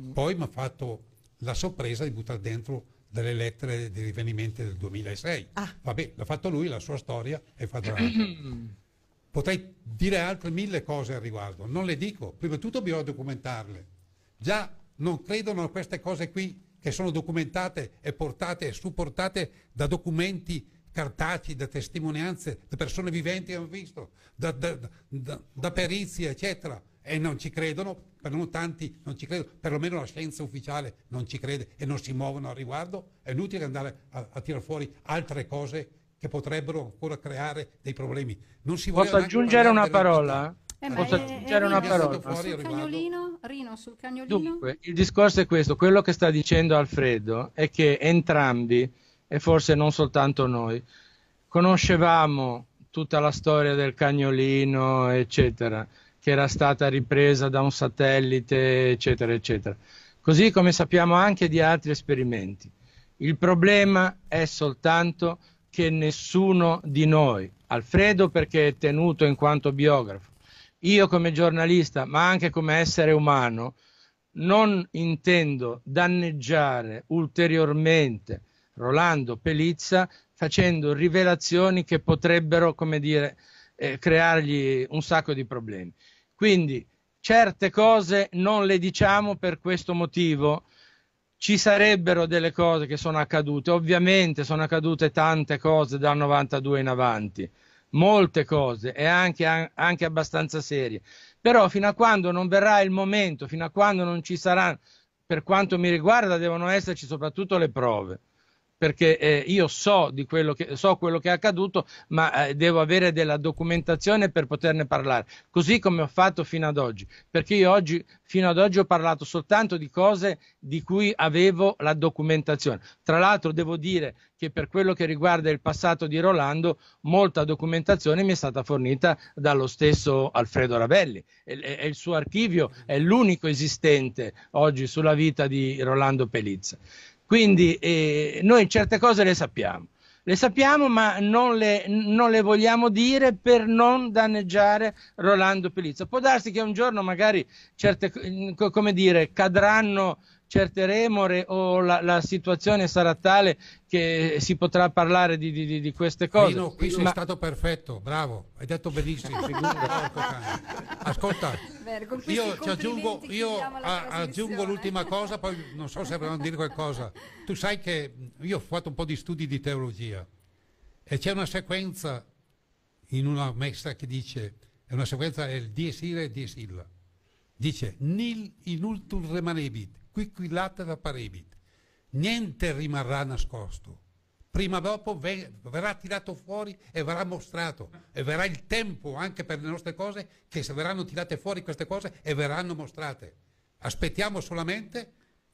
Mm. Poi mi ha fatto la sorpresa di buttare dentro delle lettere di rivenimento del 2006. Ah. Vabbè, l'ha fatto lui, la sua storia è fatta. Potrei dire altre mille cose al riguardo, non le dico, prima di tutto bisogna documentarle. Già non credono a queste cose qui che sono documentate e portate e supportate da documenti cartacei, da testimonianze, da persone viventi che hanno visto, da, da, da, da perizie, eccetera e non ci credono, per non tanti non ci credono, perlomeno la scienza ufficiale non ci crede e non si muovono al riguardo, è inutile andare a, a tirar fuori altre cose che potrebbero ancora creare dei problemi. Posso aggiungere una parola? Eh, Posso aggiungere una parola? Sul cagnolino, Rino, sul cagnolino? Dunque, il discorso è questo, quello che sta dicendo Alfredo è che entrambi, e forse non soltanto noi, conoscevamo tutta la storia del cagnolino, eccetera che era stata ripresa da un satellite, eccetera, eccetera. Così come sappiamo anche di altri esperimenti. Il problema è soltanto che nessuno di noi, Alfredo perché è tenuto in quanto biografo, io come giornalista, ma anche come essere umano, non intendo danneggiare ulteriormente Rolando Pelizza facendo rivelazioni che potrebbero, come dire, eh, creargli un sacco di problemi. Quindi certe cose non le diciamo per questo motivo. Ci sarebbero delle cose che sono accadute, ovviamente sono accadute tante cose dal 92 in avanti, molte cose e anche, anche abbastanza serie. Però fino a quando non verrà il momento, fino a quando non ci saranno, per quanto mi riguarda devono esserci soprattutto le prove perché eh, io so, quello che, so, quello che, è accaduto, ma eh, devo avere della documentazione per poterne parlare, così come ho fatto fino ad oggi, perché io oggi, fino ad oggi ho parlato soltanto di cose di cui avevo la documentazione. Tra l'altro devo dire che per quello che riguarda il passato di Rolando, molta documentazione mi è stata fornita dallo stesso Alfredo Ravelli e il suo archivio è l'unico esistente oggi sulla vita di Rolando Pelizza. Quindi eh, noi certe cose le sappiamo, le sappiamo ma non le, non le vogliamo dire per non danneggiare Rolando Pelizzo. Può darsi che un giorno magari certe, come dire, cadranno certe remore o la, la, situazione sarà tale che si potrà parlare di, di, di queste cose. Rino, qui sei Ma... stato perfetto, bravo, hai detto benissimo. Ascolta, Vergo, io, aggiungo, io a, aggiungo, l'ultima cosa, poi non so se avranno dire qualcosa. Tu sai che io ho fatto un po' di studi di teologia e c'è una sequenza in una messa che dice, è una sequenza, è il dies irae e dies illa. Dice, nil inultur remanebit, qui quicquilatera parebit. Niente rimarrà nascosto. Prima o dopo verrà tirato fuori e verrà mostrato e verrà il tempo anche per le nostre cose che se verranno tirate fuori queste cose e verranno mostrate. Aspettiamo solamente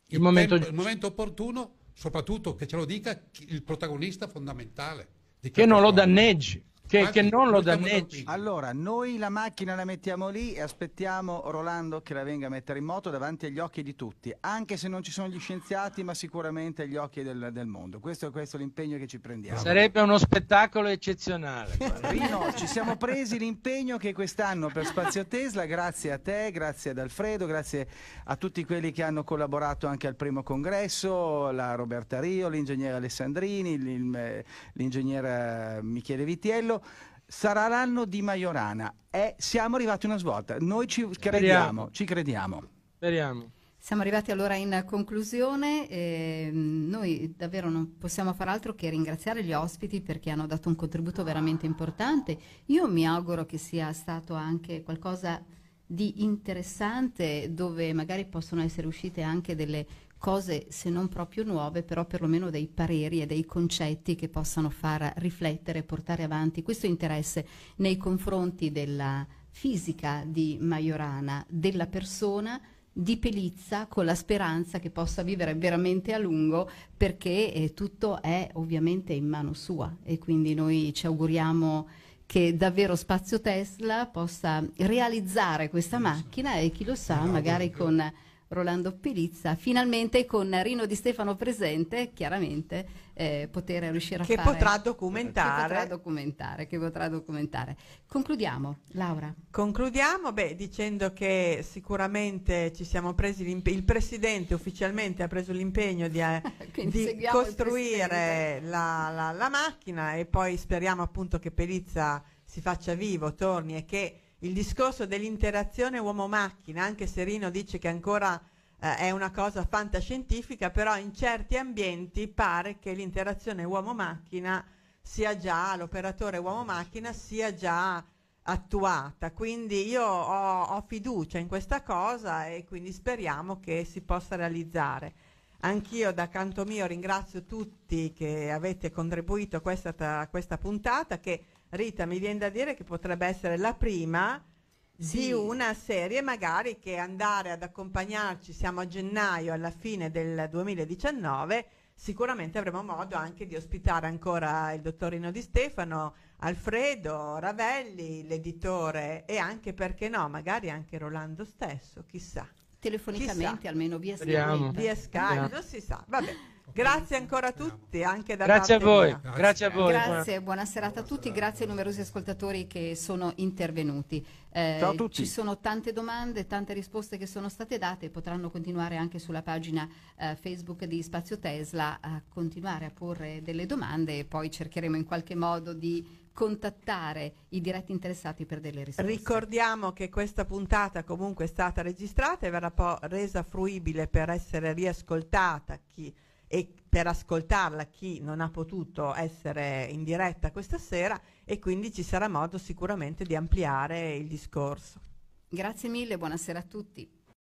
il, il, momento... Tempo, il momento opportuno, soprattutto che ce lo dica il protagonista fondamentale. che non lo danneggi. Che, che, non lo danneggi. Allora, noi la macchina la mettiamo lì e aspettiamo Rolando che la venga a mettere in moto davanti agli occhi di tutti, anche se non ci sono gli scienziati, ma sicuramente agli occhi del, del mondo. Questo, questo è l'impegno che ci prendiamo. Sarebbe uno spettacolo eccezionale. Rino, ci siamo presi l'impegno che quest'anno per Spazio Tesla, grazie a te, grazie ad Alfredo, grazie a tutti quelli che hanno collaborato anche al primo congresso, la Roberta Rio, l'ingegnere Alessandrini, eh, l'ingegnere eh, Michele Vitiello, dicendo sarà l'anno di Majorana. E eh, siamo arrivati a una svolta, noi ci crediamo, Speriamo. ci crediamo. Speriamo. Siamo arrivati allora in conclusione, eh, noi davvero non possiamo far altro che ringraziare gli ospiti perché hanno dato un contributo veramente importante. Io mi auguro che sia stato anche qualcosa di interessante dove magari possono essere uscite anche delle cose se non proprio nuove, però perlomeno dei pareri e dei concetti che possano far riflettere e portare avanti questo interesse nei confronti della fisica di Majorana, della persona di Pelizza con la speranza che possa vivere veramente a lungo perché eh, tutto è ovviamente in mano sua e quindi noi ci auguriamo che davvero Spazio Tesla possa realizzare questa macchina e chi lo sa magari con Rolando Pelizza, finalmente con Rino Di Stefano presente, chiaramente eh, poter riuscire a che fare... Potrà documentare. Che potrà documentare. Che potrà documentare. Concludiamo, Laura. Concludiamo beh, dicendo che sicuramente ci siamo presi il Presidente ufficialmente ha preso l'impegno di, eh, di costruire la, la, la macchina e poi speriamo appunto che Pelizza si faccia vivo, torni e che il discorso dell'interazione uomo-macchina, anche se Rino dice che ancora eh, è una cosa fantascientifica, però in certi ambienti pare che l'interazione uomo-macchina sia già, l'operatore uomo-macchina sia già attuata. Quindi io ho, ho, fiducia in questa cosa e quindi speriamo che si possa realizzare. Anch'io da canto mio ringrazio tutti che avete contribuito a questa, a questa puntata che Rita, mi viene da dire che potrebbe essere la prima sì. di una serie magari che andare ad accompagnarci, siamo a gennaio alla fine del 2019, sicuramente avremo modo anche di ospitare ancora il dottorino Di Stefano, Alfredo Ravelli, l'editore e anche perché no, magari anche Rolando stesso, chissà. Telefonicamente chissà. almeno via Skype. Via Skype, non si sa. Vabbè. Grazie ancora a tutti, anche da grazie a voi. Mia. Grazie a voi. Grazie, buona serata a tutti, grazie ai numerosi ascoltatori che sono intervenuti. Eh, Ciao a tutti. Ci sono tante domande, tante risposte che sono state date, potranno continuare anche sulla pagina eh, Facebook di Spazio Tesla a continuare a porre delle domande e poi cercheremo in qualche modo di contattare i diretti interessati per delle risposte. Ricordiamo che questa puntata comunque è stata registrata e verrà poi resa fruibile per essere riascoltata chi e per ascoltarla chi non ha potuto essere in diretta questa sera e quindi ci sarà modo sicuramente di ampliare il discorso. Grazie mille, buonasera a tutti.